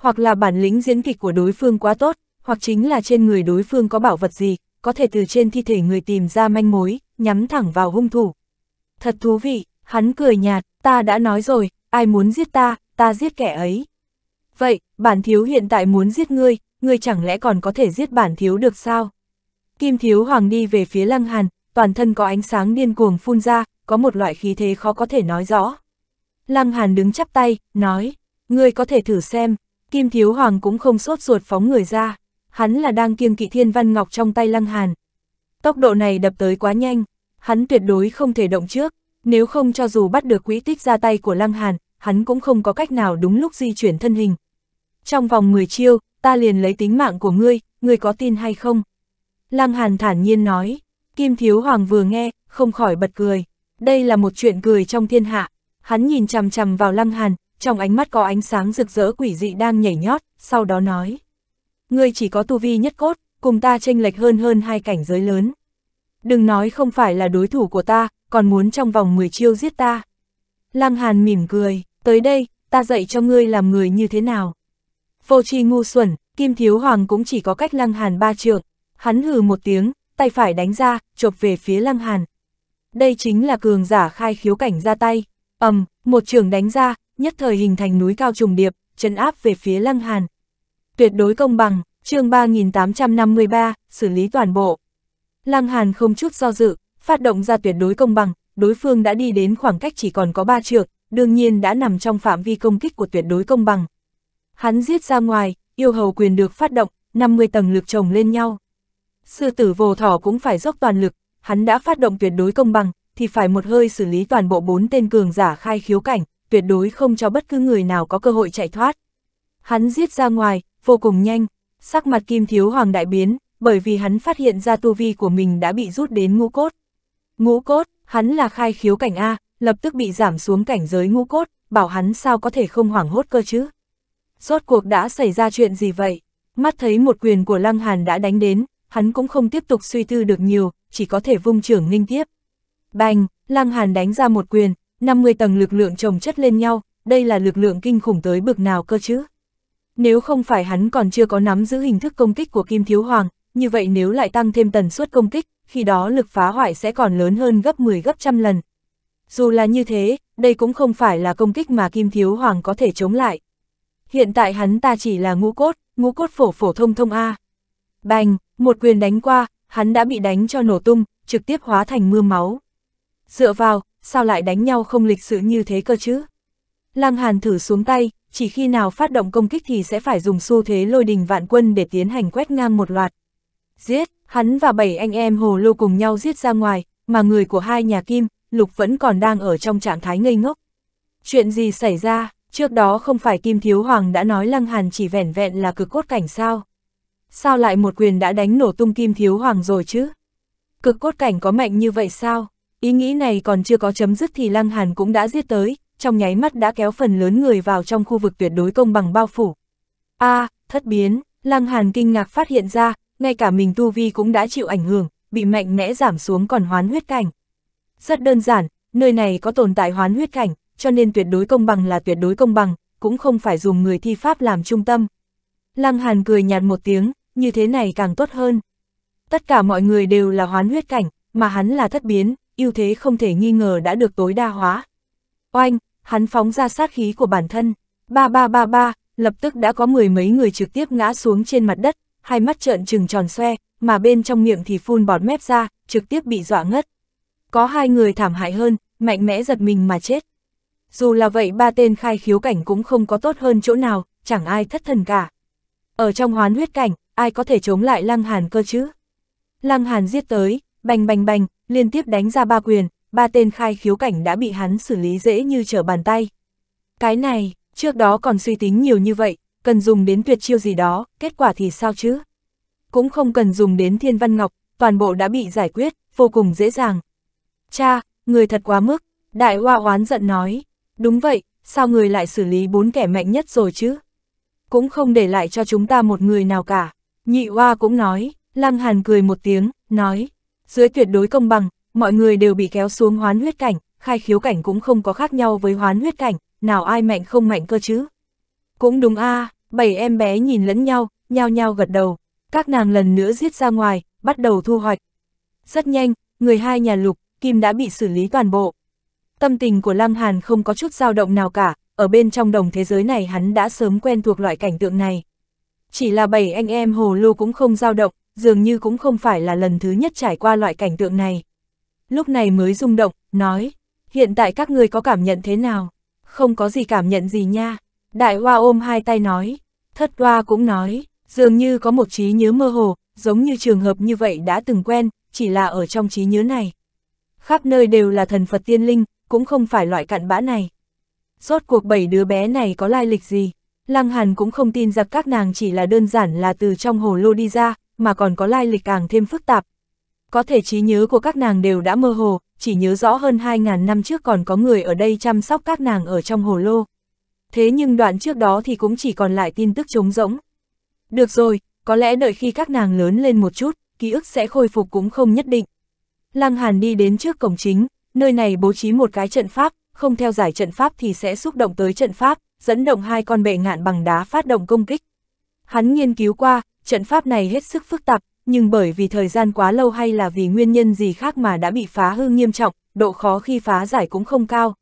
S1: hoặc là bản lĩnh diễn kịch của đối phương quá tốt, hoặc chính là trên người đối phương có bảo vật gì, có thể từ trên thi thể người tìm ra manh mối, nhắm thẳng vào hung thủ. Thật thú vị, hắn cười nhạt, ta đã nói rồi, ai muốn giết ta, ta giết kẻ ấy. Vậy, bản thiếu hiện tại muốn giết ngươi, ngươi chẳng lẽ còn có thể giết bản thiếu được sao? Kim thiếu hoàng đi về phía lăng hàn, toàn thân có ánh sáng điên cuồng phun ra, có một loại khí thế khó có thể nói rõ. Lăng hàn đứng chắp tay, nói, ngươi có thể thử xem, Kim Thiếu Hoàng cũng không sốt ruột phóng người ra, hắn là đang kiêng kỵ thiên văn ngọc trong tay Lăng Hàn. Tốc độ này đập tới quá nhanh, hắn tuyệt đối không thể động trước, nếu không cho dù bắt được quỹ tích ra tay của Lăng Hàn, hắn cũng không có cách nào đúng lúc di chuyển thân hình. Trong vòng 10 chiêu, ta liền lấy tính mạng của ngươi, ngươi có tin hay không? Lăng Hàn thản nhiên nói, Kim Thiếu Hoàng vừa nghe, không khỏi bật cười. Đây là một chuyện cười trong thiên hạ, hắn nhìn chằm chằm vào Lăng Hàn, trong ánh mắt có ánh sáng rực rỡ quỷ dị đang nhảy nhót, sau đó nói. Ngươi chỉ có tu vi nhất cốt, cùng ta tranh lệch hơn hơn hai cảnh giới lớn. Đừng nói không phải là đối thủ của ta, còn muốn trong vòng 10 chiêu giết ta. Lăng Hàn mỉm cười, tới đây, ta dạy cho ngươi làm người như thế nào. Vô tri ngu xuẩn, Kim Thiếu Hoàng cũng chỉ có cách Lăng Hàn ba trượng. Hắn hừ một tiếng, tay phải đánh ra, chộp về phía Lăng Hàn. Đây chính là cường giả khai khiếu cảnh ra tay. ầm, một trường đánh ra, nhất thời hình thành núi cao trùng điệp, chấn áp về phía Lăng Hàn. Tuyệt đối công bằng, chương 3853, xử lý toàn bộ. Lăng Hàn không chút do dự, phát động ra tuyệt đối công bằng, đối phương đã đi đến khoảng cách chỉ còn có 3 trượng, đương nhiên đã nằm trong phạm vi công kích của tuyệt đối công bằng. Hắn giết ra ngoài, yêu hầu quyền được phát động, 50 tầng lực chồng lên nhau. Sư tử vồ thỏ cũng phải dốc toàn lực, hắn đã phát động tuyệt đối công bằng, thì phải một hơi xử lý toàn bộ bốn tên cường giả khai khiếu cảnh, tuyệt đối không cho bất cứ người nào có cơ hội chạy thoát. Hắn giết ra ngoài, vô cùng nhanh, sắc mặt kim thiếu hoàng đại biến, bởi vì hắn phát hiện ra tu vi của mình đã bị rút đến ngũ cốt. Ngũ cốt, hắn là khai khiếu cảnh A, lập tức bị giảm xuống cảnh giới ngũ cốt, bảo hắn sao có thể không hoảng hốt cơ chứ. Rốt cuộc đã xảy ra chuyện gì vậy? Mắt thấy một quyền của Lăng Hàn đã đánh đến, hắn cũng không tiếp tục suy tư được nhiều, chỉ có thể vung trưởng nghênh tiếp. Bành, Lăng Hàn đánh ra một quyền, 50 tầng lực lượng chồng chất lên nhau, đây là lực lượng kinh khủng tới bực nào cơ chứ. Nếu không phải hắn còn chưa có nắm giữ hình thức công kích của Kim Thiếu Hoàng, như vậy nếu lại tăng thêm tần suất công kích, khi đó lực phá hoại sẽ còn lớn hơn gấp 10 gấp trăm lần. Dù là như thế, đây cũng không phải là công kích mà Kim Thiếu Hoàng có thể chống lại. Hiện tại hắn ta chỉ là ngũ cốt, ngũ cốt phổ phổ thông thông A. Bành, một quyền đánh qua, hắn đã bị đánh cho nổ tung, trực tiếp hóa thành mưa máu. Dựa vào, sao lại đánh nhau không lịch sự như thế cơ chứ? Lăng Hàn thử xuống tay, chỉ khi nào phát động công kích thì sẽ phải dùng xu thế lôi đình vạn quân để tiến hành quét ngang một loạt. Giết, hắn và bảy anh em hồ lô cùng nhau giết ra ngoài, mà người của hai nhà kim, lục vẫn còn đang ở trong trạng thái ngây ngốc. Chuyện gì xảy ra, trước đó không phải kim thiếu hoàng đã nói lăng hàn chỉ vẻn vẹn là cực cốt cảnh sao? Sao lại một quyền đã đánh nổ tung kim thiếu hoàng rồi chứ? Cực cốt cảnh có mạnh như vậy sao? Ý nghĩ này còn chưa có chấm dứt thì Lăng Hàn cũng đã giết tới, trong nháy mắt đã kéo phần lớn người vào trong khu vực tuyệt đối công bằng bao phủ. A, à, thất biến, Lăng Hàn kinh ngạc phát hiện ra, ngay cả mình tu vi cũng đã chịu ảnh hưởng, bị mạnh mẽ giảm xuống còn hoán huyết cảnh. Rất đơn giản, nơi này có tồn tại hoán huyết cảnh, cho nên tuyệt đối công bằng là tuyệt đối công bằng, cũng không phải dùng người thi pháp làm trung tâm. Lăng Hàn cười nhạt một tiếng, như thế này càng tốt hơn. Tất cả mọi người đều là hoán huyết cảnh, mà hắn là thất biến, ưu thế không thể nghi ngờ đã được tối đa hóa. Oanh, hắn phóng ra sát khí của bản thân, ba ba ba ba, lập tức đã có mười mấy người trực tiếp ngã xuống trên mặt đất, hai mắt trợn trừng tròn xoe, mà bên trong miệng thì phun bọt mép ra, trực tiếp bị dọa ngất. Có hai người thảm hại hơn, mạnh mẽ giật mình mà chết. Dù là vậy ba tên khai khiếu cảnh cũng không có tốt hơn chỗ nào, chẳng ai thất thần cả. Ở trong hoán huyết cảnh, ai có thể chống lại Lăng Hàn cơ chứ? Lăng Hàn giết tới, bành bành bành, liên tiếp đánh ra ba quyền, ba tên khai khiếu cảnh đã bị hắn xử lý dễ như trở bàn tay. Cái này, trước đó còn suy tính nhiều như vậy, cần dùng đến tuyệt chiêu gì đó, kết quả thì sao chứ? Cũng không cần dùng đến thiên văn ngọc, toàn bộ đã bị giải quyết, vô cùng dễ dàng. Cha, người thật quá mức, đại hoa oán giận nói, đúng vậy, sao người lại xử lý bốn kẻ mạnh nhất rồi chứ? Cũng không để lại cho chúng ta một người nào cả. Nhị hoa cũng nói, lăng hàn cười một tiếng, nói, dưới tuyệt đối công bằng, mọi người đều bị kéo xuống hoán huyết cảnh, khai khiếu cảnh cũng không có khác nhau với hoán huyết cảnh, nào ai mạnh không mạnh cơ chứ. Cũng đúng a à, bảy em bé nhìn lẫn nhau, nhao nhao gật đầu, các nàng lần nữa giết ra ngoài, bắt đầu thu hoạch. Rất nhanh, người hai nhà lục, kim đã bị xử lý toàn bộ. Tâm tình của Lăng Hàn không có chút dao động nào cả, ở bên trong đồng thế giới này hắn đã sớm quen thuộc loại cảnh tượng này. Chỉ là bảy anh em hồ lô cũng không dao động, dường như cũng không phải là lần thứ nhất trải qua loại cảnh tượng này. Lúc này mới rung động, nói, hiện tại các ngươi có cảm nhận thế nào? Không có gì cảm nhận gì nha. Đại hoa ôm hai tay nói, thất hoa cũng nói, dường như có một trí nhớ mơ hồ, giống như trường hợp như vậy đã từng quen, chỉ là ở trong trí nhớ này. Khắp nơi đều là thần Phật tiên linh, cũng không phải loại cặn bã này. Rốt cuộc bảy đứa bé này có lai lịch gì? Lăng Hàn cũng không tin rằng các nàng chỉ là đơn giản là từ trong hồ lô đi ra, mà còn có lai lịch càng thêm phức tạp. Có thể trí nhớ của các nàng đều đã mơ hồ, chỉ nhớ rõ hơn 2.000 năm trước còn có người ở đây chăm sóc các nàng ở trong hồ lô. Thế nhưng đoạn trước đó thì cũng chỉ còn lại tin tức trống rỗng. Được rồi, có lẽ đợi khi các nàng lớn lên một chút, ký ức sẽ khôi phục cũng không nhất định. Lăng Hàn đi đến trước cổng chính, nơi này bố trí một cái trận pháp, không theo giải trận pháp thì sẽ xúc động tới trận pháp, dẫn động hai con bệ ngạn bằng đá phát động công kích. Hắn nghiên cứu qua, trận pháp này hết sức phức tạp, nhưng bởi vì thời gian quá lâu hay là vì nguyên nhân gì khác mà đã bị phá hư nghiêm trọng, độ khó khi phá giải cũng không cao.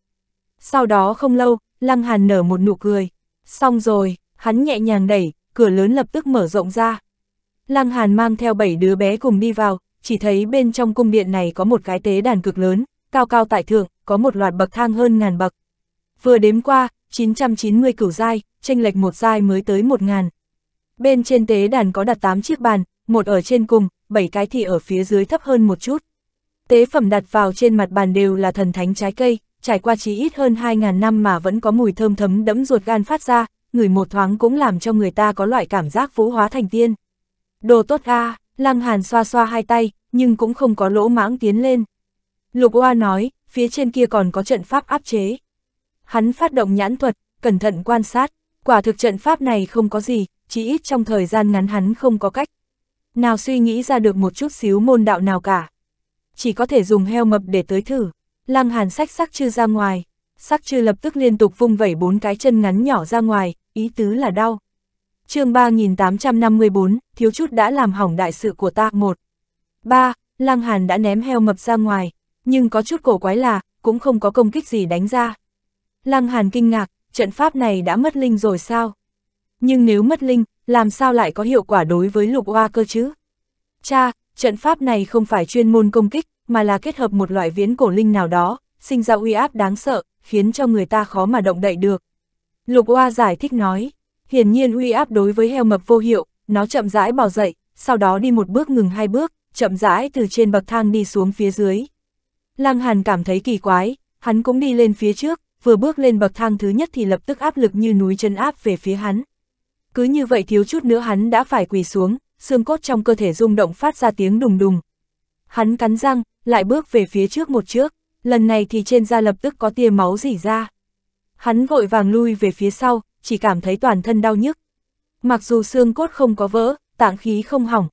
S1: Sau đó không lâu, Lăng Hàn nở một nụ cười. Xong rồi, hắn nhẹ nhàng đẩy, cửa lớn lập tức mở rộng ra. Lăng Hàn mang theo bảy đứa bé cùng đi vào, chỉ thấy bên trong cung điện này có một cái tế đàn cực lớn, cao cao tại thượng, có một loạt bậc thang hơn ngàn bậc. Vừa đếm qua, 990 cửu giai, tranh lệch một giai mới tới 1000. Bên trên tế đàn có đặt 8 chiếc bàn, một ở trên cùng, 7 cái thì ở phía dưới thấp hơn một chút. Tế phẩm đặt vào trên mặt bàn đều là thần thánh trái cây, trải qua chỉ ít hơn 2.000 năm mà vẫn có mùi thơm thấm đẫm ruột gan phát ra, người một thoáng cũng làm cho người ta có loại cảm giác vũ hóa thành tiên. Đồ tốt a à, Lăng Hàn xoa xoa hai tay, nhưng cũng không có lỗ mãng tiến lên. Lục Oa nói, phía trên kia còn có trận pháp áp chế. Hắn phát động nhãn thuật, cẩn thận quan sát, quả thực trận pháp này không có gì, chí ít trong thời gian ngắn hắn không có cách. Nào suy nghĩ ra được một chút xíu môn đạo nào cả. Chỉ có thể dùng heo mập để tới thử. Lăng hàn sách sắc chư ra ngoài. Sắc chư lập tức liên tục vung vẩy bốn cái chân ngắn nhỏ ra ngoài, ý tứ là đau. chương 3854, thiếu chút đã làm hỏng đại sự của ta. một ba Lăng hàn đã ném heo mập ra ngoài, nhưng có chút cổ quái là, cũng không có công kích gì đánh ra. Lăng hàn kinh ngạc, trận pháp này đã mất linh rồi sao? Nhưng nếu mất linh, làm sao lại có hiệu quả đối với lục oa cơ chứ? Cha, trận pháp này không phải chuyên môn công kích, mà là kết hợp một loại viễn cổ linh nào đó, sinh ra uy áp đáng sợ, khiến cho người ta khó mà động đậy được. Lục oa giải thích nói, hiển nhiên uy áp đối với heo mập vô hiệu, nó chậm rãi bò dậy, sau đó đi một bước ngừng hai bước, chậm rãi từ trên bậc thang đi xuống phía dưới. Lăng Hàn cảm thấy kỳ quái, hắn cũng đi lên phía trước, vừa bước lên bậc thang thứ nhất thì lập tức áp lực như núi chân áp về phía hắn. Cứ như vậy thiếu chút nữa hắn đã phải quỳ xuống, xương cốt trong cơ thể rung động phát ra tiếng đùng đùng. Hắn cắn răng, lại bước về phía trước một trước, lần này thì trên da lập tức có tia máu rỉ ra. Hắn vội vàng lui về phía sau, chỉ cảm thấy toàn thân đau nhức. Mặc dù xương cốt không có vỡ, tạng khí không hỏng.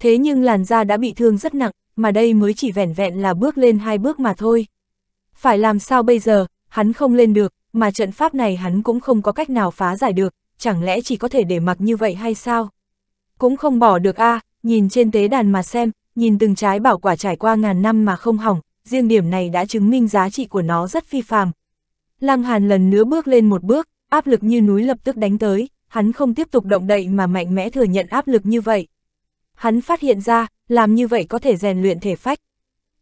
S1: Thế nhưng làn da đã bị thương rất nặng, mà đây mới chỉ vẻn vẹn là bước lên hai bước mà thôi. Phải làm sao bây giờ, hắn không lên được, mà trận pháp này hắn cũng không có cách nào phá giải được chẳng lẽ chỉ có thể để mặc như vậy hay sao? Cũng không bỏ được a à, nhìn trên tế đàn mà xem, nhìn từng trái bảo quả trải qua ngàn năm mà không hỏng, riêng điểm này đã chứng minh giá trị của nó rất phi phàm. Lăng Hàn lần nữa bước lên một bước, áp lực như núi lập tức đánh tới, hắn không tiếp tục động đậy mà mạnh mẽ thừa nhận áp lực như vậy. Hắn phát hiện ra, làm như vậy có thể rèn luyện thể phách.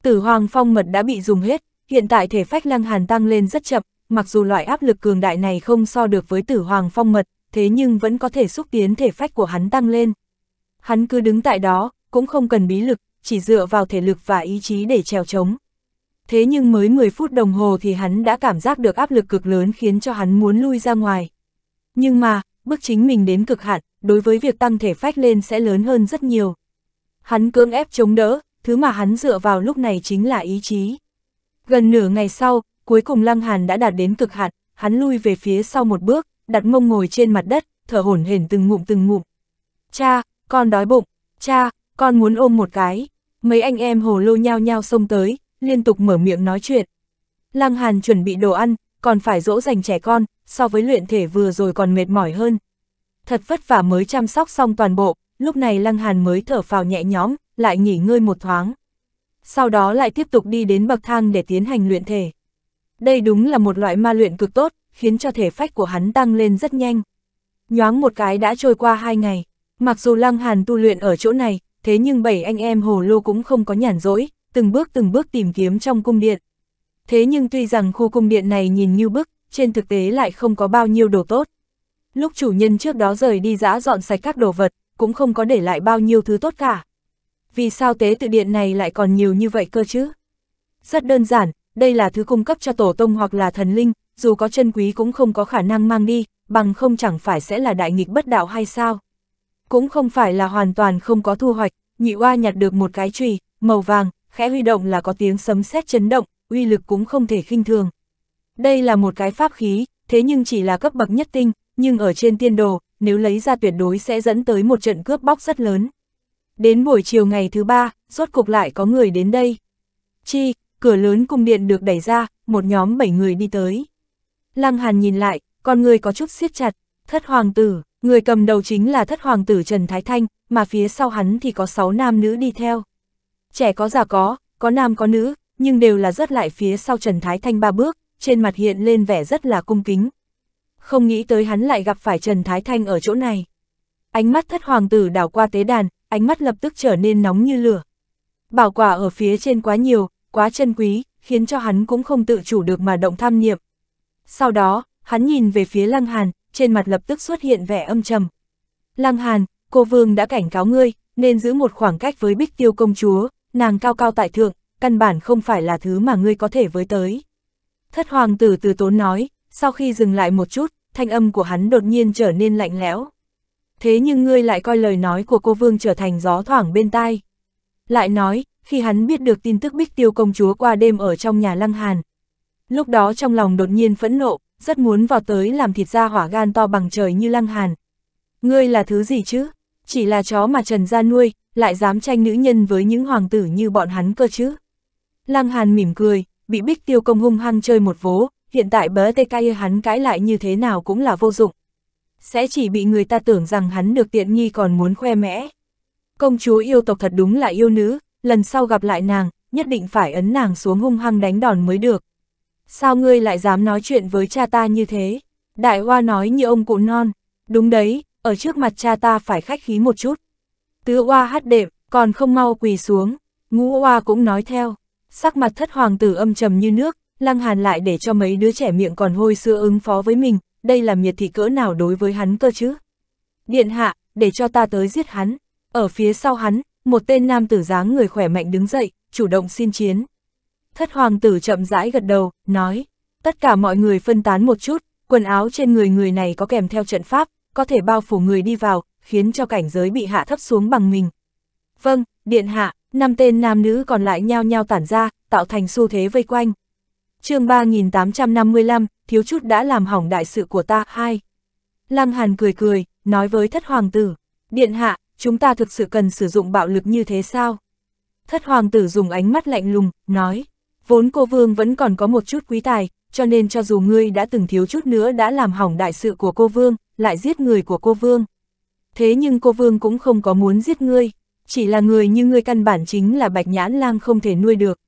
S1: Tử hoàng phong mật đã bị dùng hết, hiện tại thể phách lăng hàn tăng lên rất chậm, mặc dù loại áp lực cường đại này không so được với tử hoàng phong mật, thế nhưng vẫn có thể xúc tiến thể phách của hắn tăng lên. Hắn cứ đứng tại đó, cũng không cần bí lực, chỉ dựa vào thể lực và ý chí để trèo trống. Thế nhưng mới 10 phút đồng hồ thì hắn đã cảm giác được áp lực cực lớn khiến cho hắn muốn lui ra ngoài. Nhưng mà, bước chính mình đến cực hạn, đối với việc tăng thể phách lên sẽ lớn hơn rất nhiều. Hắn cưỡng ép chống đỡ, thứ mà hắn dựa vào lúc này chính là ý chí. Gần nửa ngày sau, cuối cùng Lăng Hàn đã đạt đến cực hạn, hắn lui về phía sau một bước, đặt mông ngồi trên mặt đất, thở hổn hển từng ngụm từng ngụm. Cha, con đói bụng, cha, con muốn ôm một cái. Mấy anh em hồ lô nhao nhao xông tới, liên tục mở miệng nói chuyện. Lăng Hàn chuẩn bị đồ ăn, còn phải dỗ dành trẻ con, so với luyện thể vừa rồi còn mệt mỏi hơn. Thật vất vả mới chăm sóc xong toàn bộ, lúc này Lăng Hàn mới thở phào nhẹ nhõm, lại nghỉ ngơi một thoáng. Sau đó lại tiếp tục đi đến bậc thang để tiến hành luyện thể. Đây đúng là một loại ma luyện cực tốt, khiến cho thể phách của hắn tăng lên rất nhanh. Nhoáng một cái đã trôi qua hai ngày, mặc dù Lăng Hàn tu luyện ở chỗ này, thế nhưng bảy anh em hồ lô cũng không có nhàn rỗi, từng bước từng bước tìm kiếm trong cung điện. Thế nhưng tuy rằng khu cung điện này nhìn như bức, trên thực tế lại không có bao nhiêu đồ tốt. Lúc chủ nhân trước đó rời đi giã dọn sạch các đồ vật, cũng không có để lại bao nhiêu thứ tốt cả. Vì sao tế tự điện này lại còn nhiều như vậy cơ chứ? Rất đơn giản, đây là thứ cung cấp cho tổ tông hoặc là thần linh, dù có chân quý cũng không có khả năng mang đi, bằng không chẳng phải sẽ là đại nghịch bất đạo hay sao. Cũng không phải là hoàn toàn không có thu hoạch, nhị oa nhặt được một cái chùy màu vàng, khẽ huy động là có tiếng sấm sét chấn động, uy lực cũng không thể khinh thường. Đây là một cái pháp khí, thế nhưng chỉ là cấp bậc nhất tinh, nhưng ở trên tiên đồ, nếu lấy ra tuyệt đối sẽ dẫn tới một trận cướp bóc rất lớn. Đến buổi chiều ngày thứ ba, rốt cục lại có người đến đây. Chi, cửa lớn cung điện được đẩy ra, một nhóm bảy người đi tới. Lăng Hàn nhìn lại, con người có chút siết chặt, thất hoàng tử, người cầm đầu chính là thất hoàng tử Trần Thái Thanh, mà phía sau hắn thì có sáu nam nữ đi theo. Trẻ có già có, có nam có nữ, nhưng đều là rất lại phía sau Trần Thái Thanh ba bước, trên mặt hiện lên vẻ rất là cung kính. Không nghĩ tới hắn lại gặp phải Trần Thái Thanh ở chỗ này. Ánh mắt thất hoàng tử đảo qua tế đàn, ánh mắt lập tức trở nên nóng như lửa. Bảo quả ở phía trên quá nhiều, quá chân quý, khiến cho hắn cũng không tự chủ được mà động tham niệm. Sau đó, hắn nhìn về phía Lăng Hàn, trên mặt lập tức xuất hiện vẻ âm trầm. Lăng Hàn, cô Vương đã cảnh cáo ngươi, nên giữ một khoảng cách với Bích Tiêu công chúa, nàng cao cao tại thượng, căn bản không phải là thứ mà ngươi có thể với tới. Thất hoàng tử từ tốn nói, sau khi dừng lại một chút, thanh âm của hắn đột nhiên trở nên lạnh lẽo. Thế nhưng ngươi lại coi lời nói của cô Vương trở thành gió thoảng bên tai. Lại nói, khi hắn biết được tin tức Bích Tiêu công chúa qua đêm ở trong nhà Lăng Hàn, Lúc đó trong lòng đột nhiên phẫn nộ, rất muốn vào tới làm thịt ra hỏa gan to bằng trời như lăng hàn. Ngươi là thứ gì chứ? Chỉ là chó mà Trần gia nuôi, lại dám tranh nữ nhân với những hoàng tử như bọn hắn cơ chứ? Lăng hàn mỉm cười, bị bích tiêu công hung hăng chơi một vố, hiện tại bớ tê cay hắn cãi lại như thế nào cũng là vô dụng. Sẽ chỉ bị người ta tưởng rằng hắn được tiện nghi còn muốn khoe mẽ. Công chúa yêu tộc thật đúng là yêu nữ, lần sau gặp lại nàng, nhất định phải ấn nàng xuống hung hăng đánh đòn mới được sao ngươi lại dám nói chuyện với cha ta như thế? Đại Hoa nói như ông cụ non, đúng đấy, ở trước mặt cha ta phải khách khí một chút. Tứ Hoa hát đệm, còn không mau quỳ xuống, ngũ Hoa cũng nói theo, sắc mặt thất hoàng tử âm trầm như nước, lăng hàn lại để cho mấy đứa trẻ miệng còn hôi xưa ứng phó với mình, đây là miệt thị cỡ nào đối với hắn cơ chứ? Điện hạ, để cho ta tới giết hắn, ở phía sau hắn, một tên nam tử dáng người khỏe mạnh đứng dậy, chủ động xin chiến. Thất hoàng tử chậm rãi gật đầu, nói, tất cả mọi người phân tán một chút, quần áo trên người người này có kèm theo trận pháp, có thể bao phủ người đi vào, khiến cho cảnh giới bị hạ thấp xuống bằng mình. Vâng, điện hạ, năm tên nam nữ còn lại nhao nhao tản ra, tạo thành xu thế vây quanh. chương 3855, thiếu chút đã làm hỏng đại sự của ta, hai. Lăng Hàn cười cười, nói với thất hoàng tử, điện hạ, chúng ta thực sự cần sử dụng bạo lực như thế sao? Thất hoàng tử dùng ánh mắt lạnh lùng, nói, Vốn cô Vương vẫn còn có một chút quý tài, cho nên cho dù ngươi đã từng thiếu chút nữa đã làm hỏng đại sự của cô Vương, lại giết người của cô Vương. Thế nhưng cô Vương cũng không có muốn giết ngươi, chỉ là người như ngươi căn bản chính là bạch nhãn lang không thể nuôi được.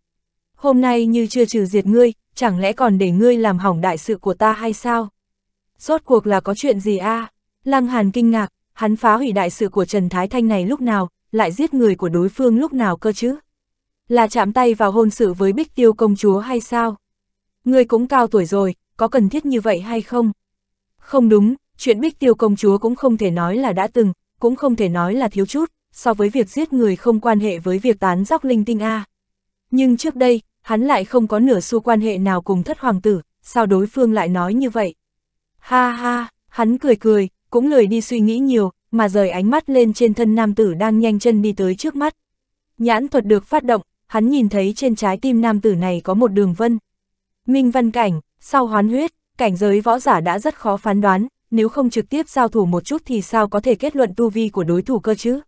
S1: Hôm nay như chưa trừ diệt ngươi, chẳng lẽ còn để ngươi làm hỏng đại sự của ta hay sao? Rốt cuộc là có chuyện gì a? Lăng Hàn kinh ngạc, hắn phá hủy đại sự của Trần Thái Thanh này lúc nào, lại giết người của đối phương lúc nào cơ chứ? Là chạm tay vào hôn sự với bích tiêu công chúa hay sao? Ngươi cũng cao tuổi rồi, có cần thiết như vậy hay không? Không đúng, chuyện bích tiêu công chúa cũng không thể nói là đã từng, cũng không thể nói là thiếu chút, so với việc giết người không quan hệ với việc tán dóc linh tinh A. Nhưng trước đây, hắn lại không có nửa xu quan hệ nào cùng thất hoàng tử, sao đối phương lại nói như vậy? Ha ha, hắn cười cười, cũng lười đi suy nghĩ nhiều, mà rời ánh mắt lên trên thân nam tử đang nhanh chân đi tới trước mắt. Nhãn thuật được phát động, hắn nhìn thấy trên trái tim nam tử này có một đường vân. Minh văn cảnh, sau hoán huyết, cảnh giới võ giả đã rất khó phán đoán, nếu không trực tiếp giao thủ một chút thì sao có thể kết luận tu vi của đối thủ cơ chứ.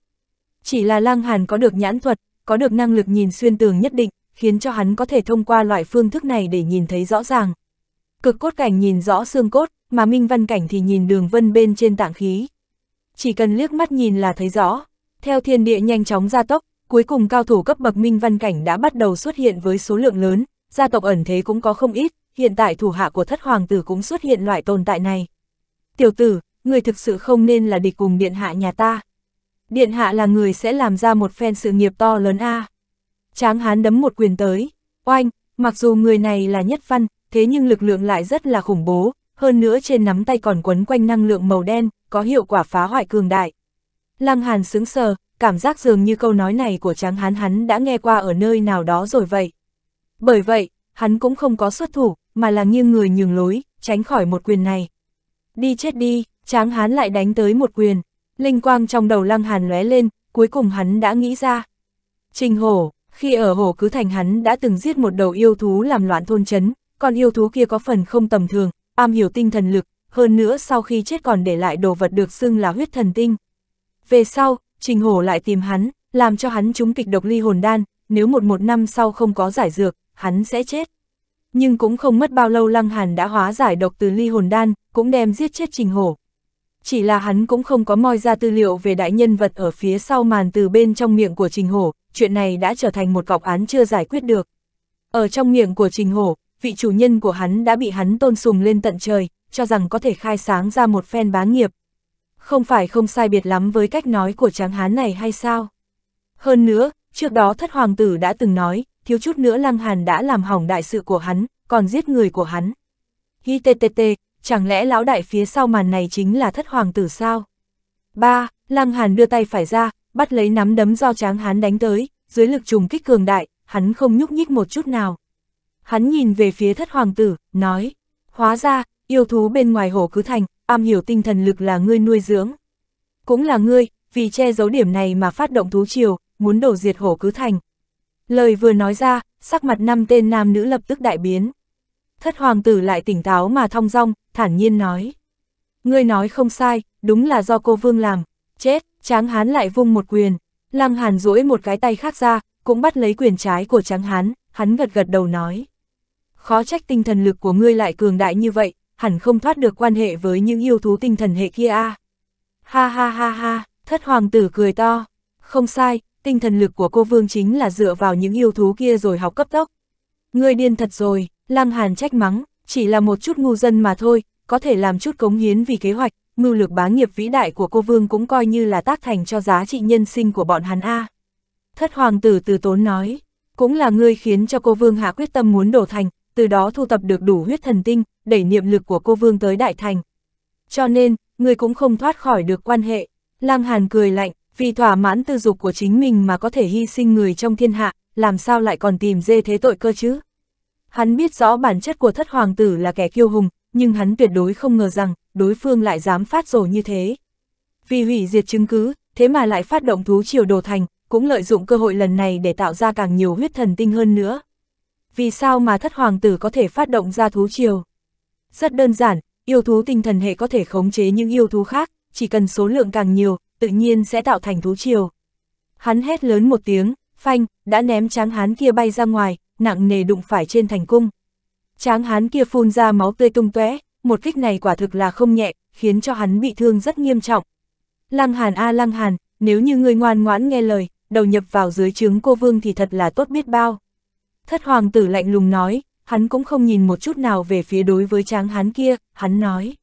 S1: Chỉ là Lăng Hàn có được nhãn thuật, có được năng lực nhìn xuyên tường nhất định, khiến cho hắn có thể thông qua loại phương thức này để nhìn thấy rõ ràng. Cực cốt cảnh nhìn rõ xương cốt, mà minh văn cảnh thì nhìn đường vân bên trên tạng khí. Chỉ cần liếc mắt nhìn là thấy rõ, theo thiên địa nhanh chóng gia tốc, Cuối cùng cao thủ cấp bậc minh văn cảnh đã bắt đầu xuất hiện với số lượng lớn, gia tộc ẩn thế cũng có không ít, hiện tại thủ hạ của thất hoàng tử cũng xuất hiện loại tồn tại này. Tiểu tử, người thực sự không nên là địch cùng điện hạ nhà ta. Điện hạ là người sẽ làm ra một phen sự nghiệp to lớn a. À. Tráng hán đấm một quyền tới, oanh, mặc dù người này là nhất văn, thế nhưng lực lượng lại rất là khủng bố, hơn nữa trên nắm tay còn quấn quanh năng lượng màu đen, có hiệu quả phá hoại cường đại. Lăng Hàn sững sờ, cảm giác dường như câu nói này của tráng hán hắn đã nghe qua ở nơi nào đó rồi vậy. Bởi vậy, hắn cũng không có xuất thủ, mà là nghiêng người nhường lối, tránh khỏi một quyền này. Đi chết đi, tráng hán lại đánh tới một quyền. Linh quang trong đầu Lăng Hàn lóe lên, cuối cùng hắn đã nghĩ ra. Trình hổ, khi ở hổ cứ thành hắn đã từng giết một đầu yêu thú làm loạn thôn chấn, còn yêu thú kia có phần không tầm thường, am hiểu tinh thần lực, hơn nữa sau khi chết còn để lại đồ vật được xưng là huyết thần tinh, về sau, Trình Hổ lại tìm hắn, làm cho hắn trúng kịch độc ly hồn đan, nếu một một năm sau không có giải dược, hắn sẽ chết. Nhưng cũng không mất bao lâu Lăng Hàn đã hóa giải độc từ ly hồn đan, cũng đem giết chết Trình Hổ. Chỉ là hắn cũng không có moi ra tư liệu về đại nhân vật ở phía sau màn từ bên trong miệng của Trình Hổ, chuyện này đã trở thành một cọc án chưa giải quyết được. Ở trong miệng của Trình Hổ, vị chủ nhân của hắn đã bị hắn tôn sùng lên tận trời, cho rằng có thể khai sáng ra một phen bá nghiệp, không phải không sai biệt lắm với cách nói của tráng hán này hay sao? Hơn nữa, trước đó thất hoàng tử đã từng nói, thiếu chút nữa Lăng Hàn đã làm hỏng đại sự của hắn, còn giết người của hắn. HTTT, chẳng lẽ lão đại phía sau màn này chính là thất hoàng tử sao? ba Lăng Hàn đưa tay phải ra, bắt lấy nắm đấm do tráng hán đánh tới, dưới lực trùng kích cường đại, hắn không nhúc nhích một chút nào. Hắn nhìn về phía thất hoàng tử, nói, hóa ra, yêu thú bên ngoài hồ cứ thành, am hiểu tinh thần lực là ngươi nuôi dưỡng. Cũng là ngươi, vì che giấu điểm này mà phát động thú triều, muốn đổ diệt hổ cứ thành. Lời vừa nói ra, sắc mặt năm tên nam nữ lập tức đại biến. Thất hoàng tử lại tỉnh táo mà thong dong, thản nhiên nói. Ngươi nói không sai, đúng là do cô vương làm. Chết, tráng hán lại vung một quyền. Lăng hàn duỗi một cái tay khác ra, cũng bắt lấy quyền trái của tráng hán, hắn gật gật đầu nói. Khó trách tinh thần lực của ngươi lại cường đại như vậy, hẳn không thoát được quan hệ với những yêu thú tinh thần hệ kia a. À. Ha ha ha ha, thất hoàng tử cười to. Không sai, tinh thần lực của cô vương chính là dựa vào những yêu thú kia rồi học cấp tốc. Ngươi điên thật rồi, Lăng Hàn trách mắng, chỉ là một chút ngu dân mà thôi, có thể làm chút cống hiến vì kế hoạch, mưu lược bá nghiệp vĩ đại của cô vương cũng coi như là tác thành cho giá trị nhân sinh của bọn hắn a. À. Thất hoàng tử từ tốn nói, cũng là ngươi khiến cho cô vương hạ quyết tâm muốn đổ thành, từ đó thu tập được đủ huyết thần tinh, đẩy niệm lực của cô vương tới đại thành. Cho nên, người cũng không thoát khỏi được quan hệ. Lăng Hàn cười lạnh, vì thỏa mãn tư dục của chính mình mà có thể hy sinh người trong thiên hạ, làm sao lại còn tìm dê thế tội cơ chứ? Hắn biết rõ bản chất của thất hoàng tử là kẻ kiêu hùng, nhưng hắn tuyệt đối không ngờ rằng đối phương lại dám phát rồ như thế. Vì hủy diệt chứng cứ, thế mà lại phát động thú triều đồ thành, cũng lợi dụng cơ hội lần này để tạo ra càng nhiều huyết thần tinh hơn nữa. Vì sao mà thất hoàng tử có thể phát động ra thú triều? Rất đơn giản, yêu thú tinh thần hệ có thể khống chế những yêu thú khác, chỉ cần số lượng càng nhiều, tự nhiên sẽ tạo thành thú triều. Hắn hét lớn một tiếng, phanh, đã ném tráng hán kia bay ra ngoài, nặng nề đụng phải trên thành cung. Tráng hán kia phun ra máu tươi tung tóe, một kích này quả thực là không nhẹ, khiến cho hắn bị thương rất nghiêm trọng. Lăng Hàn a à Lăng Hàn, nếu như ngươi ngoan ngoãn nghe lời, đầu nhập vào dưới trướng cô vương thì thật là tốt biết bao. Thất hoàng tử lạnh lùng nói, hắn cũng không nhìn một chút nào về phía đối với tráng hán kia, hắn nói.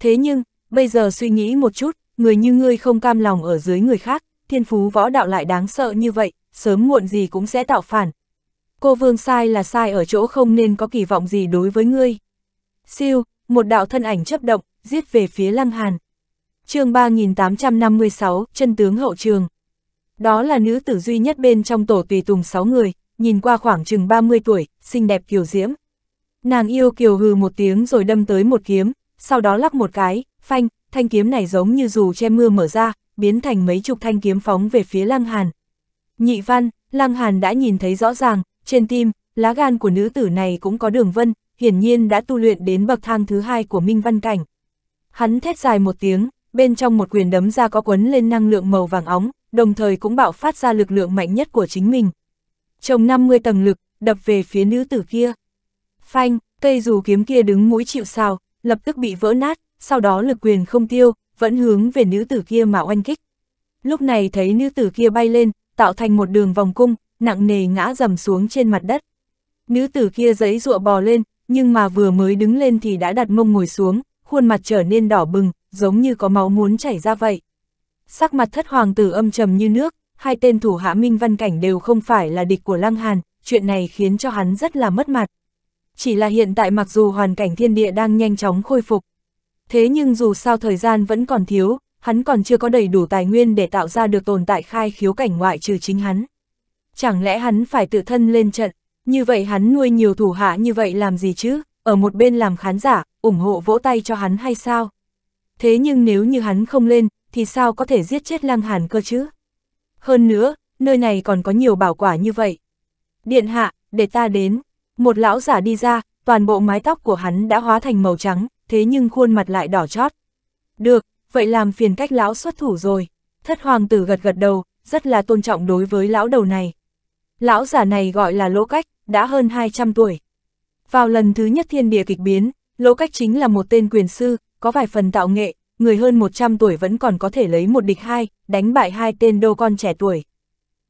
S1: Thế nhưng, bây giờ suy nghĩ một chút, người như ngươi không cam lòng ở dưới người khác, thiên phú võ đạo lại đáng sợ như vậy, sớm muộn gì cũng sẽ tạo phản. Cô vương sai là sai ở chỗ không nên có kỳ vọng gì đối với ngươi. Siêu, một đạo thân ảnh chấp động, giết về phía lăng hàn. chương 3856, chân tướng hậu trường. Đó là nữ tử duy nhất bên trong tổ tùy tùng 6 người, nhìn qua khoảng chừng 30 tuổi, xinh đẹp kiều diễm. Nàng yêu kiều hừ một tiếng rồi đâm tới một kiếm, sau đó lắc một cái, phanh, thanh kiếm này giống như dù che mưa mở ra, biến thành mấy chục thanh kiếm phóng về phía Lăng Hàn. Nhị văn, Lăng Hàn đã nhìn thấy rõ ràng, trên tim, lá gan của nữ tử này cũng có đường vân, hiển nhiên đã tu luyện đến bậc thang thứ hai của Minh Văn Cảnh. Hắn thét dài một tiếng, bên trong một quyền đấm ra có quấn lên năng lượng màu vàng óng, đồng thời cũng bạo phát ra lực lượng mạnh nhất của chính mình, trồng 50 tầng lực, đập về phía nữ tử kia. Phanh, cây dù kiếm kia đứng mũi chịu sào, lập tức bị vỡ nát, sau đó lực quyền không tiêu, vẫn hướng về nữ tử kia mà oanh kích. Lúc này thấy nữ tử kia bay lên, tạo thành một đường vòng cung, nặng nề ngã dầm xuống trên mặt đất. Nữ tử kia giấy ruộng bò lên, nhưng mà vừa mới đứng lên thì đã đặt mông ngồi xuống, khuôn mặt trở nên đỏ bừng, giống như có máu muốn chảy ra vậy. Sắc mặt thất hoàng tử âm trầm như nước, hai tên thủ hạ Minh Văn Cảnh đều không phải là địch của Lăng Hàn, chuyện này khiến cho hắn rất là mất mặt. Chỉ là hiện tại mặc dù hoàn cảnh thiên địa đang nhanh chóng khôi phục, thế nhưng dù sao thời gian vẫn còn thiếu, hắn còn chưa có đầy đủ tài nguyên để tạo ra được tồn tại khai khiếu cảnh ngoại trừ chính hắn. Chẳng lẽ hắn phải tự thân lên trận, như vậy hắn nuôi nhiều thủ hạ như vậy làm gì chứ, ở một bên làm khán giả, ủng hộ vỗ tay cho hắn hay sao? Thế nhưng nếu như hắn không lên, thì sao có thể giết chết Lăng Hàn cơ chứ? Hơn nữa, nơi này còn có nhiều bảo quả như vậy. Điện hạ, để ta đến. Một lão giả đi ra, toàn bộ mái tóc của hắn đã hóa thành màu trắng, thế nhưng khuôn mặt lại đỏ chót. Được, vậy làm phiền cách lão xuất thủ rồi. Thất hoàng tử gật gật đầu, rất là tôn trọng đối với lão đầu này. Lão giả này gọi là lỗ cách, đã hơn 200 tuổi. Vào lần thứ nhất thiên địa kịch biến, lỗ cách chính là một tên quyền sư, có vài phần tạo nghệ, người hơn 100 tuổi vẫn còn có thể lấy một địch hai, đánh bại hai tên đô con trẻ tuổi.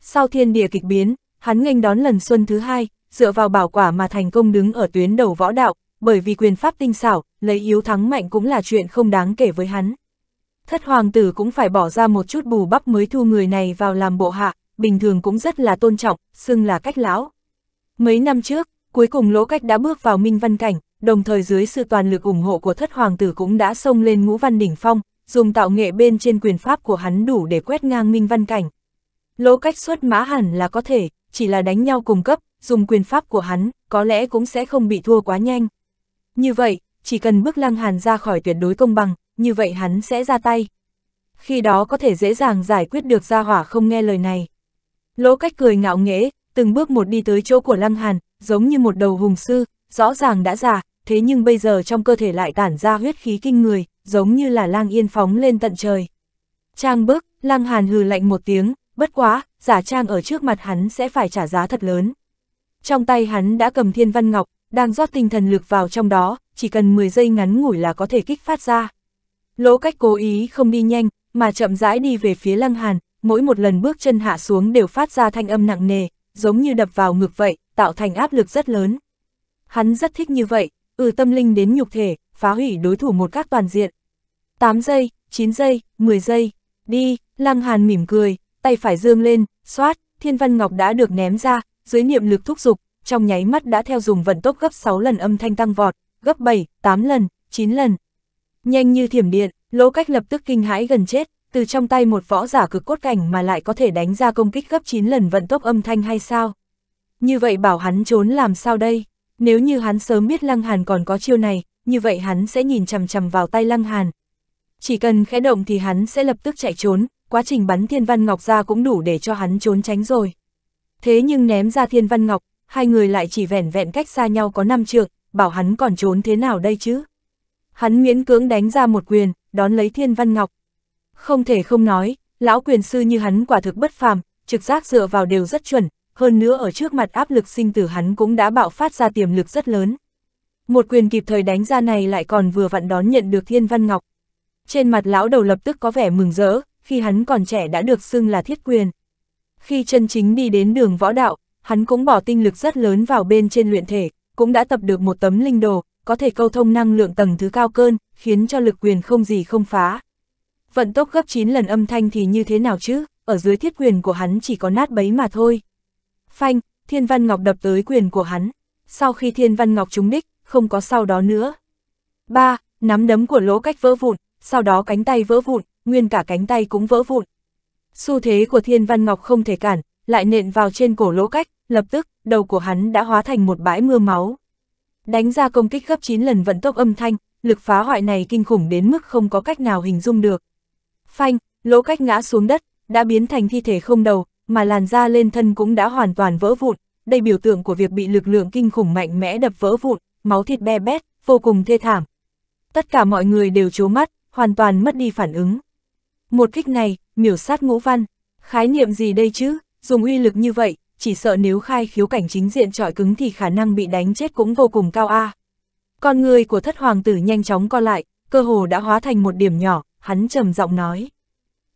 S1: Sau thiên địa kịch biến, hắn nghênh đón lần xuân thứ hai, dựa vào bảo quả mà thành công đứng ở tuyến đầu võ đạo, bởi vì quyền pháp tinh xảo, lấy yếu thắng mạnh cũng là chuyện không đáng kể với hắn. Thất hoàng tử cũng phải bỏ ra một chút bù bắp mới thu người này vào làm bộ hạ, bình thường cũng rất là tôn trọng, xưng là cách lão. Mấy năm trước, cuối cùng lỗ cách đã bước vào minh văn cảnh, đồng thời dưới sự toàn lực ủng hộ của thất hoàng tử cũng đã xông lên ngũ văn đỉnh phong, dùng tạo nghệ bên trên quyền pháp của hắn đủ để quét ngang minh văn cảnh. Lỗ cách xuất mã hẳn là có thể, chỉ là đánh nhau cùng cấp, dùng quyền pháp của hắn, có lẽ cũng sẽ không bị thua quá nhanh. Như vậy, chỉ cần bước lăng hàn ra khỏi tuyệt đối công bằng, như vậy hắn sẽ ra tay. Khi đó có thể dễ dàng giải quyết được gia hỏa không nghe lời này. Lỗ cách cười ngạo nghễ, từng bước một đi tới chỗ của lăng hàn, giống như một đầu hùng sư, rõ ràng đã già, thế nhưng bây giờ trong cơ thể lại tản ra huyết khí kinh người, giống như là lang yên phóng lên tận trời. Trang bước, lang hàn hừ lạnh một tiếng, bất quá, giả trang ở trước mặt hắn sẽ phải trả giá thật lớn. Trong tay hắn đã cầm thiên văn ngọc, đang rót tinh thần lực vào trong đó, chỉ cần 10 giây ngắn ngủi là có thể kích phát ra. Lỗ cách cố ý không đi nhanh, mà chậm rãi đi về phía lăng hàn, mỗi một lần bước chân hạ xuống đều phát ra thanh âm nặng nề, giống như đập vào ngực vậy, tạo thành áp lực rất lớn. Hắn rất thích như vậy, ừ tâm linh đến nhục thể, phá hủy đối thủ một cách toàn diện. 8 giây, 9 giây, 10 giây, đi, Lăng Hàn mỉm cười, tay phải dương lên, xoát, Thiên Văn Ngọc đã được ném ra, dưới niệm lực thúc dục, trong nháy mắt đã theo dùng vận tốc gấp 6 lần âm thanh tăng vọt, gấp 7, 8 lần, 9 lần. Nhanh như thiểm điện, Lỗ Cách lập tức kinh hãi gần chết, từ trong tay một võ giả cực cốt cảnh mà lại có thể đánh ra công kích gấp 9 lần vận tốc âm thanh hay sao? Như vậy bảo hắn trốn làm sao đây? Nếu như hắn sớm biết Lăng Hàn còn có chiêu này, như vậy hắn sẽ nhìn chằm chằm vào tay Lăng Hàn. Chỉ cần khẽ động thì hắn sẽ lập tức chạy trốn, quá trình bắn Thiên Văn Ngọc ra cũng đủ để cho hắn trốn tránh rồi. Thế nhưng ném ra Thiên Văn Ngọc, hai người lại chỉ vẻn vẹn cách xa nhau có năm trượng, bảo hắn còn trốn thế nào đây chứ? Hắn miễn cưỡng đánh ra một quyền, đón lấy Thiên Văn Ngọc. Không thể không nói, lão quyền sư như hắn quả thực bất phàm, trực giác dựa vào đều rất chuẩn, hơn nữa ở trước mặt áp lực sinh tử hắn cũng đã bạo phát ra tiềm lực rất lớn. Một quyền kịp thời đánh ra này lại còn vừa vặn đón nhận được Thiên Văn Ngọc. Trên mặt lão đầu lập tức có vẻ mừng rỡ, khi hắn còn trẻ đã được xưng là thiết quyền. Khi chân chính đi đến đường võ đạo, hắn cũng bỏ tinh lực rất lớn vào bên trên luyện thể, cũng đã tập được một tấm linh đồ, có thể câu thông năng lượng tầng thứ cao cơn, khiến cho lực quyền không gì không phá. Vận tốc gấp 9 lần âm thanh thì như thế nào chứ, ở dưới thiết quyền của hắn chỉ có nát bấy mà thôi. Phanh, Thiên Văn Ngọc đập tới quyền của hắn. Sau khi Thiên Văn Ngọc trúng đích, không có sau đó nữa. ba Nắm đấm của lỗ cách vỡ vụn, sau đó cánh tay vỡ vụn, nguyên cả cánh tay cũng vỡ vụn. Xu thế của Thiên Văn Ngọc không thể cản, lại nện vào trên cổ lỗ cách, lập tức, đầu của hắn đã hóa thành một bãi mưa máu. Đánh ra công kích gấp 9 lần vận tốc âm thanh, lực phá hoại này kinh khủng đến mức không có cách nào hình dung được. Phanh, lỗ cách ngã xuống đất, đã biến thành thi thể không đầu, mà làn da lên thân cũng đã hoàn toàn vỡ vụn, đây biểu tượng của việc bị lực lượng kinh khủng mạnh mẽ đập vỡ vụn, máu thịt be bét, vô cùng thê thảm. Tất cả mọi người đều chố mắt, hoàn toàn mất đi phản ứng. Một kích này, miểu sát ngũ văn, khái niệm gì đây chứ, dùng uy lực như vậy, chỉ sợ nếu khai khiếu cảnh chính diện trọi cứng thì khả năng bị đánh chết cũng vô cùng cao a. À. Con người của thất hoàng tử nhanh chóng co lại, cơ hồ đã hóa thành một điểm nhỏ, hắn trầm giọng nói.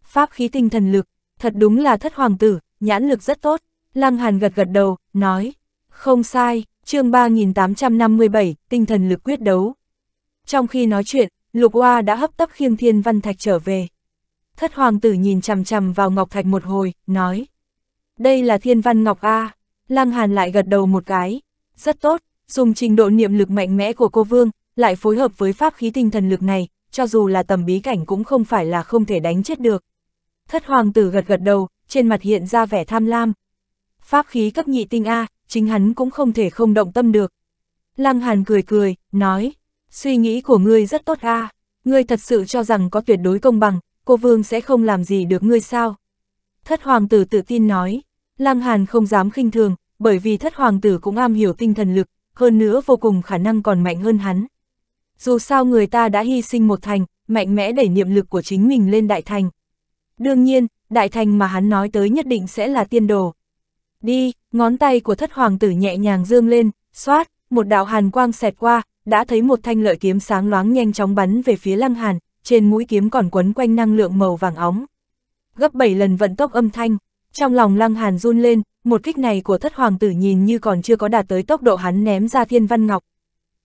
S1: Pháp khí tinh thần lực, thật đúng là thất hoàng tử, nhãn lực rất tốt. Lăng Hàn gật gật đầu, nói, không sai, chương 3857, tinh thần lực quyết đấu. Trong khi nói chuyện, Lục Hoa đã hấp tấp khiêng thiên văn thạch trở về. Thất hoàng tử nhìn chằm chằm vào ngọc thạch một hồi, nói, đây là thiên văn ngọc A. Lăng Hàn lại gật đầu một cái, rất tốt, dùng trình độ niệm lực mạnh mẽ của cô Vương, lại phối hợp với pháp khí tinh thần lực này, cho dù là tầm bí cảnh cũng không phải là không thể đánh chết được. Thất hoàng tử gật gật đầu, trên mặt hiện ra vẻ tham lam. Pháp khí cấp nhị tinh A, chính hắn cũng không thể không động tâm được. Lăng Hàn cười cười, nói, suy nghĩ của ngươi rất tốt A, ngươi thật sự cho rằng có tuyệt đối công bằng, cô Vương sẽ không làm gì được ngươi sao? Thất hoàng tử tự tin nói, Lăng Hàn không dám khinh thường, bởi vì thất hoàng tử cũng am hiểu tinh thần lực, hơn nữa vô cùng khả năng còn mạnh hơn hắn. Dù sao người ta đã hy sinh một thành, mạnh mẽ đẩy niệm lực của chính mình lên đại thành. Đương nhiên, đại thành mà hắn nói tới nhất định sẽ là tiên đồ. Đi, ngón tay của thất hoàng tử nhẹ nhàng dương lên, xoát, một đạo hàn quang xẹt qua, đã thấy một thanh lợi kiếm sáng loáng nhanh chóng bắn về phía lăng hàn, trên mũi kiếm còn quấn quanh năng lượng màu vàng óng. Gấp 7 lần vận tốc âm thanh, trong lòng lăng hàn run lên, một kích này của thất hoàng tử nhìn như còn chưa có đạt tới tốc độ hắn ném ra thiên văn ngọc.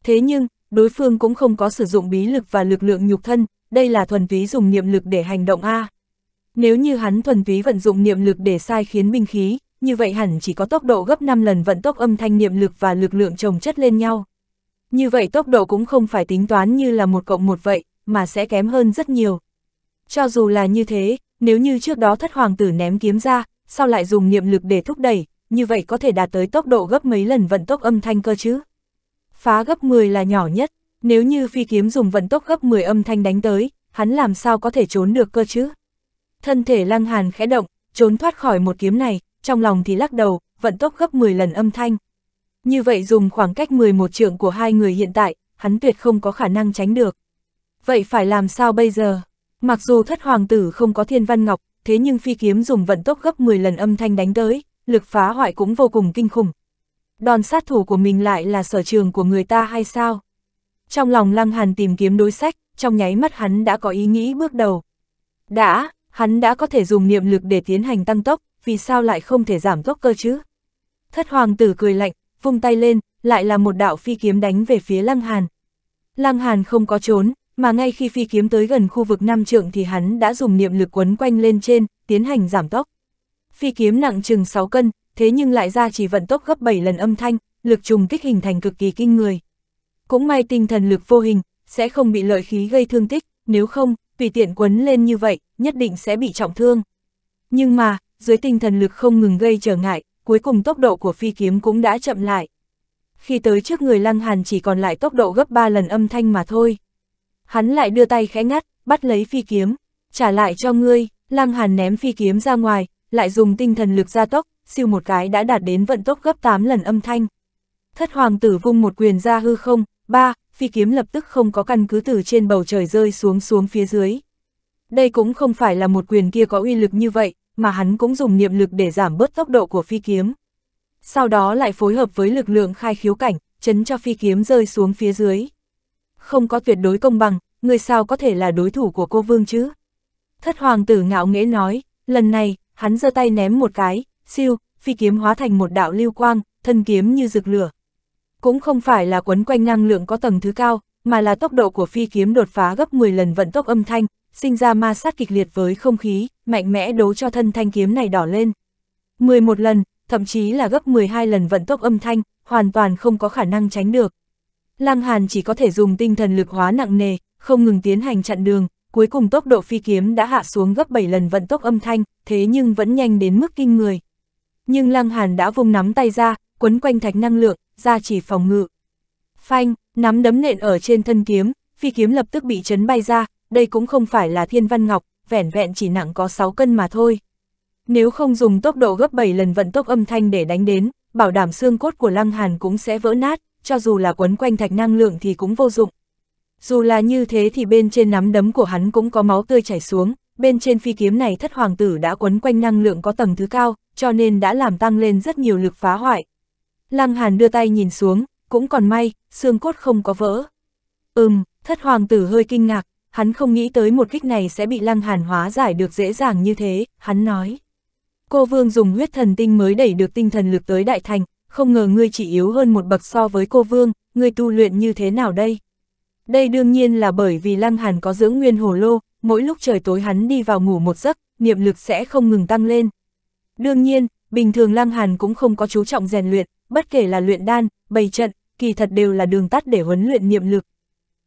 S1: Thế nhưng, đối phương cũng không có sử dụng bí lực và lực lượng nhục thân, đây là thuần túy dùng niệm lực để hành động A. Nếu như hắn thuần túy vận dụng niệm lực để sai khiến binh khí, như vậy hẳn chỉ có tốc độ gấp 5 lần vận tốc âm thanh niệm lực và lực lượng chồng chất lên nhau. Như vậy tốc độ cũng không phải tính toán như là một cộng một vậy, mà sẽ kém hơn rất nhiều. Cho dù là như thế, nếu như trước đó thất hoàng tử ném kiếm ra, sau lại dùng niệm lực để thúc đẩy, như vậy có thể đạt tới tốc độ gấp mấy lần vận tốc âm thanh cơ chứ. Phá gấp 10 là nhỏ nhất, nếu như phi kiếm dùng vận tốc gấp 10 âm thanh đánh tới, hắn làm sao có thể trốn được cơ chứ. Thân thể lăng hàn khẽ động, trốn thoát khỏi một kiếm này, trong lòng thì lắc đầu, vận tốc gấp 10 lần âm thanh. Như vậy dùng khoảng cách 11 trượng của hai người hiện tại, hắn tuyệt không có khả năng tránh được. Vậy phải làm sao bây giờ? Mặc dù thất hoàng tử không có thiên văn ngọc, thế nhưng phi kiếm dùng vận tốc gấp 10 lần âm thanh đánh tới, lực phá hoại cũng vô cùng kinh khủng. Đòn sát thủ của mình lại là sở trường của người ta hay sao? Trong lòng lăng hàn tìm kiếm đối sách, trong nháy mắt hắn đã có ý nghĩ bước đầu. Đã, hắn đã có thể dùng niệm lực để tiến hành tăng tốc, vì sao lại không thể giảm tốc cơ chứ? Thất hoàng tử cười lạnh, vung tay lên, lại là một đạo phi kiếm đánh về phía Lăng Hàn. Lăng Hàn không có trốn, mà ngay khi phi kiếm tới gần khu vực nam trượng thì hắn đã dùng niệm lực quấn quanh lên trên, tiến hành giảm tốc. Phi kiếm nặng chừng 6 cân, thế nhưng lại ra chỉ vận tốc gấp 7 lần âm thanh, lực trùng kích hình thành cực kỳ kinh người. Cũng may tinh thần lực vô hình, sẽ không bị lợi khí gây thương tích, nếu không, tùy tiện quấn lên như vậy, nhất định sẽ bị trọng thương. Nhưng mà, dưới tinh thần lực không ngừng gây trở ngại, cuối cùng tốc độ của phi kiếm cũng đã chậm lại. Khi tới trước người Lăng Hàn chỉ còn lại tốc độ gấp 3 lần âm thanh mà thôi. Hắn lại đưa tay khẽ ngắt, bắt lấy phi kiếm, trả lại cho ngươi, Lăng Hàn ném phi kiếm ra ngoài, lại dùng tinh thần lực gia tốc, siêu một cái đã đạt đến vận tốc gấp 8 lần âm thanh. Thất hoàng tử vung một quyền ra hư không, ba, phi kiếm lập tức không có căn cứ từ trên bầu trời rơi xuống xuống phía dưới. Đây cũng không phải là một quyền kia có uy lực như vậy, mà hắn cũng dùng niệm lực để giảm bớt tốc độ của phi kiếm. Sau đó lại phối hợp với lực lượng khai khiếu cảnh, chấn cho phi kiếm rơi xuống phía dưới. Không có tuyệt đối công bằng, người sao có thể là đối thủ của cô Vương chứ? Thất hoàng tử ngạo nghễ nói, lần này, hắn giơ tay ném một cái, siêu, phi kiếm hóa thành một đạo lưu quang, thân kiếm như rực lửa. Cũng không phải là quấn quanh năng lượng có tầng thứ cao, mà là tốc độ của phi kiếm đột phá gấp 10 lần vận tốc âm thanh, sinh ra ma sát kịch liệt với không khí, mạnh mẽ đấu cho thân thanh kiếm này đỏ lên. 11 lần, thậm chí là gấp 12 lần vận tốc âm thanh, hoàn toàn không có khả năng tránh được. Lăng Hàn chỉ có thể dùng tinh thần lực hóa nặng nề, không ngừng tiến hành chặn đường, cuối cùng tốc độ phi kiếm đã hạ xuống gấp 7 lần vận tốc âm thanh, thế nhưng vẫn nhanh đến mức kinh người. Nhưng Lăng Hàn đã vung nắm tay ra, quấn quanh thạch năng lượng, ra chỉ phòng ngự. Phanh, nắm đấm nện ở trên thân kiếm, phi kiếm lập tức bị chấn bay ra, đây cũng không phải là thiên văn ngọc, vẻn vẹn chỉ nặng có 6 cân mà thôi. Nếu không dùng tốc độ gấp 7 lần vận tốc âm thanh để đánh đến, bảo đảm xương cốt của Lăng Hàn cũng sẽ vỡ nát, cho dù là quấn quanh thạch năng lượng thì cũng vô dụng. Dù là như thế thì bên trên nắm đấm của hắn cũng có máu tươi chảy xuống, bên trên phi kiếm này thất hoàng tử đã quấn quanh năng lượng có tầng thứ cao, cho nên đã làm tăng lên rất nhiều lực phá hoại. Lăng Hàn đưa tay nhìn xuống, cũng còn may, xương cốt không có vỡ. Ừm, thất hoàng tử hơi kinh ngạc, hắn không nghĩ tới một kích này sẽ bị lăng hàn hóa giải được dễ dàng như thế, hắn nói. Cô vương dùng huyết thần tinh mới đẩy được tinh thần lực tới đại thành, không ngờ ngươi chỉ yếu hơn một bậc so với cô vương, ngươi tu luyện như thế nào đây? Đây đương nhiên là bởi vì lăng hàn có dưỡng nguyên hồ lô, mỗi lúc trời tối hắn đi vào ngủ một giấc, niệm lực sẽ không ngừng tăng lên. Đương nhiên, bình thường lăng hàn cũng không có chú trọng rèn luyện, bất kể là luyện đan, bày trận, kỳ thật đều là đường tắt để huấn luyện niệm lực.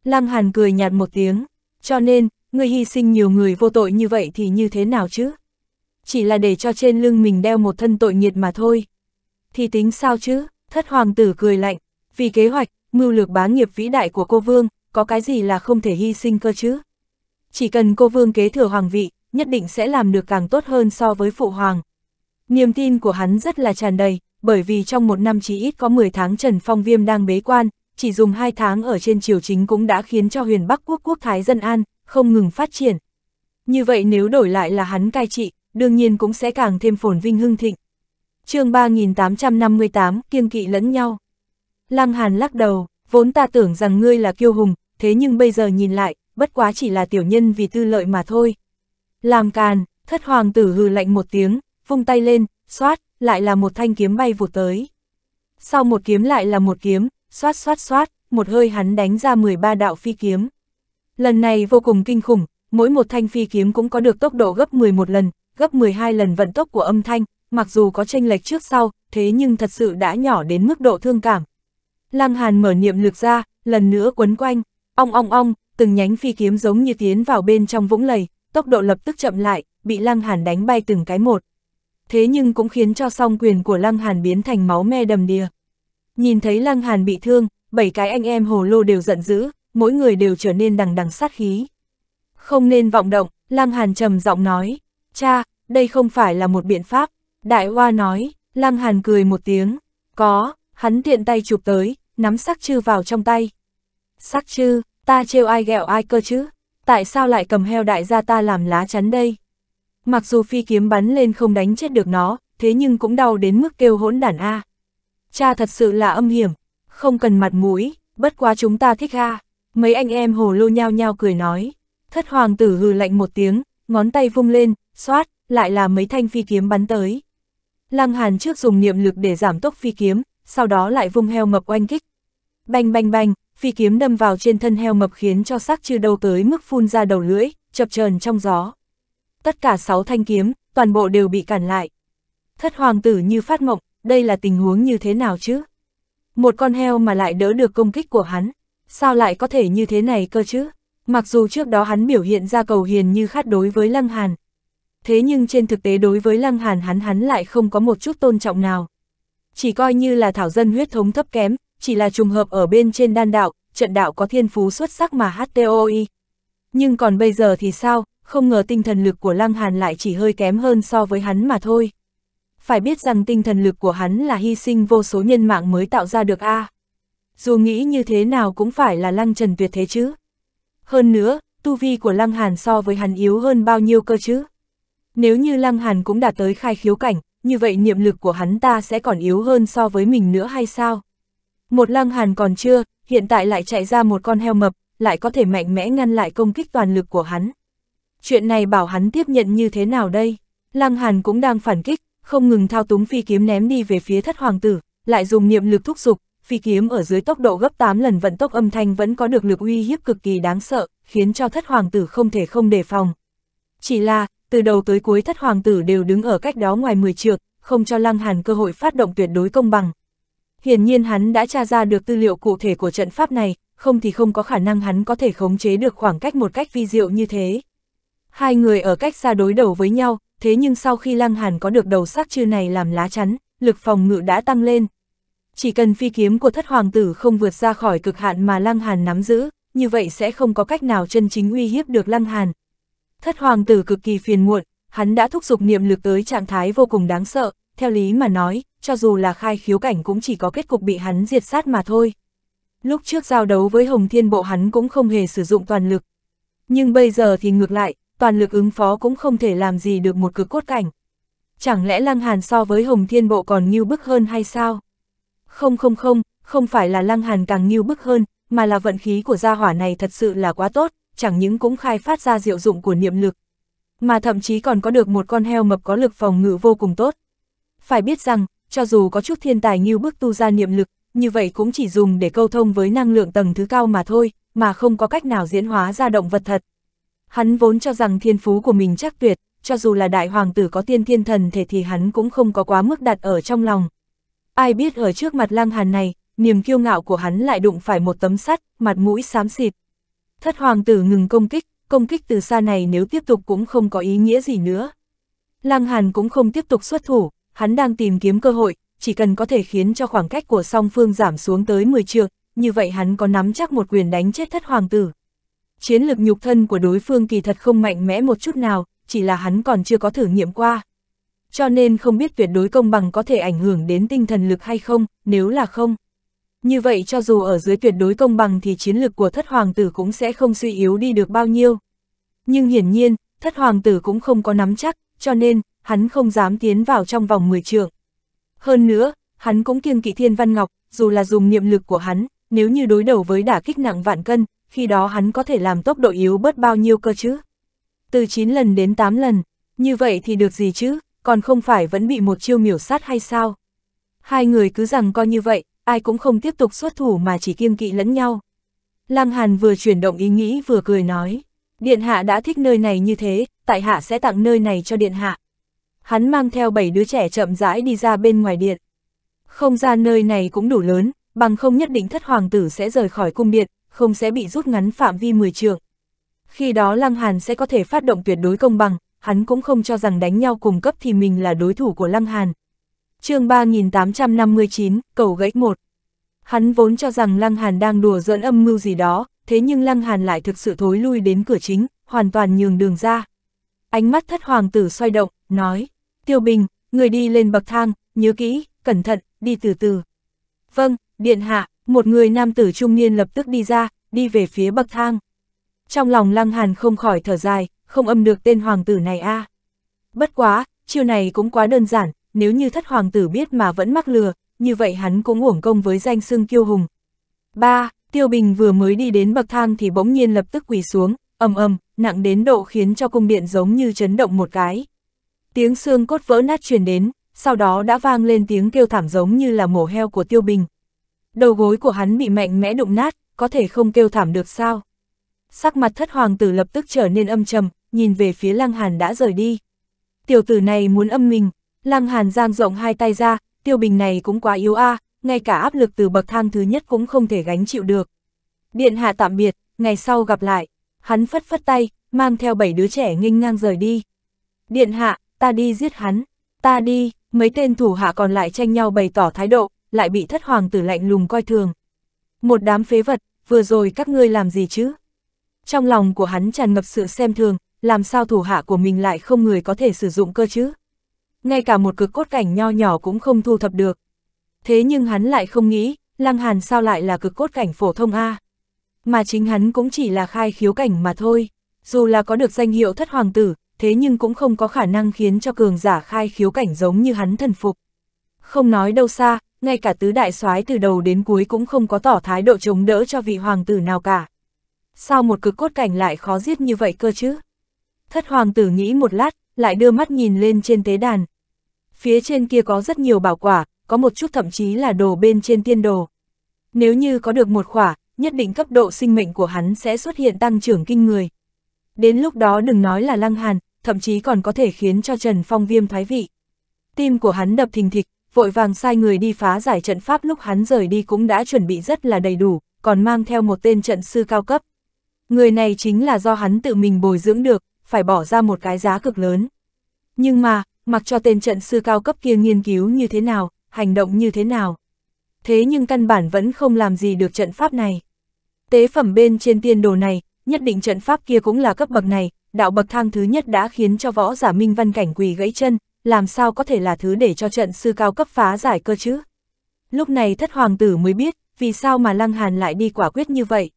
S1: Lăng hàn cười nhạt một tiếng, cho nên, người hy sinh nhiều người vô tội như vậy thì như thế nào chứ? Chỉ là để cho trên lưng mình đeo một thân tội nghiệt mà thôi. Thì tính sao chứ? Thất hoàng tử cười lạnh, vì kế hoạch, mưu lược bá nghiệp vĩ đại của cô vương, có cái gì là không thể hy sinh cơ chứ? Chỉ cần cô vương kế thừa hoàng vị, nhất định sẽ làm được càng tốt hơn so với phụ hoàng. Niềm tin của hắn rất là tràn đầy, bởi vì trong một năm chỉ ít có 10 tháng Trần Phong Viêm đang bế quan, chỉ dùng hai tháng ở trên triều chính cũng đã khiến cho huyền Bắc quốc quốc thái dân an, không ngừng phát triển. Như vậy nếu đổi lại là hắn cai trị, đương nhiên cũng sẽ càng thêm phồn vinh hưng thịnh. chương 3858, kiêng kỵ lẫn nhau. Lăng Hàn lắc đầu, vốn ta tưởng rằng ngươi là kiêu hùng, thế nhưng bây giờ nhìn lại, bất quá chỉ là tiểu nhân vì tư lợi mà thôi. Làm càn, thất hoàng tử hừ lạnh một tiếng, vung tay lên, xoát, lại là một thanh kiếm bay vụt tới. Sau một kiếm lại là một kiếm, xoát xoát xoát, một hơi hắn đánh ra 13 đạo phi kiếm. Lần này vô cùng kinh khủng, mỗi một thanh phi kiếm cũng có được tốc độ gấp 11 lần, gấp 12 lần vận tốc của âm thanh, mặc dù có tranh lệch trước sau, thế nhưng thật sự đã nhỏ đến mức độ thương cảm. Lăng Hàn mở niệm lực ra, lần nữa quấn quanh, ong ong ong, từng nhánh phi kiếm giống như tiến vào bên trong vũng lầy, tốc độ lập tức chậm lại, bị Lăng Hàn đánh bay từng cái một. Thế nhưng cũng khiến cho song quyền của Lăng Hàn biến thành máu me đầm đìa. Nhìn thấy Lăng Hàn bị thương, bảy cái anh em hồ lô đều giận dữ, mỗi người đều trở nên đằng đằng sát khí. Không nên vọng động, Lăng Hàn trầm giọng nói, cha, đây không phải là một biện pháp. Đại Hoa nói, Lăng Hàn cười một tiếng, có, hắn tiện tay chụp tới, nắm sắc chư vào trong tay. Sắc chư, ta trêu ai ghẹo ai cơ chứ, tại sao lại cầm heo đại gia ta làm lá chắn đây? Mặc dù phi kiếm bắn lên không đánh chết được nó, thế nhưng cũng đau đến mức kêu hỗn đản A. À cha thật sự là âm hiểm, không cần mặt mũi, bất quá chúng ta thích ha. Mấy anh em hồ lô nhao nhao cười nói, thất hoàng tử hừ lạnh một tiếng, ngón tay vung lên, xoát, lại là mấy thanh phi kiếm bắn tới. Lăng Hàn trước dùng niệm lực để giảm tốc phi kiếm, sau đó lại vung heo mập oanh kích. Bành bành bành, phi kiếm đâm vào trên thân heo mập khiến cho sắc chưa đâu tới mức phun ra đầu lưỡi, chập chờn trong gió. Tất cả sáu thanh kiếm, toàn bộ đều bị cản lại. Thất hoàng tử như phát mộng, đây là tình huống như thế nào chứ? Một con heo mà lại đỡ được công kích của hắn, sao lại có thể như thế này cơ chứ? Mặc dù trước đó hắn biểu hiện ra cầu hiền như khát đối với Lăng Hàn. Thế nhưng trên thực tế đối với Lăng Hàn hắn hắn lại không có một chút tôn trọng nào. Chỉ coi như là thảo dân huyết thống thấp kém, chỉ là trùng hợp ở bên trên đan đạo, trận đạo có thiên phú xuất sắc mà HTOI. Nhưng còn bây giờ thì sao, không ngờ tinh thần lực của Lăng Hàn lại chỉ hơi kém hơn so với hắn mà thôi phải biết rằng tinh thần lực của hắn là hy sinh vô số nhân mạng mới tạo ra được A. À. Dù nghĩ như thế nào cũng phải là lăng trần tuyệt thế chứ. Hơn nữa, tu vi của lăng hàn so với hắn yếu hơn bao nhiêu cơ chứ. Nếu như lăng hàn cũng đạt tới khai khiếu cảnh, như vậy niệm lực của hắn ta sẽ còn yếu hơn so với mình nữa hay sao? Một lăng hàn còn chưa, hiện tại lại chạy ra một con heo mập, lại có thể mạnh mẽ ngăn lại công kích toàn lực của hắn. Chuyện này bảo hắn tiếp nhận như thế nào đây? Lăng Hàn cũng đang phản kích, không ngừng thao túng phi kiếm ném đi về phía thất hoàng tử, lại dùng niệm lực thúc giục, phi kiếm ở dưới tốc độ gấp 8 lần vận tốc âm thanh vẫn có được lực uy hiếp cực kỳ đáng sợ, khiến cho thất hoàng tử không thể không đề phòng. Chỉ là, từ đầu tới cuối thất hoàng tử đều đứng ở cách đó ngoài 10 trượng, không cho Lăng Hàn cơ hội phát động tuyệt đối công bằng. Hiển nhiên hắn đã tra ra được tư liệu cụ thể của trận pháp này, không thì không có khả năng hắn có thể khống chế được khoảng cách một cách vi diệu như thế. Hai người ở cách xa đối đầu với nhau, thế nhưng sau khi Lăng Hàn có được đầu sắc chư này làm lá chắn, lực phòng ngự đã tăng lên. Chỉ cần phi kiếm của thất hoàng tử không vượt ra khỏi cực hạn mà Lăng Hàn nắm giữ, như vậy sẽ không có cách nào chân chính uy hiếp được Lăng Hàn. Thất hoàng tử cực kỳ phiền muộn, hắn đã thúc giục niệm lực tới trạng thái vô cùng đáng sợ, theo lý mà nói, cho dù là khai khiếu cảnh cũng chỉ có kết cục bị hắn diệt sát mà thôi. Lúc trước giao đấu với Hồng Thiên Bộ hắn cũng không hề sử dụng toàn lực. Nhưng bây giờ thì ngược lại, toàn lực ứng phó cũng không thể làm gì được một cực cốt cảnh. Chẳng lẽ Lăng Hàn so với Hồng Thiên Bộ còn nghiêu bức hơn hay sao? Không không không, không phải là Lăng Hàn càng nghiêu bức hơn, mà là vận khí của gia hỏa này thật sự là quá tốt, chẳng những cũng khai phát ra diệu dụng của niệm lực, mà thậm chí còn có được một con heo mập có lực phòng ngự vô cùng tốt. Phải biết rằng, cho dù có chút thiên tài nghiêu bức tu ra niệm lực, như vậy cũng chỉ dùng để câu thông với năng lượng tầng thứ cao mà thôi, mà không có cách nào diễn hóa ra động vật thật. Hắn vốn cho rằng thiên phú của mình chắc tuyệt, cho dù là đại hoàng tử có tiên thiên thần thể thì hắn cũng không có quá mức đặt ở trong lòng. Ai biết ở trước mặt lang hàn này, niềm kiêu ngạo của hắn lại đụng phải một tấm sắt, mặt mũi xám xịt. Thất hoàng tử ngừng công kích, công kích từ xa này nếu tiếp tục cũng không có ý nghĩa gì nữa. Lang Hàn cũng không tiếp tục xuất thủ, hắn đang tìm kiếm cơ hội, chỉ cần có thể khiến cho khoảng cách của song phương giảm xuống tới 10 trượng, như vậy hắn có nắm chắc một quyền đánh chết thất hoàng tử chiến lực nhục thân của đối phương kỳ thật không mạnh mẽ một chút nào, chỉ là hắn còn chưa có thử nghiệm qua. Cho nên không biết tuyệt đối công bằng có thể ảnh hưởng đến tinh thần lực hay không, nếu là không. Như vậy cho dù ở dưới tuyệt đối công bằng thì chiến lực của thất hoàng tử cũng sẽ không suy yếu đi được bao nhiêu. Nhưng hiển nhiên, thất hoàng tử cũng không có nắm chắc, cho nên, hắn không dám tiến vào trong vòng 10 trường. Hơn nữa, hắn cũng kiêng kỵ thiên văn ngọc, dù là dùng niệm lực của hắn, nếu như đối đầu với đả kích nặng vạn cân, khi đó hắn có thể làm tốc độ yếu bớt bao nhiêu cơ chứ? Từ 9 lần đến 8 lần, như vậy thì được gì chứ, còn không phải vẫn bị một chiêu miểu sát hay sao? Hai người cứ rằng coi như vậy, ai cũng không tiếp tục xuất thủ mà chỉ kiêng kỵ lẫn nhau. Lăng Hàn vừa chuyển động ý nghĩ vừa cười nói, Điện Hạ đã thích nơi này như thế, tại Hạ sẽ tặng nơi này cho Điện Hạ. Hắn mang theo bảy đứa trẻ chậm rãi đi ra bên ngoài điện. Không gian nơi này cũng đủ lớn, bằng không nhất định thất hoàng tử sẽ rời khỏi cung điện, không sẽ bị rút ngắn phạm vi 10 trượng. Khi đó Lăng Hàn sẽ có thể phát động tuyệt đối công bằng, hắn cũng không cho rằng đánh nhau cùng cấp thì mình là đối thủ của Lăng Hàn. chương 3859, cầu gãy 1 Hắn vốn cho rằng Lăng Hàn đang đùa giỡn âm mưu gì đó, thế nhưng Lăng Hàn lại thực sự thối lui đến cửa chính, hoàn toàn nhường đường ra. Ánh mắt thất hoàng tử xoay động, nói, Tiêu Bình, người đi lên bậc thang, nhớ kỹ, cẩn thận, đi từ từ. Vâng, điện hạ, một người nam tử trung niên lập tức đi ra, đi về phía bậc thang. Trong lòng Lăng Hàn không khỏi thở dài, không âm được tên hoàng tử này a. À. Bất quá, chiêu này cũng quá đơn giản, nếu như thất hoàng tử biết mà vẫn mắc lừa, như vậy hắn cũng uổng công với danh xưng kiêu hùng. 3. Tiêu Bình vừa mới đi đến bậc thang thì bỗng nhiên lập tức quỳ xuống, ầm ầm, nặng đến độ khiến cho cung điện giống như chấn động một cái. Tiếng xương cốt vỡ nát truyền đến, sau đó đã vang lên tiếng kêu thảm giống như là mổ heo của Tiêu Bình đầu gối của hắn bị mạnh mẽ đụng nát, có thể không kêu thảm được sao. Sắc mặt thất hoàng tử lập tức trở nên âm trầm, nhìn về phía Lăng Hàn đã rời đi. Tiểu tử này muốn âm mình, Lăng Hàn giang rộng hai tay ra, tiêu bình này cũng quá yếu a, à, ngay cả áp lực từ bậc thang thứ nhất cũng không thể gánh chịu được. Điện hạ tạm biệt, ngày sau gặp lại, hắn phất phất tay, mang theo bảy đứa trẻ nghênh ngang rời đi. Điện hạ, ta đi giết hắn, ta đi, mấy tên thủ hạ còn lại tranh nhau bày tỏ thái độ, lại bị thất hoàng tử lạnh lùng coi thường. Một đám phế vật, vừa rồi các ngươi làm gì chứ? Trong lòng của hắn tràn ngập sự xem thường, làm sao thủ hạ của mình lại không người có thể sử dụng cơ chứ? Ngay cả một cực cốt cảnh nho nhỏ cũng không thu thập được. Thế nhưng hắn lại không nghĩ, Lăng Hàn sao lại là cực cốt cảnh phổ thông A? Mà chính hắn cũng chỉ là khai khiếu cảnh mà thôi, dù là có được danh hiệu thất hoàng tử, thế nhưng cũng không có khả năng khiến cho cường giả khai khiếu cảnh giống như hắn thần phục. Không nói đâu xa, ngay cả tứ đại soái từ đầu đến cuối cũng không có tỏ thái độ chống đỡ cho vị hoàng tử nào cả. Sao một cực cốt cảnh lại khó giết như vậy cơ chứ? Thất hoàng tử nghĩ một lát, lại đưa mắt nhìn lên trên tế đàn. Phía trên kia có rất nhiều bảo quả, có một chút thậm chí là đồ bên trên tiên đồ. Nếu như có được một khỏa, nhất định cấp độ sinh mệnh của hắn sẽ xuất hiện tăng trưởng kinh người. Đến lúc đó đừng nói là lăng hàn, thậm chí còn có thể khiến cho Trần Phong viêm thoái vị. Tim của hắn đập thình thịch, vội vàng sai người đi phá giải trận pháp lúc hắn rời đi cũng đã chuẩn bị rất là đầy đủ, còn mang theo một tên trận sư cao cấp. Người này chính là do hắn tự mình bồi dưỡng được, phải bỏ ra một cái giá cực lớn. Nhưng mà, mặc cho tên trận sư cao cấp kia nghiên cứu như thế nào, hành động như thế nào. Thế nhưng căn bản vẫn không làm gì được trận pháp này. Tế phẩm bên trên tiên đồ này, nhất định trận pháp kia cũng là cấp bậc này, đạo bậc thang thứ nhất đã khiến cho võ giả minh văn cảnh quỳ gãy chân, làm sao có thể là thứ để cho trận sư cao cấp phá giải cơ chứ? Lúc này thất hoàng tử mới biết, vì sao mà Lăng Hàn lại đi quả quyết như vậy.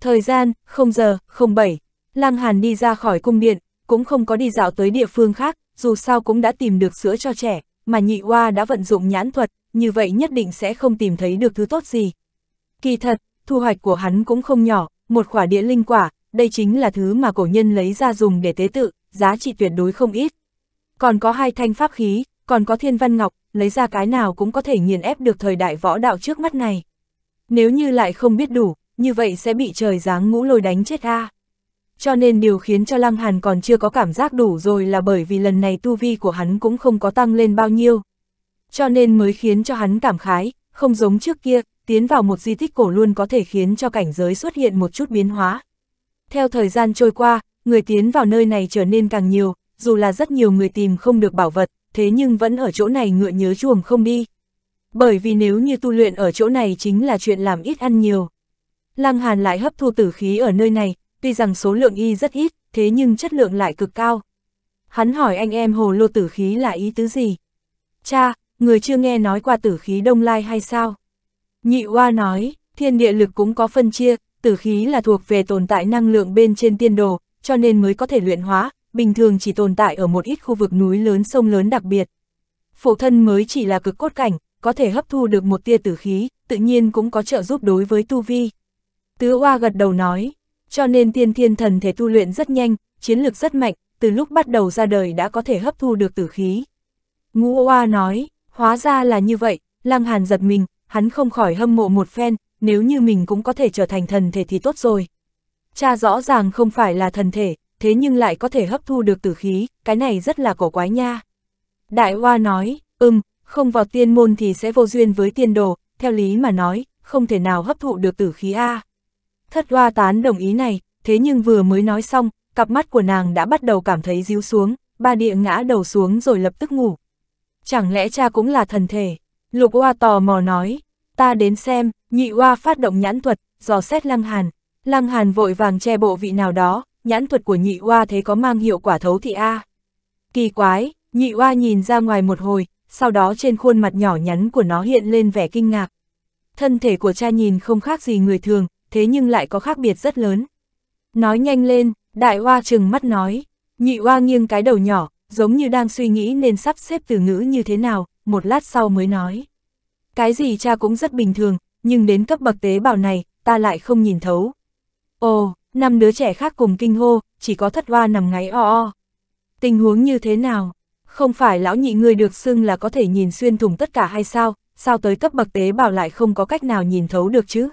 S1: Thời gian, không giờ, không bảy, Lăng Hàn đi ra khỏi cung điện, cũng không có đi dạo tới địa phương khác, dù sao cũng đã tìm được sữa cho trẻ, mà nhị hoa đã vận dụng nhãn thuật, như vậy nhất định sẽ không tìm thấy được thứ tốt gì. Kỳ thật, thu hoạch của hắn cũng không nhỏ, một quả địa linh quả, đây chính là thứ mà cổ nhân lấy ra dùng để tế tự, giá trị tuyệt đối không ít, còn có hai thanh pháp khí, còn có thiên văn ngọc, lấy ra cái nào cũng có thể nghiền ép được thời đại võ đạo trước mắt này. Nếu như lại không biết đủ, như vậy sẽ bị trời giáng ngũ lôi đánh chết a. Cho nên điều khiến cho Lăng Hàn còn chưa có cảm giác đủ rồi là bởi vì lần này tu vi của hắn cũng không có tăng lên bao nhiêu. Cho nên mới khiến cho hắn cảm khái, không giống trước kia, tiến vào một di tích cổ luôn có thể khiến cho cảnh giới xuất hiện một chút biến hóa. Theo thời gian trôi qua, người tiến vào nơi này trở nên càng nhiều, dù là rất nhiều người tìm không được bảo vật, thế nhưng vẫn ở chỗ này ngựa nhớ chuồng không đi. Bởi vì nếu như tu luyện ở chỗ này chính là chuyện làm ít ăn nhiều. Lăng Hàn lại hấp thu tử khí ở nơi này, tuy rằng số lượng y rất ít, thế nhưng chất lượng lại cực cao. Hắn hỏi anh em hồ lô tử khí là ý tứ gì? Cha, người chưa nghe nói qua tử khí đông lai hay sao? Nhị oa nói, thiên địa lực cũng có phân chia, tử khí là thuộc về tồn tại năng lượng bên trên tiên đồ, cho nên mới có thể luyện hóa, bình thường chỉ tồn tại ở một ít khu vực núi lớn sông lớn đặc biệt. Phổ thân mới chỉ là cực cốt cảnh, có thể hấp thu được một tia tử khí, tự nhiên cũng có trợ giúp đối với tu vi. Tứ Hoa gật đầu nói, cho nên tiên thiên thần thể tu luyện rất nhanh, chiến lược rất mạnh, từ lúc bắt đầu ra đời đã có thể hấp thu được tử khí. Ngũ Hoa nói, hóa ra là như vậy, Lăng Hàn giật mình, hắn không khỏi hâm mộ một phen, nếu như mình cũng có thể trở thành thần thể thì tốt rồi. Cha rõ ràng không phải là thần thể, thế nhưng lại có thể hấp thu được tử khí, cái này rất là cổ quái nha. Đại Hoa nói, ừm, không vào tiên môn thì sẽ vô duyên với tiên đồ, theo lý mà nói, không thể nào hấp thụ được tử khí A. Thất Hoa tán đồng ý này, thế nhưng vừa mới nói xong, cặp mắt của nàng đã bắt đầu cảm thấy díu xuống, ba địa ngã đầu xuống rồi lập tức ngủ. Chẳng lẽ cha cũng là thần thể? Lục Hoa tò mò nói, ta đến xem, nhị Hoa phát động nhãn thuật, dò xét Lăng Hàn. Lăng Hàn vội vàng che bộ vị nào đó, nhãn thuật của nhị oa thế có mang hiệu quả thấu thị A. À. Kỳ quái, nhị oa nhìn ra ngoài một hồi, sau đó trên khuôn mặt nhỏ nhắn của nó hiện lên vẻ kinh ngạc. Thân thể của cha nhìn không khác gì người thường, thế nhưng lại có khác biệt rất lớn. Nói nhanh lên, đại oa trừng mắt nói, nhị oa nghiêng cái đầu nhỏ, giống như đang suy nghĩ nên sắp xếp từ ngữ như thế nào, một lát sau mới nói. Cái gì cha cũng rất bình thường, nhưng đến cấp bậc tế bào này, ta lại không nhìn thấu. Ồ, năm đứa trẻ khác cùng kinh hô, chỉ có thất hoa nằm ngáy o o. Tình huống như thế nào? Không phải lão nhị người được xưng là có thể nhìn xuyên thủng tất cả hay sao? Sao tới cấp bậc tế bào lại không có cách nào nhìn thấu được chứ?